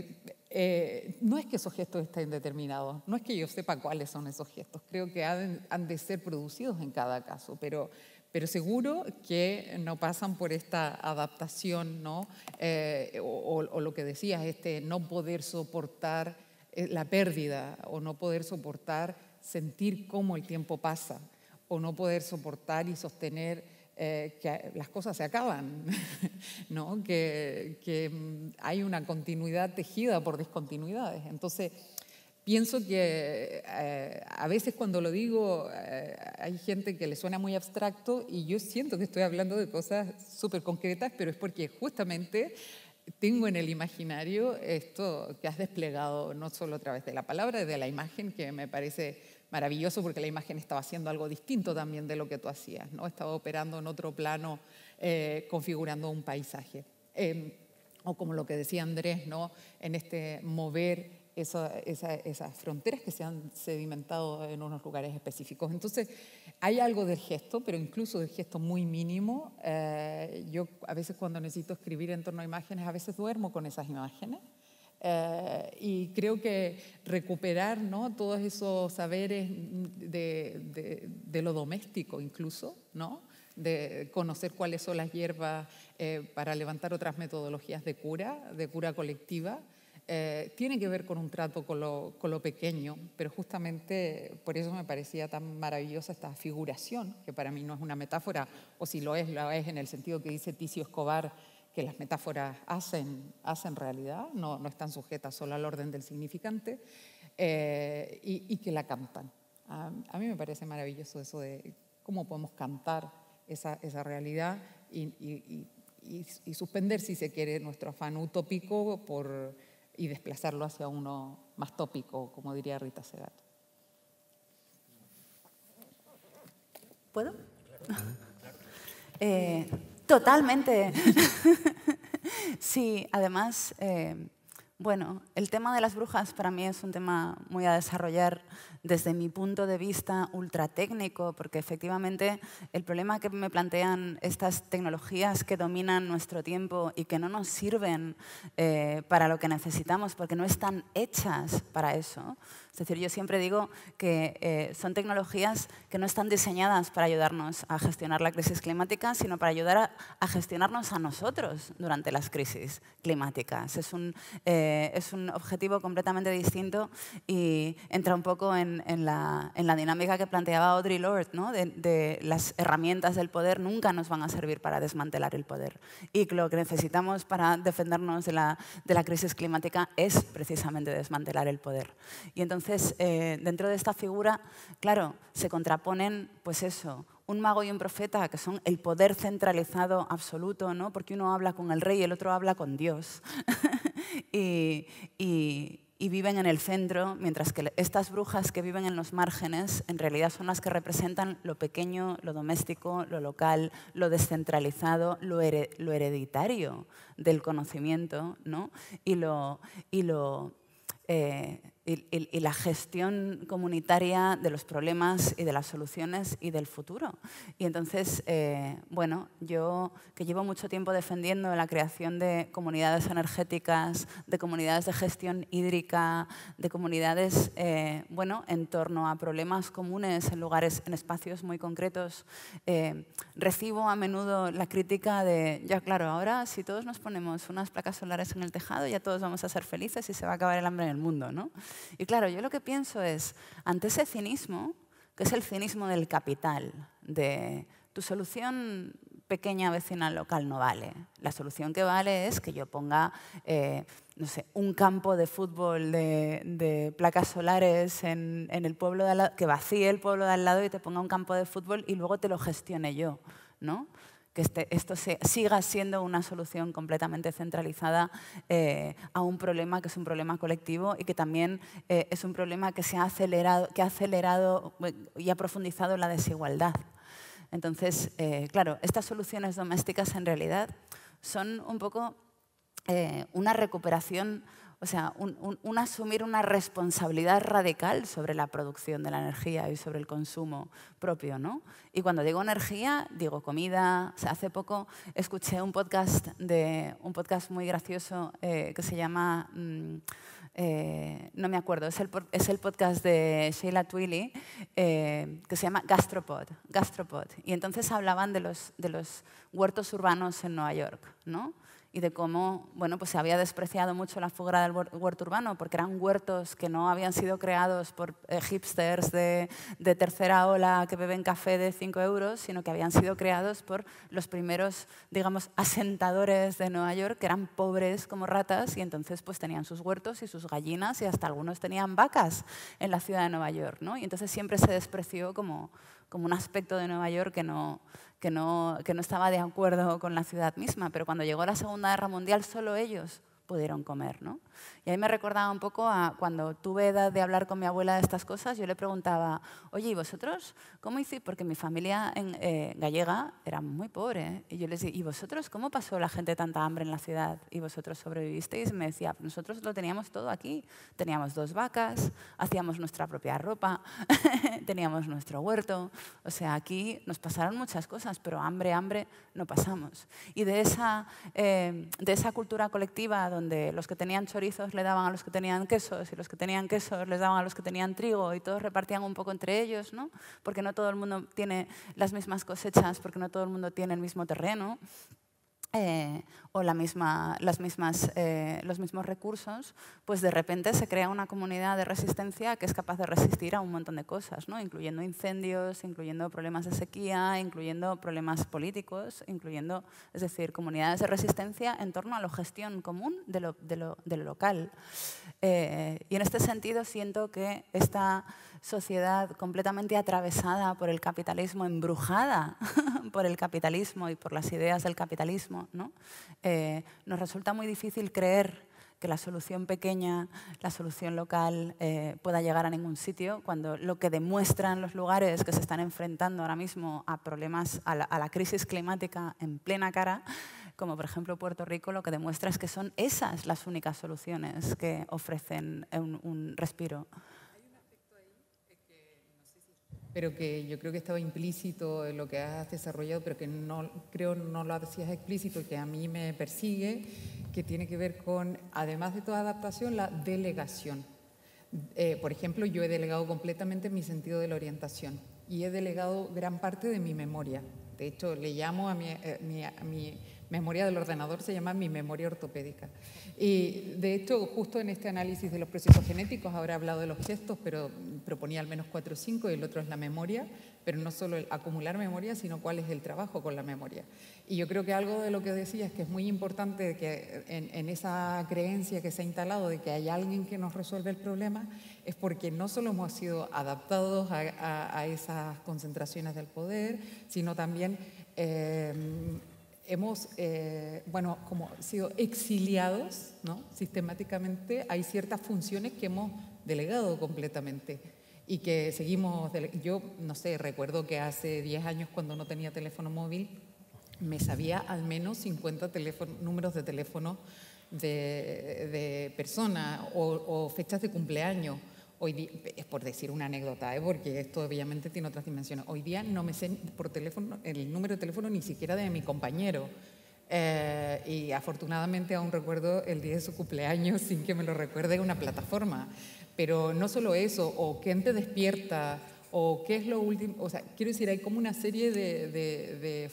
eh, no es que esos gestos estén determinados, no es que yo sepa cuáles son esos gestos, creo que han, de ser producidos en cada caso, pero, pero seguro que no pasan por esta adaptación, ¿no? Eh, o, o, lo que decías, este no poder soportar la pérdida o no poder soportar sentir cómo el tiempo pasa o no poder soportar y sostener eh, que las cosas se acaban, [LAUGHS] ¿no? que, que, mm, hay una continuidad tejida por discontinuidades. Entonces, pienso que eh, a veces cuando lo digo eh, hay gente que le suena muy abstracto y yo siento que estoy hablando de cosas súper concretas, pero es porque justamente tengo en el imaginario esto que has desplegado, no solo a través de la palabra, de la imagen, que me parece maravilloso porque la imagen estaba haciendo algo distinto también de lo que tú hacías, ¿no? Estaba operando en otro plano, eh, configurando un paisaje. Em, o como lo que decía Andrés, ¿no? En este mover esas fronteras que se han sedimentado en unos lugares específicos. Entonces, hay algo del gesto, pero incluso del gesto muy mínimo. Eh, yo a veces cuando necesito escribir en torno a imágenes, a veces duermo con esas imágenes. Eh, y creo que recuperar ¿no? todos esos saberes de, lo doméstico incluso, ¿no? de conocer cuáles son las hierbas eh, para levantar otras metodologías de cura, de cura colectiva, eh, tiene que ver con un trato con lo, con lo, pequeño, pero justamente por eso me parecía tan maravillosa esta figuración, que para mí no es una metáfora, o si lo es, lo es en el sentido que dice Ticio Escobar que las metáforas hacen, hacen realidad, no, están sujetas solo al orden del significante, eh, y, que la cantan. A, mí me parece maravilloso eso de cómo podemos cantar esa, realidad y, suspender, si se quiere, nuestro afán utópico por, y desplazarlo hacia uno más tópico, como diría Rita Segat. ¿Puedo? [LAUGHS] Eh, Totalmente. [LAUGHS] sí, además, eh, bueno, el tema de las brujas para mí es un tema muy a desarrollar desde mi punto de vista ultra técnico porque efectivamente el problema que me plantean estas tecnologías que dominan nuestro tiempo y que no nos sirven eh, para lo que necesitamos, porque no están hechas para eso, es decir, yo siempre digo que eh, son tecnologías que no están diseñadas para ayudarnos a gestionar la crisis climática, sino para ayudar a, gestionarnos a nosotros durante las crisis climáticas. Es un, eh, es un objetivo completamente distinto y entra un poco en, la, en la, dinámica que planteaba Audre Lorde, ¿no? de, de las herramientas del poder nunca nos van a servir para desmantelar el poder. Y lo que necesitamos para defendernos de la, de la crisis climática es precisamente desmantelar el poder. Y entonces entonces, eh, dentro de esta figura, claro, se contraponen, pues eso, un mago y un profeta, que son el poder centralizado absoluto, ¿no? Porque uno habla con el rey y el otro habla con Dios. [LAUGHS] y, viven en el centro, mientras que estas brujas que viven en los márgenes en realidad son las que representan lo pequeño, lo doméstico, lo local, lo descentralizado, lo, lo hereditario del conocimiento ¿no? y lo, y lo eh, y, la gestión comunitaria de los problemas y de las soluciones y del futuro. Y entonces, eh, bueno, yo que llevo mucho tiempo defendiendo la creación de comunidades energéticas, de comunidades de gestión hídrica, de comunidades, eh, bueno, en torno a problemas comunes en lugares, en espacios muy concretos, eh, recibo a menudo la crítica de, ya claro, ahora si todos nos ponemos unas placas solares en el tejado, ya todos vamos a ser felices y se va a acabar el hambre en el mundo, ¿no? Y claro, yo lo que pienso es, ante ese cinismo, que es el cinismo del capital, de tu solución pequeña vecina local no vale. La solución que vale es que yo ponga, eh, no sé, un campo de fútbol de, placas solares en, en, el pueblo de al lado, que vacíe el pueblo de al lado y te ponga un campo de fútbol y luego te lo gestione yo, ¿no? que este, esto se, siga siendo una solución completamente centralizada eh, a un problema que es un problema colectivo y que también eh, es un problema que, se ha acelerado, que ha acelerado y ha profundizado la desigualdad. Entonces, eh, claro, estas soluciones domésticas en realidad son un poco una recuperación o sea, un, asumir una responsabilidad radical sobre la producción de la energía y sobre el consumo propio, ¿no? Y cuando digo energía, digo comida. O sea, hace poco escuché un podcast, de, un podcast muy gracioso eh, que se llama... Mm, eh, no me acuerdo, es el, podcast de Sheila Twilley eh, que se llama Gastropod, Gastropod. Y entonces hablaban de los, de los huertos urbanos en Nueva York, ¿no? y de cómo bueno, pues se había despreciado mucho la fuga del huerto urbano, porque eran huertos que no habían sido creados por eh, hipsters de, tercera ola que beben café de 5 euros, sino que habían sido creados por los primeros, digamos, asentadores de Nueva York, que eran pobres como ratas, y entonces pues tenían sus huertos y sus gallinas, y hasta algunos tenían vacas en la ciudad de Nueva York, ¿no? Y entonces siempre se despreció como como un aspecto de Nueva York que no, estaba de acuerdo con la ciudad misma, pero cuando llegó la Segunda Guerra Mundial solo ellos pudieron comer, ¿no? Y ahí me recordaba un poco a cuando tuve edad de hablar con mi abuela de estas cosas, yo le preguntaba, oye, ¿y vosotros cómo hiciste? Porque mi familia en, eh, gallega era muy pobre. ¿eh? Y yo les decía, ¿y vosotros cómo pasó la gente tanta hambre en la ciudad? ¿Y vosotros sobrevivisteis? Me decía, nosotros lo teníamos todo aquí. Teníamos dos vacas, hacíamos nuestra propia ropa, [LAUGHS] teníamos nuestro huerto. O sea, aquí nos pasaron muchas cosas, pero hambre, hambre no pasamos. Y de esa, eh, de esa cultura colectiva donde los que tenían chorizo le daban a los que tenían quesos y los que tenían quesos les daban a los que tenían trigo y todos repartían un poco entre ellos, ¿no? porque no todo el mundo tiene las mismas cosechas, porque no todo el mundo tiene el mismo terreno. Eh, o la misma, las mismas, eh, los mismos recursos, pues de repente se crea una comunidad de resistencia que es capaz de resistir a un montón de cosas, ¿no? incluyendo incendios, incluyendo problemas de sequía, incluyendo problemas políticos, incluyendo, es decir, comunidades de resistencia en torno a la gestión común de lo, local. Eh, y en este sentido siento que esta sociedad completamente atravesada por el capitalismo, embrujada [LAUGHS] por el capitalismo y por las ideas del capitalismo, ¿no? Eh, nos resulta muy difícil creer que la solución pequeña, la solución local eh, pueda llegar a ningún sitio, cuando lo que demuestran los lugares que se están enfrentando ahora mismo a problemas, a la, crisis climática en plena cara, como por ejemplo Puerto Rico, lo que demuestra es que son esas las únicas soluciones que ofrecen un, un respiro pero que yo creo que estaba implícito en lo que has desarrollado, pero que no creo no lo hacías explícito, que a mí me persigue, que tiene que ver con, además de toda adaptación, la delegación. Eh, por ejemplo, yo he delegado completamente mi sentido de la orientación y he delegado gran parte de mi memoria. De hecho, le llamo a eh, a mi memoria del ordenador se llama mi memoria ortopédica. Y de hecho, justo en este análisis de los procesos genéticos, ahora he hablado de los gestos, pero proponía al menos cuatro o cinco y el otro es la memoria, pero no solo el acumular memoria, sino cuál es el trabajo con la memoria. Y yo creo que algo de lo que decías es que es muy importante que en, esa creencia que se ha instalado de que hay alguien que nos resuelve el problema, es porque no solo hemos sido adaptados a, esas concentraciones del poder, sino también... Eh, hemos eh, bueno, como sido exiliados ¿no? sistemáticamente, hay ciertas funciones que hemos delegado completamente y que seguimos, yo no sé, recuerdo que hace 10 años cuando no tenía teléfono móvil, me sabía al menos 50 números de teléfono de, personas o fechas de cumpleaños Hoy es por decir una anécdota, ¿eh? porque esto obviamente tiene otras dimensiones. Hoy día no me sé por teléfono el número de teléfono ni siquiera de mi compañero. Eh, y afortunadamente aún recuerdo el día de su cumpleaños [LAUGHS] sin que me lo recuerde una plataforma. Pero no solo eso, o quién te despierta, o qué es lo último. O sea, quiero decir, hay como una serie de,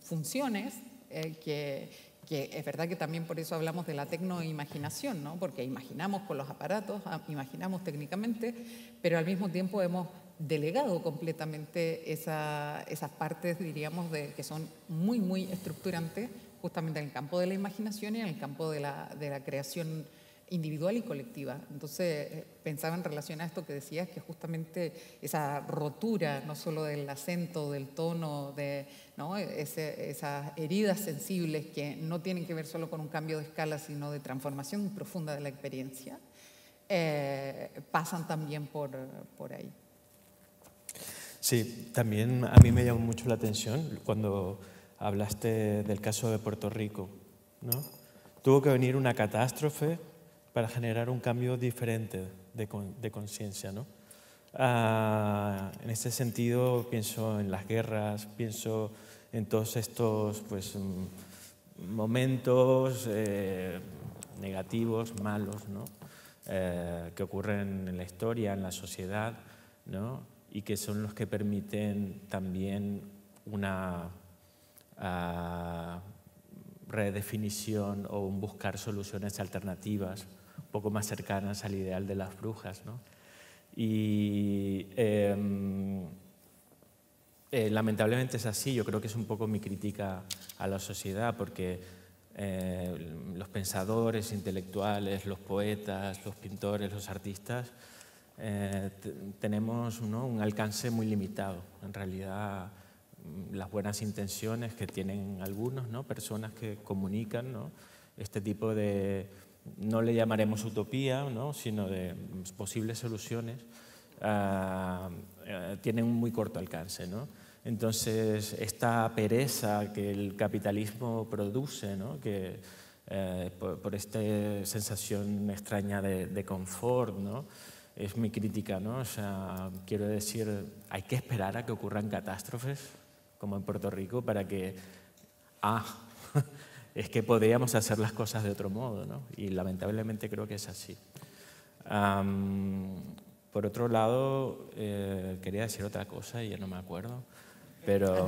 funciones eh, que, que es verdad que también por eso hablamos de la tecnoimaginación, ¿no? porque imaginamos con los aparatos, ah, imaginamos técnicamente, pero al mismo tiempo hemos delegado completamente esa, esas partes, diríamos, de, que son muy, muy estructurantes justamente en el campo de la imaginación y en el campo de la, de la creación individual y colectiva. Entonces eh, pensaba en relación a esto que decías, que justamente esa rotura, no solo del acento, del tono, de, e-, esas heridas sensibles que no tienen que ver solo con un cambio de escala, sino de transformación profunda de la experiencia, eh, pasan también por, por ahí. Sí, también a mí me llamó mucho la atención cuando hablaste del caso de Puerto Rico. ¿no? Tuvo que venir una catástrofe para generar un cambio diferente de, de conciencia. ¿no? Ah, en ese sentido, pienso en las guerras, pienso en todos estos pues, mm, momentos eh, negativos, malos, ¿no? Eh, que ocurren en la historia, en la sociedad, ¿no? y que son los que permiten también una ah, redefinición o un buscar soluciones alternativas, un poco más cercanas al ideal de las brujas. ¿no? Y em, eh, lamentablemente es así, yo creo que es un poco mi crítica a la sociedad, porque eh, los pensadores intelectuales, los poetas, los pintores, los artistas, eh, tenemos un alcance muy limitado. En realidad, mm, las buenas intenciones que tienen algunos, ¿no? personas que comunican ¿no? este tipo de no le llamaremos utopía, sino de posibles soluciones, ah, eh, tiene un muy corto alcance. Entonces, esta pereza que el capitalismo produce, que, eh, por, esta sensación extraña de, confort, es mi crítica. ¿no? O sea, quiero decir, hay que esperar a que ocurran catástrofes, como en Puerto Rico, para que, ah, [LAUGHS] es que podríamos hacer las cosas de otro modo, ¿no? Y lamentablemente creo que es así. por otro lado, eh, quería decir otra cosa y ya no me acuerdo. Pero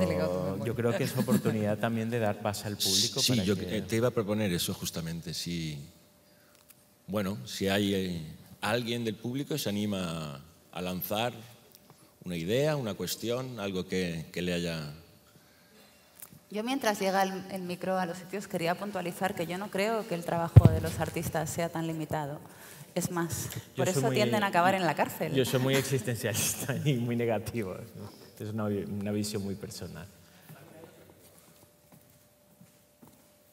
ah, yo creo que es [LAUGHS] oportunidad también de dar paso al público. Sí, yo eh, te iba a proponer eso justamente. Si, bueno, si hay eh, alguien del público se anima a lanzar una idea, una cuestión, algo que le haya yo mientras llega el, micro a los sitios quería puntualizar que yo no creo que el trabajo de los artistas sea tan limitado. Es más, por eso tienden a acabar en la cárcel. Yo soy muy existencialista y muy negativo. Es una, una visión muy personal.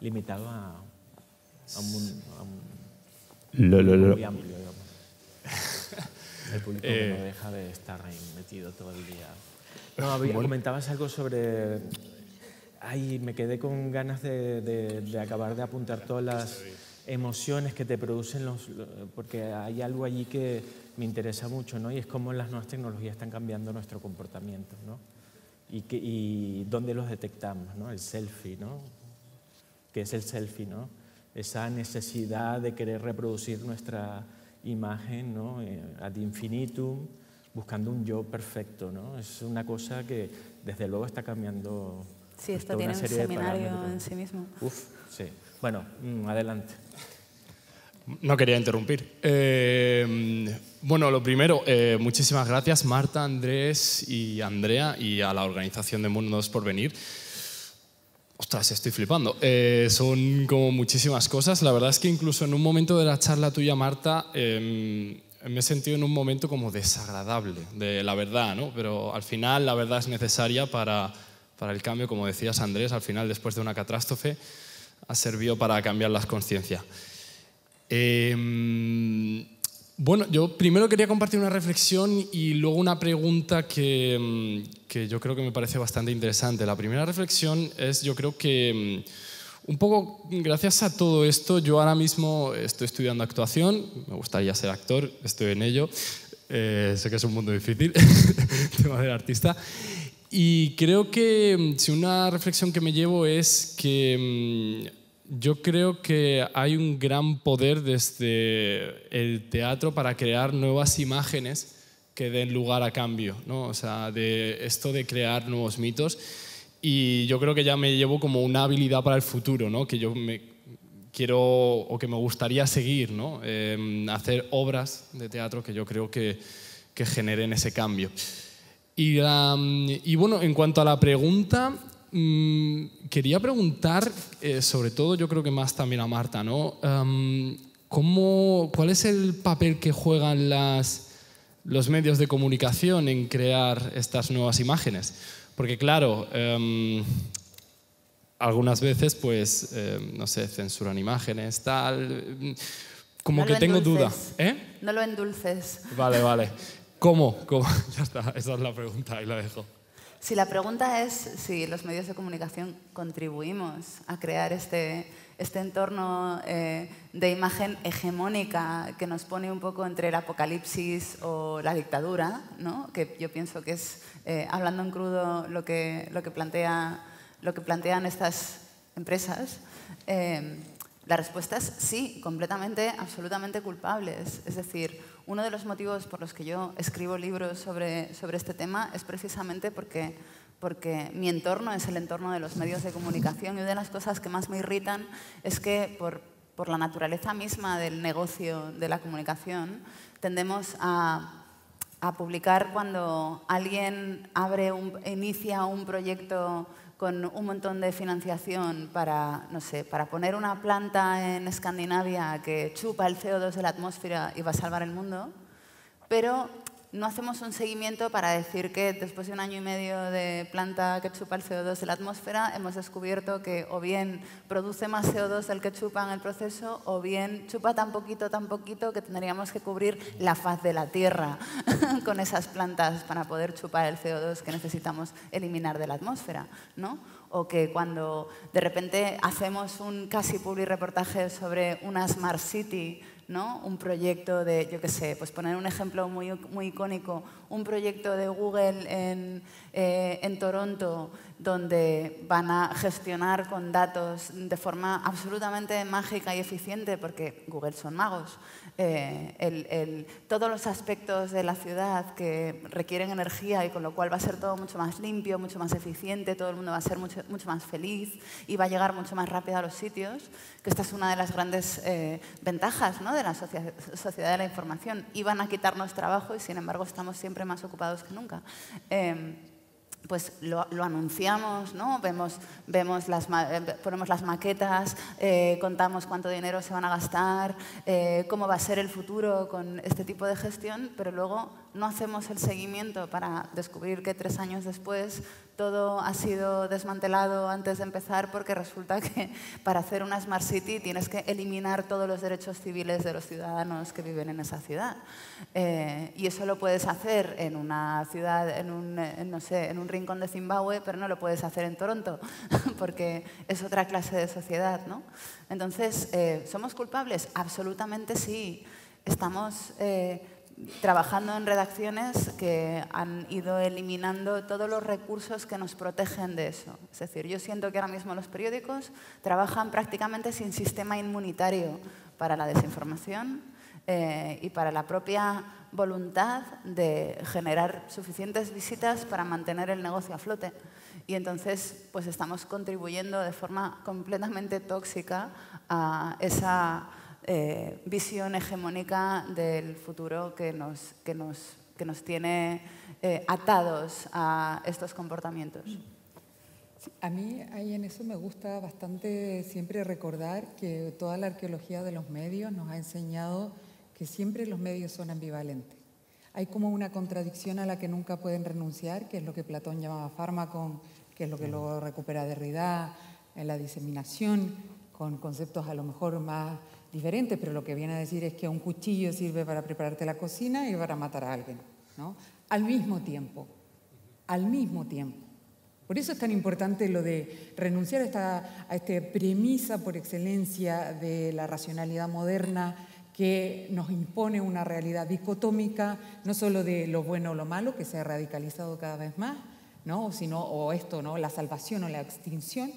Limitado a, un, lo, lo, muy amplio, El público que eh. no deja de estar ahí metido todo el día. No, comentabas algo sobre ay, me quedé con ganas de, acabar de apuntar todas las emociones que te producen los, porque hay algo allí que me interesa mucho, ¿no? Y es cómo las nuevas tecnologías están cambiando nuestro comportamiento, ¿no? Y, que, y dónde los detectamos, ¿no? El selfie, ¿no? ¿Qué es el selfie, ¿no? Esa necesidad de querer reproducir nuestra imagen, ¿no? Eh, ad infinitum, buscando un yo perfecto, ¿no? Es una cosa que desde luego está cambiando Sí, esto pues, tiene un seminario en sí mismo. Uf, sí. Bueno, mm, adelante. No quería interrumpir. Eh, bueno, lo primero, eh, muchísimas gracias Marta, Andrés y Andrea y a la organización de Mundos por venir. Ostras, estoy flipando. Eh, son como muchísimas cosas. La verdad es que incluso en un momento de la charla tuya, Marta, em, me he sentido en un momento como desagradable, de la verdad, ¿no? Pero al final la verdad es necesaria para, para el cambio, como decías Andrés, al final después de una catástrofe, ha servido para cambiar las conciencias. Em, bueno, yo primero quería compartir una reflexión y luego una pregunta em, que, yo creo que me parece bastante interesante. La primera reflexión es, yo creo que em, un poco gracias a todo esto, yo ahora mismo estoy estudiando actuación, me gustaría ser actor, estoy en ello, eh, sé que es un mundo difícil, tema [LAUGHS] del artista. Y creo que mm, si una reflexión que me llevo es que mm, yo creo que hay un gran poder desde el teatro para crear nuevas imágenes que den lugar a cambio, ¿no? O sea, de esto de crear nuevos mitos. Y yo creo que ya me llevo como una habilidad para el futuro, ¿no? Que yo me quiero o que me gustaría seguir, ¿no? Em, hacer obras de teatro que yo creo que generen ese cambio. Y, bueno, en cuanto a la pregunta, mm, quería preguntar, eh, sobre todo yo creo que más también a Marta, ¿no? ¿Cuál es el papel que juegan las, los medios de comunicación en crear estas nuevas imágenes? Porque claro, em, algunas veces, pues, em, no sé, censuran imágenes, tal. Mm, como que tengo duda. ¿eh? No lo endulces. Vale, vale. ¿Cómo? [LAUGHS] Ya está, esa es la pregunta y la dejo. Si la pregunta es si los medios de comunicación contribuimos a crear este, este entorno eh, de imagen hegemónica que nos pone un poco entre el apocalipsis o la dictadura, ¿no? que yo pienso que es, eh, hablando en crudo, lo que, lo que, plantea, lo que plantean estas empresas, eh, la respuesta es sí, completamente, absolutamente culpables. Es decir, uno de los motivos por los que yo escribo libros sobre, sobre este tema es precisamente porque, porque mi entorno es el entorno de los medios de comunicación y una de las cosas que más me irritan es que por, la naturaleza misma del negocio de la comunicación tendemos a publicar cuando alguien abre un, inicia un proyecto con un montón de financiación para, no sé, para poner una planta en Escandinavia que chupa el CO2 de la atmósfera y va a salvar el mundo, pero no hacemos un seguimiento para decir que después de un año y medio de planta que chupa el CO2 de la atmósfera, hemos descubierto que o bien produce más CO2 del que chupa en el proceso, o bien chupa tan poquito, tan poquito que tendríamos que cubrir la faz de la Tierra [LAUGHS] con esas plantas para poder chupar el CO2 que necesitamos eliminar de la atmósfera, ¿no? o que cuando de repente hacemos un casi public reportaje sobre una Smart City ¿no? Un proyecto de, yo qué sé, pues poner un ejemplo muy, muy icónico, un proyecto de Google en, eh, Toronto donde van a gestionar con datos de forma absolutamente mágica y eficiente, porque Google son magos, eh, todos los aspectos de la ciudad que requieren energía y con lo cual va a ser todo mucho más limpio, mucho más eficiente, todo el mundo va a ser mucho, mucho más feliz y va a llegar mucho más rápido a los sitios, que esta es una de las grandes eh, ventajas ¿no? de la sociedad de la información. Iban a quitarnos trabajo y, sin embargo, estamos siempre más ocupados que nunca. Em, pues lo, anunciamos, ¿no? vemos, vemos las, eh, ponemos las maquetas, eh, contamos cuánto dinero se van a gastar, eh, cómo va a ser el futuro con este tipo de gestión, pero luego no hacemos el seguimiento para descubrir que tres años después todo ha sido desmantelado antes de empezar porque resulta que [LAUGHS] para hacer una Smart City tienes que eliminar todos los derechos civiles de los ciudadanos que viven en esa ciudad. Eh, y eso lo puedes hacer en una ciudad, en un, no sé, en un rincón de Zimbabue, pero no lo puedes hacer en Toronto [LAUGHS] porque es otra clase de sociedad. Entonces, eh, ¿somos culpables? Absolutamente sí. Estamos... Eh, trabajando en redacciones que han ido eliminando todos los recursos que nos protegen de eso. Es decir, yo siento que ahora mismo los periódicos trabajan prácticamente sin sistema inmunitario para la desinformación eh, y para la propia voluntad de generar suficientes visitas para mantener el negocio a flote. Y entonces pues estamos contribuyendo de forma completamente tóxica a esa eh, visión hegemónica del futuro que nos, tiene eh, atados a estos comportamientos. a mí ahí en eso me gusta bastante siempre recordar que toda la arqueología de los medios nos ha enseñado que siempre los medios son ambivalentes. Hay como una contradicción a la que nunca pueden renunciar, que es lo que Platón llamaba fármaco, que es lo que luego recupera Derrida, en eh, la diseminación, con conceptos a lo mejor más diferente pero lo que viene a decir es que un cuchillo sirve para prepararte la cocina y para matar a alguien, ¿no? Al mismo tiempo, al mismo tiempo. Por eso es tan importante lo de renunciar a esta, a este premisa por excelencia de la racionalidad moderna que nos impone una realidad dicotómica, no solo de lo bueno o lo malo, que se ha radicalizado cada vez más, ¿no? sino, o esto, ¿no? la salvación o la extinción,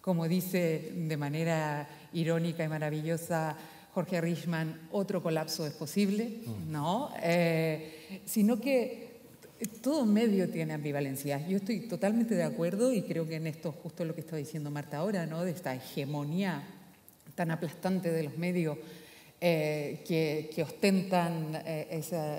como dice de manera irónica y maravillosa Jorge Richman, otro colapso es posible, mm. ¿no? Eh, sino que todo medio tiene ambivalencias. Yo estoy totalmente de acuerdo y creo que en esto justo lo que está diciendo Marta ahora, ¿no? De esta hegemonía tan aplastante de los medios eh, que, ostentan eh,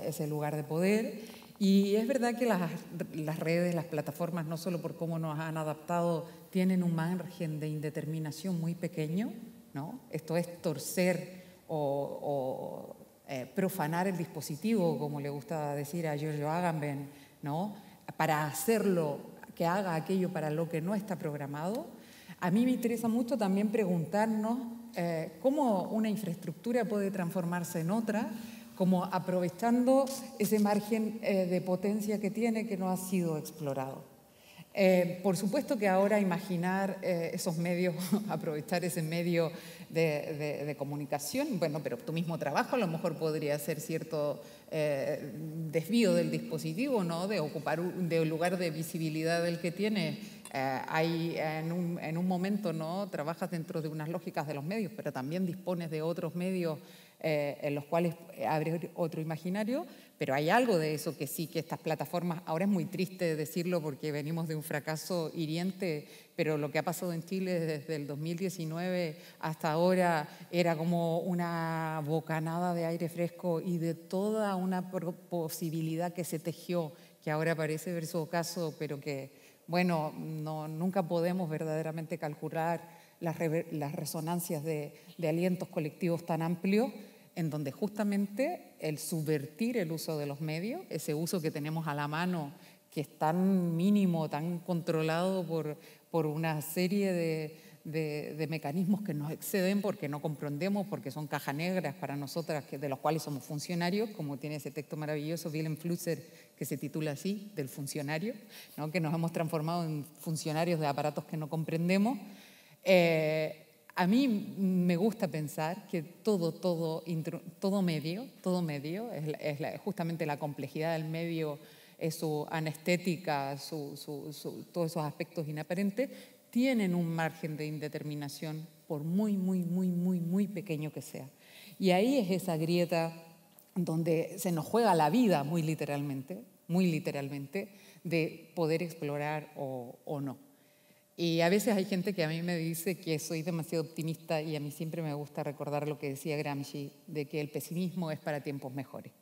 ese, lugar de poder. Y es verdad que las, las, redes, las plataformas, no solo por cómo nos han adaptado, tienen un margen de indeterminación muy pequeño, esto es torcer o, eh, profanar el dispositivo, como le gusta decir a Giorgio Agamben, ¿no? Para hacerlo, que haga aquello para lo que no está programado. A mí me interesa mucho también preguntarnos eh, cómo una infraestructura puede transformarse en otra, como aprovechando ese margen eh, de potencia que tiene que no ha sido explorado. Eh, por supuesto que ahora imaginar eh, esos medios, [LAUGHS] aprovechar ese medio de, comunicación, bueno, pero tu mismo trabajo a lo mejor podría ser cierto eh, desvío del dispositivo, ¿no? De ocupar un lugar de visibilidad del que tiene. hay en un, momento, ¿no? Trabajas dentro de unas lógicas de los medios, pero también dispones de otros medios en los cuales abres otro imaginario pero hay algo de eso que sí, que estas plataformas, ahora es muy triste decirlo porque venimos de un fracaso hiriente, pero lo que ha pasado en Chile desde el 2019 hasta ahora era como una bocanada de aire fresco y de toda una posibilidad que se tejió, que ahora parece ver su ocaso, pero que, bueno, nunca podemos verdaderamente calcular las, resonancias de, de alientos colectivos tan amplios en donde justamente el subvertir el uso de los medios, ese uso que tenemos a la mano, que es tan mínimo, tan controlado por, por una serie de, de, mecanismos que nos exceden porque no comprendemos, porque son cajas negras para nosotras, que, de los cuales somos funcionarios, como tiene ese texto maravilloso Willem Flusser que se titula así, del funcionario, ¿no? que nos hemos transformado en funcionarios de aparatos que no comprendemos. Eh, a mí me gusta pensar que todo, todo, todo medio, todo medio, es, justamente la complejidad del medio, es su anestética, todos esos aspectos inaparentes, tienen un margen de indeterminación por muy, muy, muy, muy, muy pequeño que sea. Y ahí es esa grieta donde se nos juega la vida muy literalmente, muy literalmente, de poder explorar o no. Y a veces hay gente que a mí me dice que soy demasiado optimista y a mí siempre me gusta recordar lo que decía Gramsci, de que el pesimismo es para tiempos mejores.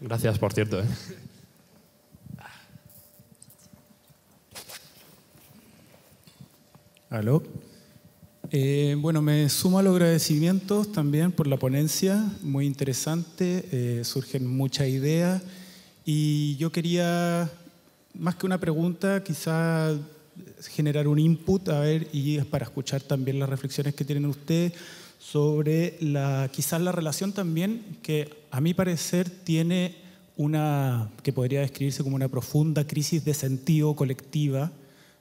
Gracias, por cierto. ¿eh? ¿Aló? Eh, bueno, me sumo a los agradecimientos también por la ponencia, muy interesante, eh, surgen muchas ideas. Y yo quería, más que una pregunta, quizá generar un input, a ver, y es para escuchar también las reflexiones que tienen ustedes sobre la, quizás la relación también que a mi parecer tiene una, que podría describirse como una profunda crisis de sentido colectiva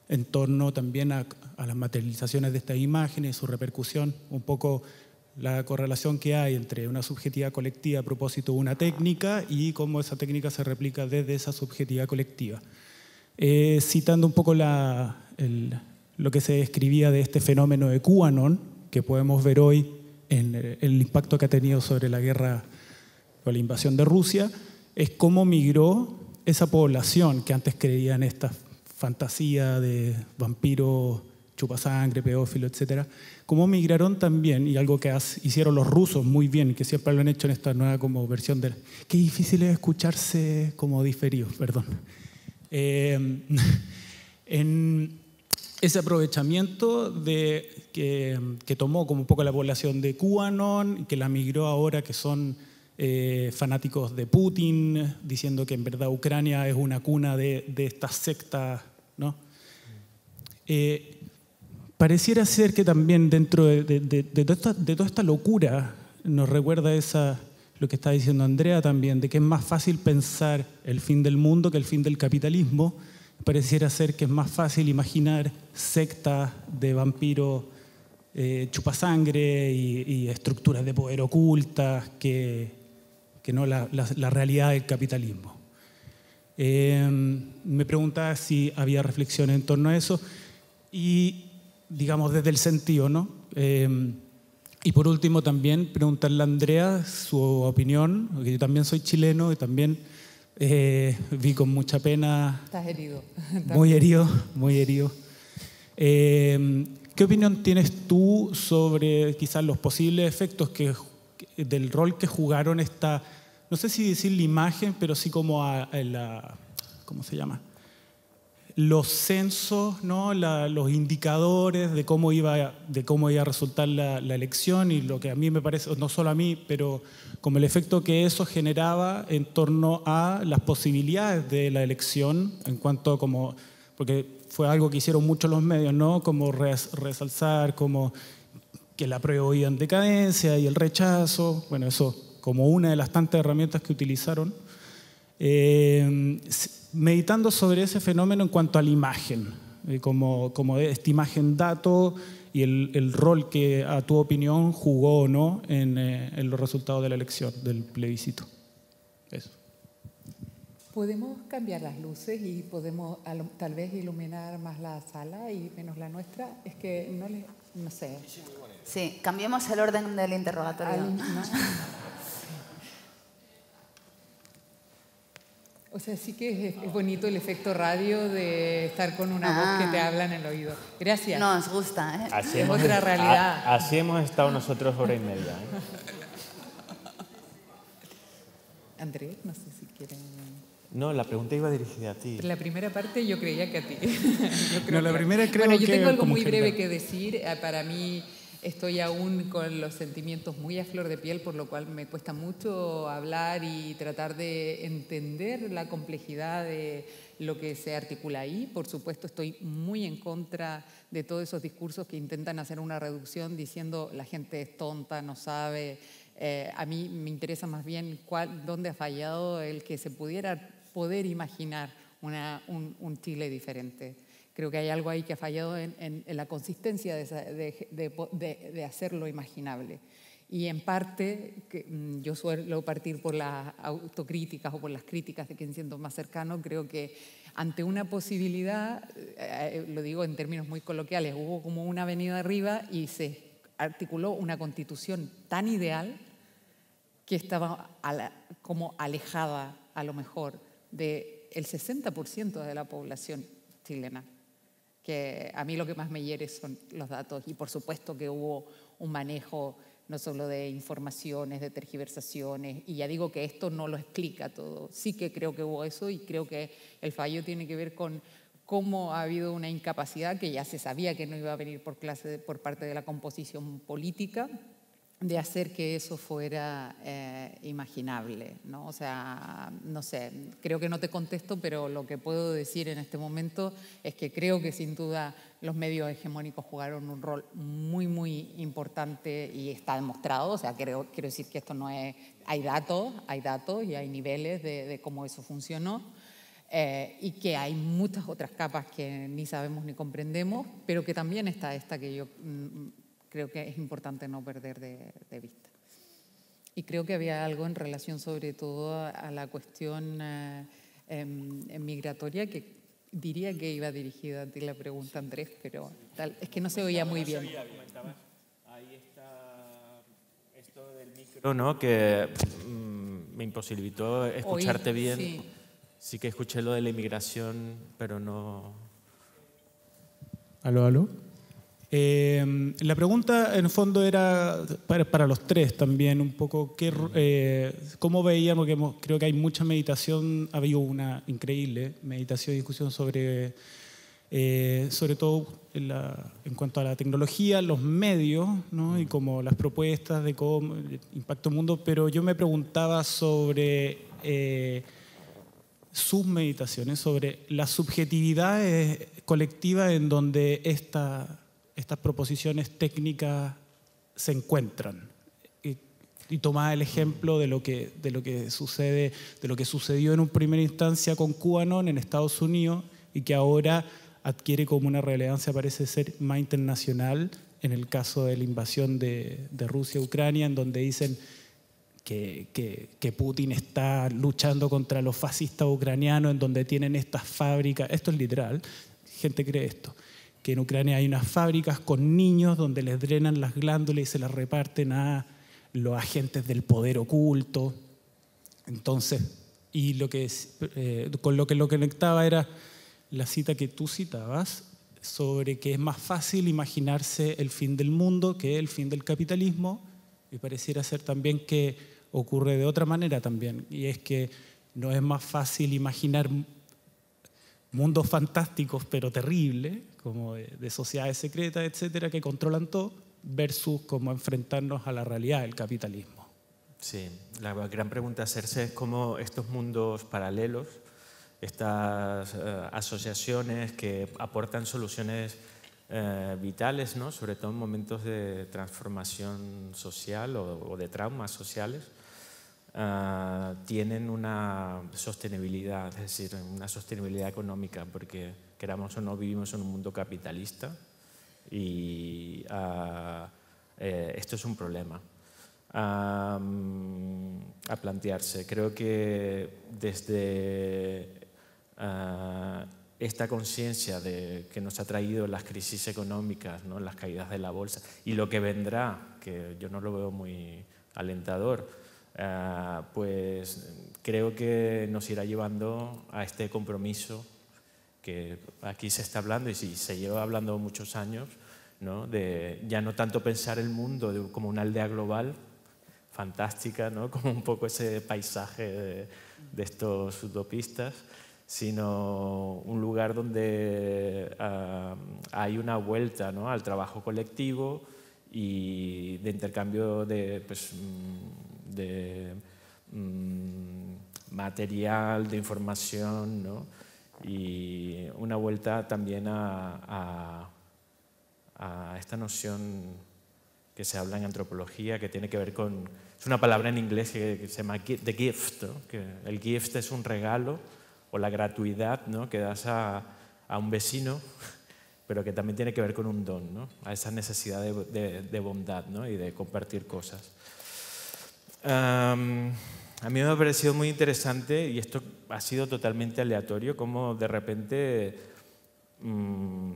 en torno también a, las materializaciones de estas imágenes, su repercusión, un poco la correlación que hay entre una subjetividad colectiva a propósito de una técnica y cómo esa técnica se replica desde esa subjetividad colectiva. Eh, citando un poco la, lo que se describía de este fenómeno de QAnon, que podemos ver hoy en eh, el, impacto que ha tenido sobre la guerra o la invasión de Rusia, es cómo migró esa población que antes creía en esta fantasía de vampiros sangre, pedófilo, etcétera, como migraron también, y algo que hicieron los rusos muy bien, que siempre lo han hecho en esta nueva como versión de... Qué difícil es escucharse como diferido, perdón. Em, [LAUGHS] en ese aprovechamiento de, que, tomó como un poco la población de QAnon, que la migró ahora, que son eh, fanáticos de Putin, diciendo que en verdad Ucrania es una cuna de, de estas sectas, ¿no? Eh, pareciera ser que también dentro de, toda, esta, locura nos recuerda lo que está diciendo Andrea también, de que es más fácil pensar el fin del mundo que el fin del capitalismo. Pareciera ser que es más fácil imaginar sectas de vampiros eh, chupasangre y, estructuras de poder ocultas que, no la, realidad del capitalismo. Eh, me preguntaba si había reflexiones en torno a eso y digamos, desde el sentido, ¿no? Em, y por último también preguntarle a Andrea su opinión, porque yo también soy chileno y también eh, vi con mucha pena... Estás herido. [LAUGHS] Muy herido, muy herido. Em, ¿Qué opinión tienes tú sobre quizás los posibles efectos que, del rol que jugaron esta, no sé si decir la imagen, pero sí como a la, ¿cómo se llama? los censos, ¿no? los indicadores de cómo, iba, de cómo iba a resultar la, elección y lo que a mí me parece, no solo a mí, pero como el efecto que eso generaba en torno a las posibilidades de la elección, en cuanto como, porque fue algo que hicieron muchos los medios, ¿no? Como resalzar, como que la prueba iba en decadencia y el rechazo, bueno, eso como una de las tantas herramientas que utilizaron. Eh, meditando sobre ese fenómeno en cuanto a la imagen, eh, como, como esta imagen dato y el, rol que a tu opinión jugó o no eh, en, los resultados de la elección, del plebiscito. Eso. Podemos cambiar las luces y podemos tal vez iluminar más la sala y menos la nuestra. Es que no no sé. Sí, cambiemos el orden del interrogatorio. no. O sea, sí que es, bonito el efecto radio de estar con una voz que te ah. habla en el oído. Gracias. No, Nos gusta, ¿eh? Así es otra realidad. así hemos estado nosotros hora y media. ¿eh? [LAUGHS] Andrés, no sé si quieren... No, la pregunta iba dirigida a ti. La primera parte yo creía que a ti. [LAUGHS] yo la primera creo bueno, yo tengo algo muy breve que decir. Eh, para mí... Estoy aún con los sentimientos muy a flor de piel, por lo cual me cuesta mucho hablar y tratar de entender la complejidad de lo que se articula ahí. Por supuesto, estoy muy en contra de todos esos discursos que intentan hacer una reducción diciendo la gente es tonta, no sabe. Eh, a mí me interesa más bien dónde ha fallado el que se pudiera poder imaginar un, un Chile diferente. Creo que hay algo ahí que ha fallado en, la consistencia de, de, hacerlo imaginable. Y en parte, que, mm, yo suelo partir por las autocríticas o por las críticas de quien siento más cercano, creo que ante una posibilidad, eh, eh, lo digo en términos muy coloquiales, hubo como una avenida arriba y se articuló una constitución tan ideal que estaba como alejada a lo mejor del 60% de la población chilena que a mí lo que más me hiere son los datos y por supuesto que hubo un manejo no solo de informaciones, de tergiversaciones, y ya digo que esto no lo explica todo, sí que creo que hubo eso y creo que el fallo tiene que ver con cómo ha habido una incapacidad que ya se sabía que no iba a venir por, clase, por parte de la composición política, de hacer que eso fuera eh, imaginable, ¿no? O sea, no sé, creo que no te contesto, pero lo que puedo decir en este momento es que creo que sin duda los medios hegemónicos jugaron un rol muy, muy importante y está demostrado, o sea, creo, quiero decir que esto no es, hay datos, hay datos y hay niveles de, cómo eso funcionó. Eh, y que hay muchas otras capas que ni sabemos ni comprendemos, pero que también está esta que yo mm, creo que es importante no perder de, vista. Y creo que había algo en relación sobre todo a la cuestión eh, em, em, migratoria que diría que iba dirigida a ti la pregunta, Andrés, pero tal, es que no se oía muy bien. Ahí está esto del micro, ¿no? Que mm, me imposibilitó escucharte bien. Sí. sí que escuché lo de la inmigración, pero no... ¿Aló, aló? Eh, la pregunta en fondo era para, los tres también, un poco eh, cómo veíamos, creo que hay mucha meditación, ha habido una increíble meditación y discusión sobre, eh, sobre todo en, la, en, cuanto a la tecnología, los medios y como las propuestas de cómo impacto mundo, pero yo me preguntaba sobre sus meditaciones, sobre la subjetividad colectiva en donde esta estas proposiciones técnicas se encuentran. Y, tomada el ejemplo de lo, que, sucede, de lo que sucedió en un primera instancia con QAnon en Estados Unidos y que ahora adquiere como una relevancia, parece ser, más internacional en el caso de la invasión de, Rusia a Ucrania, en donde dicen que, Putin está luchando contra los fascistas ucranianos, en donde tienen estas fábricas, esto es literal, gente cree esto, que en Ucrania hay unas fábricas con niños donde les drenan las glándulas y se las reparten a los agentes del poder oculto. Entonces, y lo que eh, con lo que lo conectaba era la cita que tú citabas sobre que es más fácil imaginarse el fin del mundo que el fin del capitalismo, y pareciera ser también que ocurre de otra manera también, y es que no es más fácil imaginar mundos fantásticos pero terribles como de, sociedades secretas, etcétera, que controlan todo, versus cómo enfrentarnos a la realidad del capitalismo. Sí, la gran pregunta a hacerse es cómo estos mundos paralelos, estas eh, asociaciones que aportan soluciones eh, vitales, ¿no? sobre todo en momentos de transformación social o, de traumas sociales, eh, tienen una sostenibilidad, es decir, una sostenibilidad económica, porque queramos o no, vivimos en un mundo capitalista y ah, eh, esto es un problema a, plantearse. Creo que desde ah, esta conciencia de que nos ha traído las crisis económicas, las caídas de la bolsa y lo que vendrá, que yo no lo veo muy alentador, ah, pues creo que nos irá llevando a este compromiso que aquí se está hablando y se lleva hablando muchos años, de ya no tanto pensar el mundo como una aldea global, fantástica, [LAUGHS] como un poco ese paisaje de, estos utopistas, sino un lugar donde ah, hay una vuelta al trabajo colectivo y de intercambio de, pues, mm, mm, material, de información. ¿no? y una vuelta también a, a, esta noción que se habla en antropología, que tiene que ver con, es una palabra en inglés que, se llama the gift, que el gift es un regalo o la gratuidad ¿no? que das a, a, un vecino, [LAUGHS] pero que también tiene que ver con un don, ¿no? a esa necesidad de, de, bondad y de compartir cosas a mí me ha parecido muy interesante, y esto ha sido totalmente aleatorio, cómo de repente mm,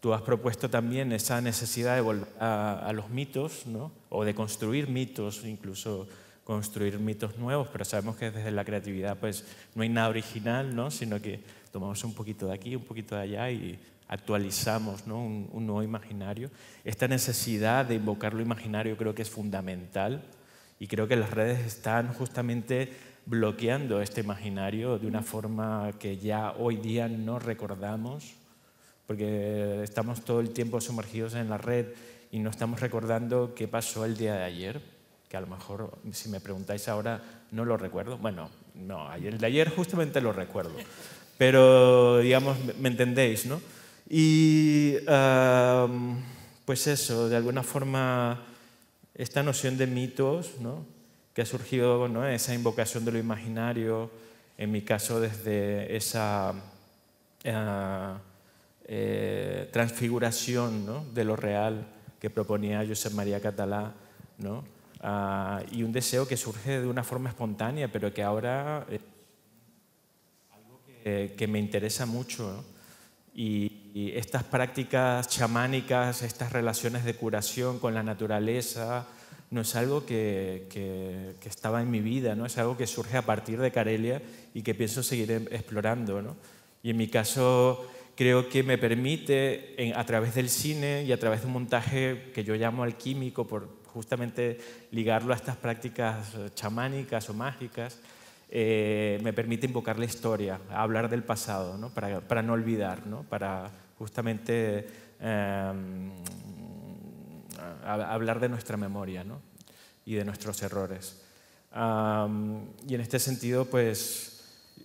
tú has propuesto también esa necesidad de volver a, los mitos, o de construir mitos, incluso construir mitos nuevos, pero sabemos que desde la creatividad pues, no hay nada original, sino que tomamos un poquito de aquí, un poquito de allá y actualizamos un, un nuevo imaginario. Esta necesidad de invocar lo imaginario creo que es fundamental y creo que las redes están justamente bloqueando este imaginario de una forma que ya hoy día no recordamos, porque estamos todo el tiempo sumergidos en la red y no estamos recordando qué pasó el día de ayer, que a lo mejor si me preguntáis ahora no lo recuerdo. Bueno, no, el de ayer justamente lo recuerdo, pero digamos, me entendéis, ¿no? Y pues eso, de alguna forma esta noción de mitos que ha surgido, esa invocación de lo imaginario, en mi caso desde esa eh, eh, transfiguración de lo real que proponía Josep María Catalá, ah, y un deseo que surge de una forma espontánea, pero que ahora es algo que, que me interesa mucho. Y y estas prácticas chamánicas, estas relaciones de curación con la naturaleza, no es algo que, que, estaba en mi vida, ¿no? es algo que surge a partir de Carelia y que pienso seguir em, explorando. ¿no? Y en mi caso creo que me permite, a través del cine y a través de un montaje que yo llamo alquímico, por justamente ligarlo a estas prácticas eh, chamánicas o mágicas, eh, me permite invocar la historia, hablar del pasado, ¿no? Para, para no olvidar, ¿no? para justamente em, hablar de nuestra memoria y de nuestros errores. y en este sentido, pues,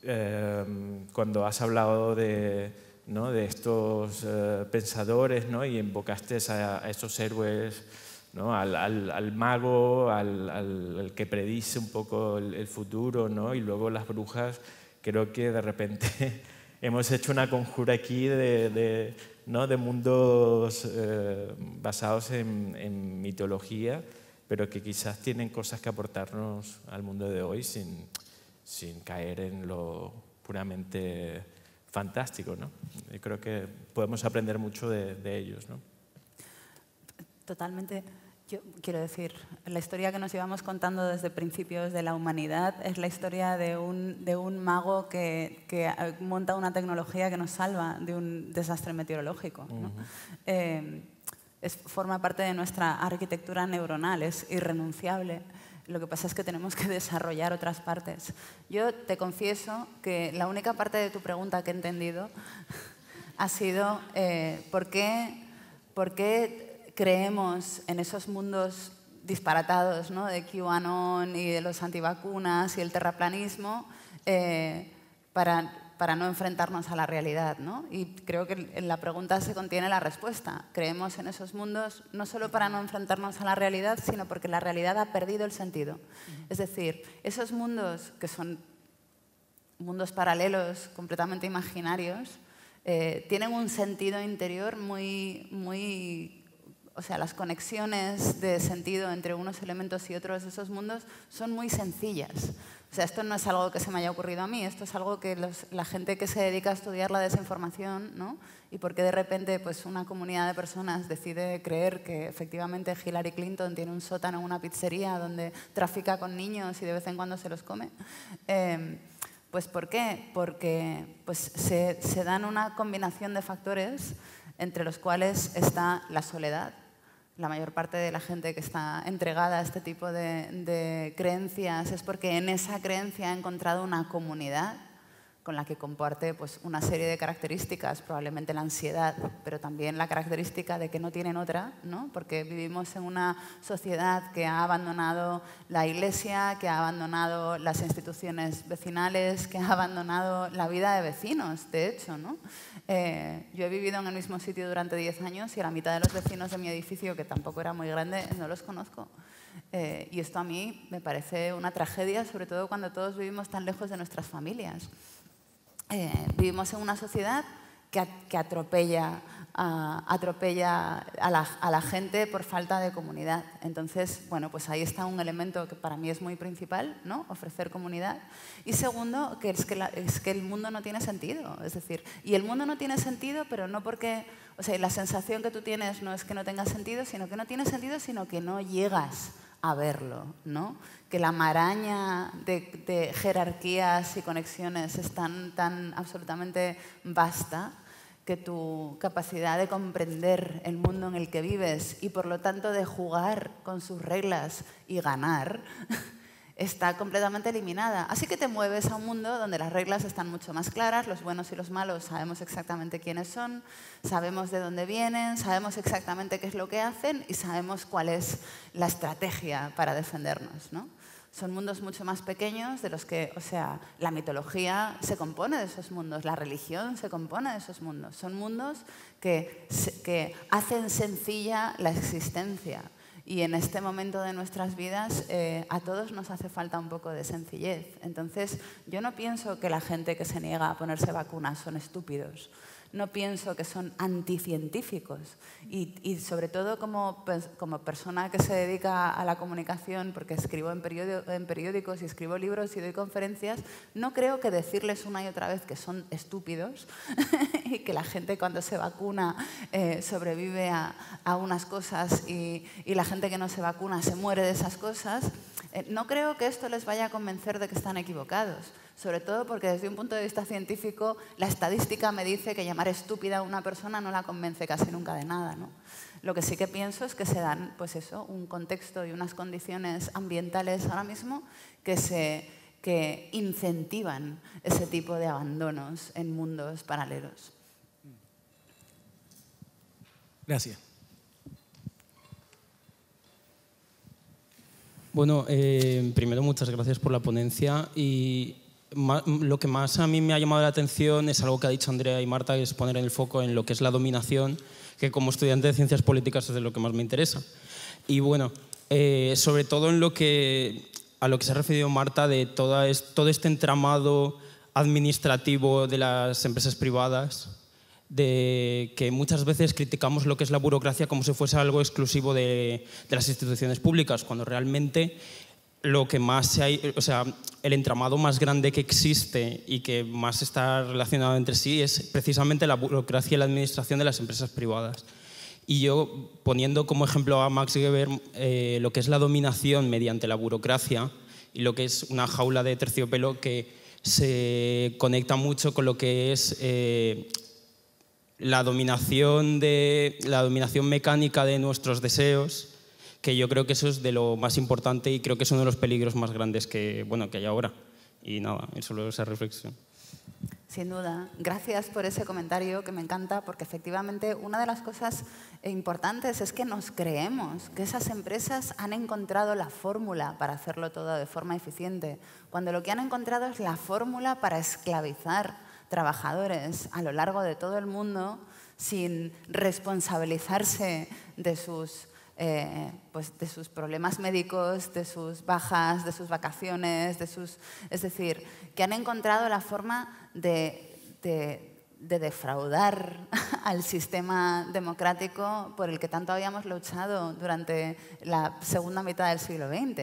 em, cuando has hablado de, estos eh, pensadores ¿no? y invocaste a, esos héroes, ¿no? al, mago, al, que predice un poco el, el futuro, y luego las brujas, creo que de repente [LAUGHS] hemos hecho una conjura aquí de, mundos eh, basados en, mitología, pero que quizás tienen cosas que aportarnos al mundo de hoy sin, caer en lo puramente fantástico. Y creo que podemos aprender mucho de, ellos. ¿no? Totalmente. Yo quiero decir, la historia que nos íbamos contando desde principios de la humanidad es la historia de un, de un mago que, que, monta una tecnología que nos salva de un desastre meteorológico. Eh, es, forma parte de nuestra arquitectura neuronal, es irrenunciable. Lo que pasa es que tenemos que [LAUGHS] desarrollar otras partes. Yo te confieso que la única parte de tu pregunta que he entendido [LAUGHS] ha sido eh, por qué, por qué creemos en esos mundos disparatados ¿no? de QAnon y de los antivacunas y el terraplanismo eh, para, para, no enfrentarnos a la realidad. ¿no? Y creo que en la pregunta se contiene la respuesta. Creemos en esos mundos no solo para no enfrentarnos a la realidad, sino porque la realidad ha perdido el sentido. Es decir, esos mundos que son mundos paralelos, completamente imaginarios, eh, tienen un sentido interior muy, muy o sea, las conexiones de sentido entre unos elementos y otros de esos mundos son muy sencillas. O sea, esto no es algo que se me haya ocurrido a mí, esto es algo que la gente que se dedica a estudiar la desinformación, ¿no? Y por qué de repente pues, una comunidad de personas decide creer que efectivamente Hillary Clinton tiene un sótano, una pizzería donde trafica con niños y de vez en cuando se los come. Em, pues ¿por qué? Porque pues, se dan una combinación de factores entre los cuales está la soledad, la mayor parte de la gente que está entregada a este tipo de, creencias es porque en esa creencia ha encontrado una comunidad con la que comparte pues, una serie de características, probablemente la ansiedad, pero también la característica de que no tienen otra, ¿no? porque vivimos en una sociedad que ha abandonado la iglesia, que ha abandonado las instituciones vecinales, que ha abandonado la vida de vecinos, de hecho. ¿no? Eh, yo he vivido en el mismo sitio durante 10 años y a la mitad de los vecinos de mi edificio, que tampoco era muy grande, no los conozco. Eh, y esto a mí me parece una tragedia, sobre todo cuando todos vivimos tan lejos de nuestras familias. Eh, vivimos en una sociedad que, atropella, a, atropella a, la, gente por falta de comunidad. Entonces, bueno, pues ahí está un elemento que para mí es muy principal, ¿no? Ofrecer comunidad. Y segundo, que es que, es que el mundo no tiene sentido. Es decir, y el mundo no tiene sentido, pero no porque... O sea, la sensación que tú tienes no es que no tenga sentido, sino que no tiene sentido, sino que no llegas a verlo, ¿no? que la maraña de, jerarquías y conexiones es tan, tan absolutamente vasta que tu capacidad de comprender el mundo en el que vives y por lo tanto de jugar con sus reglas y ganar [LAUGHS] está completamente eliminada. Así que te mueves a un mundo donde las reglas están mucho más claras, los buenos y los malos sabemos exactamente quiénes son, sabemos de dónde vienen, sabemos exactamente qué es lo que hacen y sabemos cuál es la estrategia para defendernos. ¿no? son mundos mucho más pequeños de los que, o sea, la mitología se compone de esos mundos, la religión se compone de esos mundos. Son mundos que, que hacen sencilla la existencia. Y en este momento de nuestras vidas eh, a todos nos hace falta un poco de sencillez. Entonces, yo no pienso que la gente que se niega a ponerse vacunas son estúpidos no pienso que son anticientíficos. Y, y sobre todo como, pues, persona que se dedica a la comunicación, porque escribo en, periódicos y escribo libros y doy conferencias, no creo que decirles una y otra vez que son estúpidos [LAUGHS] y que la gente cuando se vacuna eh, sobrevive a, a, unas cosas y la gente que no se vacuna se muere de esas cosas, eh, no creo que esto les vaya a convencer de que están equivocados sobre todo porque desde un punto de vista científico la estadística me dice que llamar estúpida a una persona no la convence casi nunca de nada. ¿no? Lo que sí que pienso es que se dan pues eso, un contexto y unas condiciones ambientales ahora mismo que se incentivan ese tipo de abandonos en mundos paralelos. Gracias. Bueno, eh, primero muchas gracias por la ponencia y lo que más a mí me ha llamado la atención es algo que ha dicho Andrea y Marta, que es poner el foco en lo que es la dominación, que como estudiante de ciencias políticas es de lo que más me interesa. Y bueno, eh, sobre todo en lo que, a lo que se ha referido Marta de toda todo este entramado administrativo de las empresas privadas, de que muchas veces criticamos lo que es la burocracia como si fuese algo exclusivo de las instituciones públicas, cuando realmente lo que más se o sea, el entramado más grande que existe y que más está relacionado entre sí es precisamente la burocracia y la administración de las empresas privadas. Y yo, poniendo como ejemplo a Max Weber eh, lo que es la dominación mediante la burocracia y lo que es una jaula de terciopelo que se conecta mucho con lo que es eh, la, dominación de, la dominación mecánica de nuestros deseos que yo creo que eso es de lo más importante y creo que es uno de los peligros más grandes que, bueno, que hay ahora. Y nada, solo esa reflexión. Sin duda. Gracias por ese comentario que me encanta porque efectivamente una de las cosas importantes es que nos creemos que esas empresas han encontrado la fórmula para hacerlo todo de forma eficiente, cuando lo que han encontrado es la fórmula para esclavizar trabajadores a lo largo de todo el mundo sin responsabilizarse de sus eh, pues de sus problemas médicos, de sus bajas, de sus vacaciones, de sus... Es decir, que han encontrado la forma de, de defraudar [LAUGHS] al sistema democrático por el que tanto habíamos luchado durante la segunda mitad del siglo XX.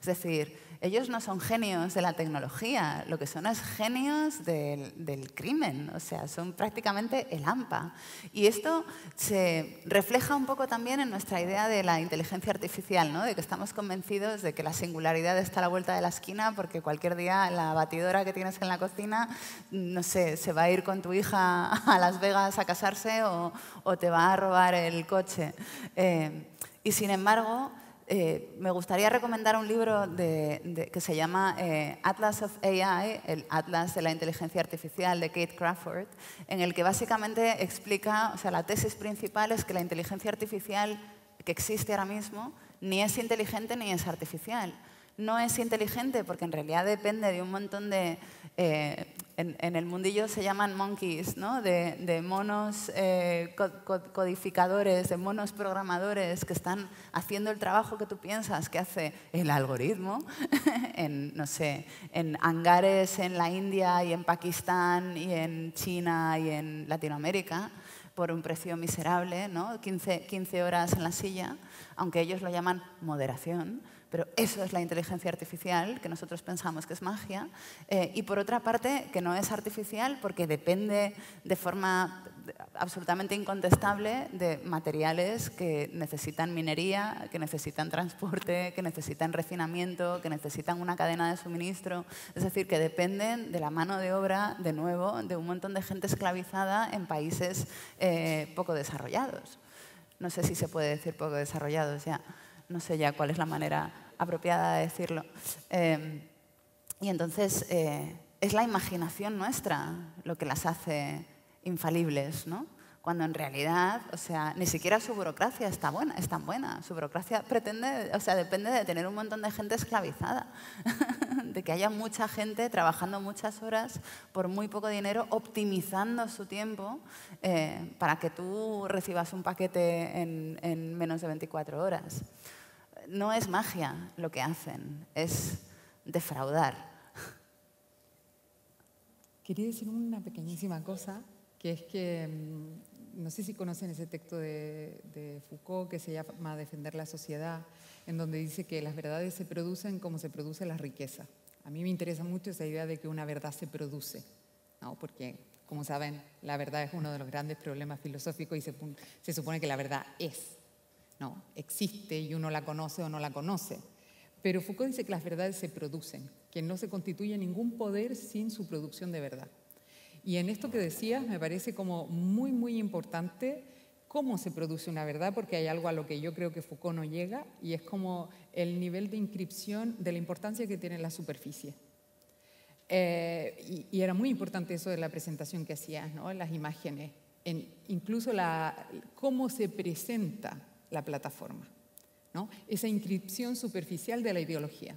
Es decir, ellos no son genios de la tecnología, lo que son es genios del, crimen, o sea, son prácticamente el AMPA. Y esto se refleja un poco también en nuestra idea de la inteligencia artificial, ¿no? de que estamos convencidos de que la singularidad está a la vuelta de la esquina porque cualquier día la batidora que tienes en la cocina, no sé, se va a ir con tu hija a Las Vegas a casarse o, te va a robar el coche. Eh, y sin embargo, eh, me gustaría recomendar un libro que se llama eh, Atlas of AI, el Atlas de la Inteligencia Artificial de Kate Crawford, en el que básicamente explica, o sea, la tesis principal es que la inteligencia artificial que existe ahora mismo ni es inteligente ni es artificial. No es inteligente porque en realidad depende de un montón de... Eh, en, el mundillo se llaman monkeys, ¿no? de, monos eh, codificadores, de monos programadores que están haciendo el trabajo que tú piensas que hace el algoritmo [LAUGHS] en, no sé, en hangares en la India y en Pakistán y en China y en Latinoamérica por un precio miserable, ¿no? 15 horas en la silla, aunque ellos lo llaman moderación. Pero eso es la inteligencia artificial, que nosotros pensamos que es magia, eh, y por otra parte, que no es artificial porque depende de forma absolutamente incontestable de materiales que necesitan minería, que necesitan transporte, que necesitan refinamiento, que necesitan una cadena de suministro. Es decir, que dependen de la mano de obra, de nuevo, de un montón de gente esclavizada en países eh, poco desarrollados. No sé si se puede decir poco desarrollados ya no sé ya cuál es la manera apropiada de decirlo. Em, y entonces eh, es la imaginación nuestra lo que las hace infalibles, ¿no? Cuando en realidad, o sea, ni siquiera su burocracia está buena, es tan buena. Su burocracia pretende, o sea, depende de tener un montón de gente esclavizada, [LAUGHS] de que haya mucha gente trabajando muchas horas por muy poco dinero, optimizando su tiempo eh, para que tú recibas un paquete en menos de 24 horas no es magia lo que hacen, es defraudar. Quería decir una pequeñísima cosa, que es que mm, no sé si conocen ese texto de, Foucault que se llama Defender la sociedad, en donde dice que las verdades se producen como se produce la riqueza. A mí me interesa mucho esa idea de que una verdad se produce, porque como saben, la verdad es uno de los grandes problemas filosóficos y se supone que la verdad es. No, existe y uno la conoce o no la conoce. Pero Foucault dice que las verdades se producen, que no se constituye ningún poder sin su producción de verdad. Y en esto que decías me parece como muy, muy importante cómo se produce una verdad, porque hay algo a lo que yo creo que Foucault no llega, y es como el nivel de inscripción de la importancia que tiene la superficie. Eh, y, era muy importante eso de la presentación que hacías, ¿no? las imágenes, en incluso la, cómo se presenta la plataforma. ¿no? Esa inscripción superficial de la ideología,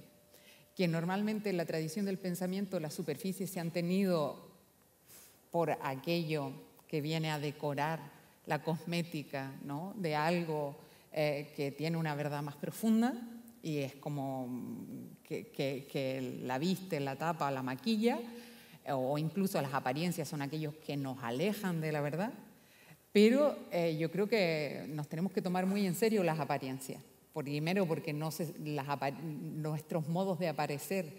que normalmente en la tradición del pensamiento las superficies se han tenido por aquello que viene a decorar la cosmética de algo eh, que tiene una verdad más profunda y es como mm, que, que la viste, la tapa, la maquilla, o incluso las apariencias son aquellos que nos alejan de la verdad pero eh, yo creo que nos tenemos que tomar muy en serio las apariencias. primero, porque nuestros modos de aparecer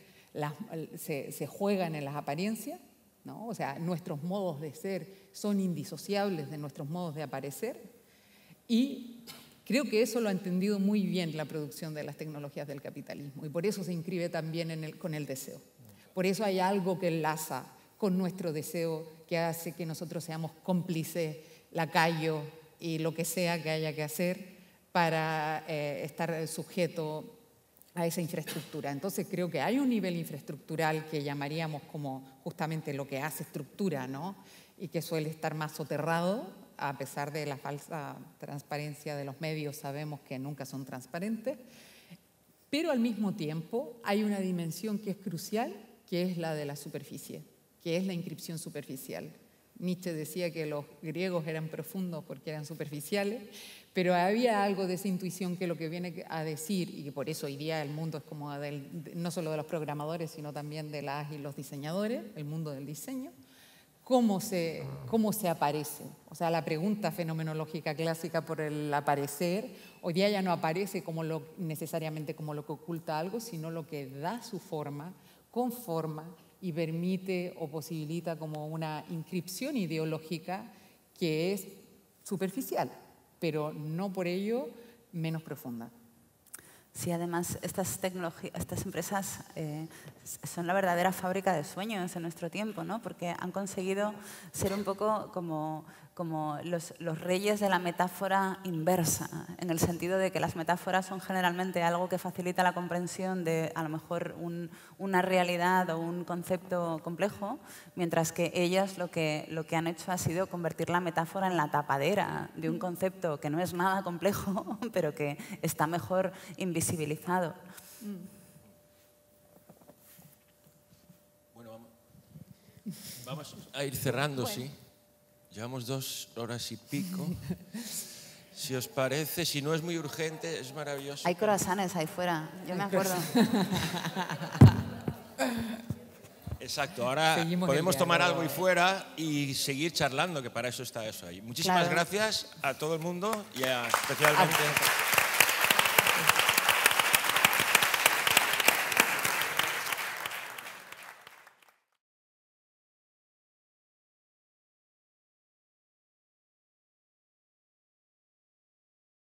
se, juegan en las apariencias, o sea, nuestros modos de ser son indisociables de nuestros modos de aparecer. Y creo que eso lo ha entendido muy bien la producción de las tecnologías del capitalismo. Y por eso se inscribe también con el deseo. Por eso hay algo que enlaza con nuestro deseo, que hace que nosotros seamos cómplices la lacayo y lo que sea que haya que hacer para eh, estar sujeto a esa infraestructura. Entonces creo que hay un nivel infraestructural que llamaríamos como justamente lo que hace estructura, ¿no? Y que suele estar más soterrado, a pesar de la falsa transparencia de los medios, sabemos que nunca son transparentes. Pero al mismo tiempo hay una dimensión que es crucial, que es la de la superficie, que es la inscripción superficial. Nietzsche decía que los griegos eran profundos porque eran superficiales, pero había algo de esa intuición que lo que viene a decir, y que por eso hoy día el mundo es como no solo de los programadores, sino también de las y los diseñadores, el mundo del diseño, cómo se, cómo se aparece. O sea, la pregunta fenomenológica clásica por el aparecer, hoy día ya no aparece como lo, necesariamente como lo que oculta algo, sino lo que da su forma, conforma, y permite o posibilita como una inscripción ideológica que es superficial, pero no por ello menos profunda. Sí, además estas, estas empresas eh, son la verdadera fábrica de sueños en nuestro tiempo, ¿no? porque han conseguido ser un poco como, como los, reyes de la metáfora inversa, en el sentido de que las metáforas son generalmente algo que facilita la comprensión de a lo mejor una realidad o un concepto complejo, mientras que ellas lo que, lo que han hecho ha sido convertir la metáfora en la tapadera de un concepto que no es nada complejo, [LAUGHS] pero que está mejor invisibilizado. Bueno, vamos a ir cerrando, sí. Llevamos dos horas y pico. [LAUGHS] Si os parece, si no es muy urgente, es maravilloso. Hay corazones ahí fuera, yo me acuerdo. [LAUGHS] Exacto, ahora podemos tomar algo ahí fuera y seguir charlando, que para eso está eso ahí. Muchísimas gracias a todo el mundo y a, especialmente... A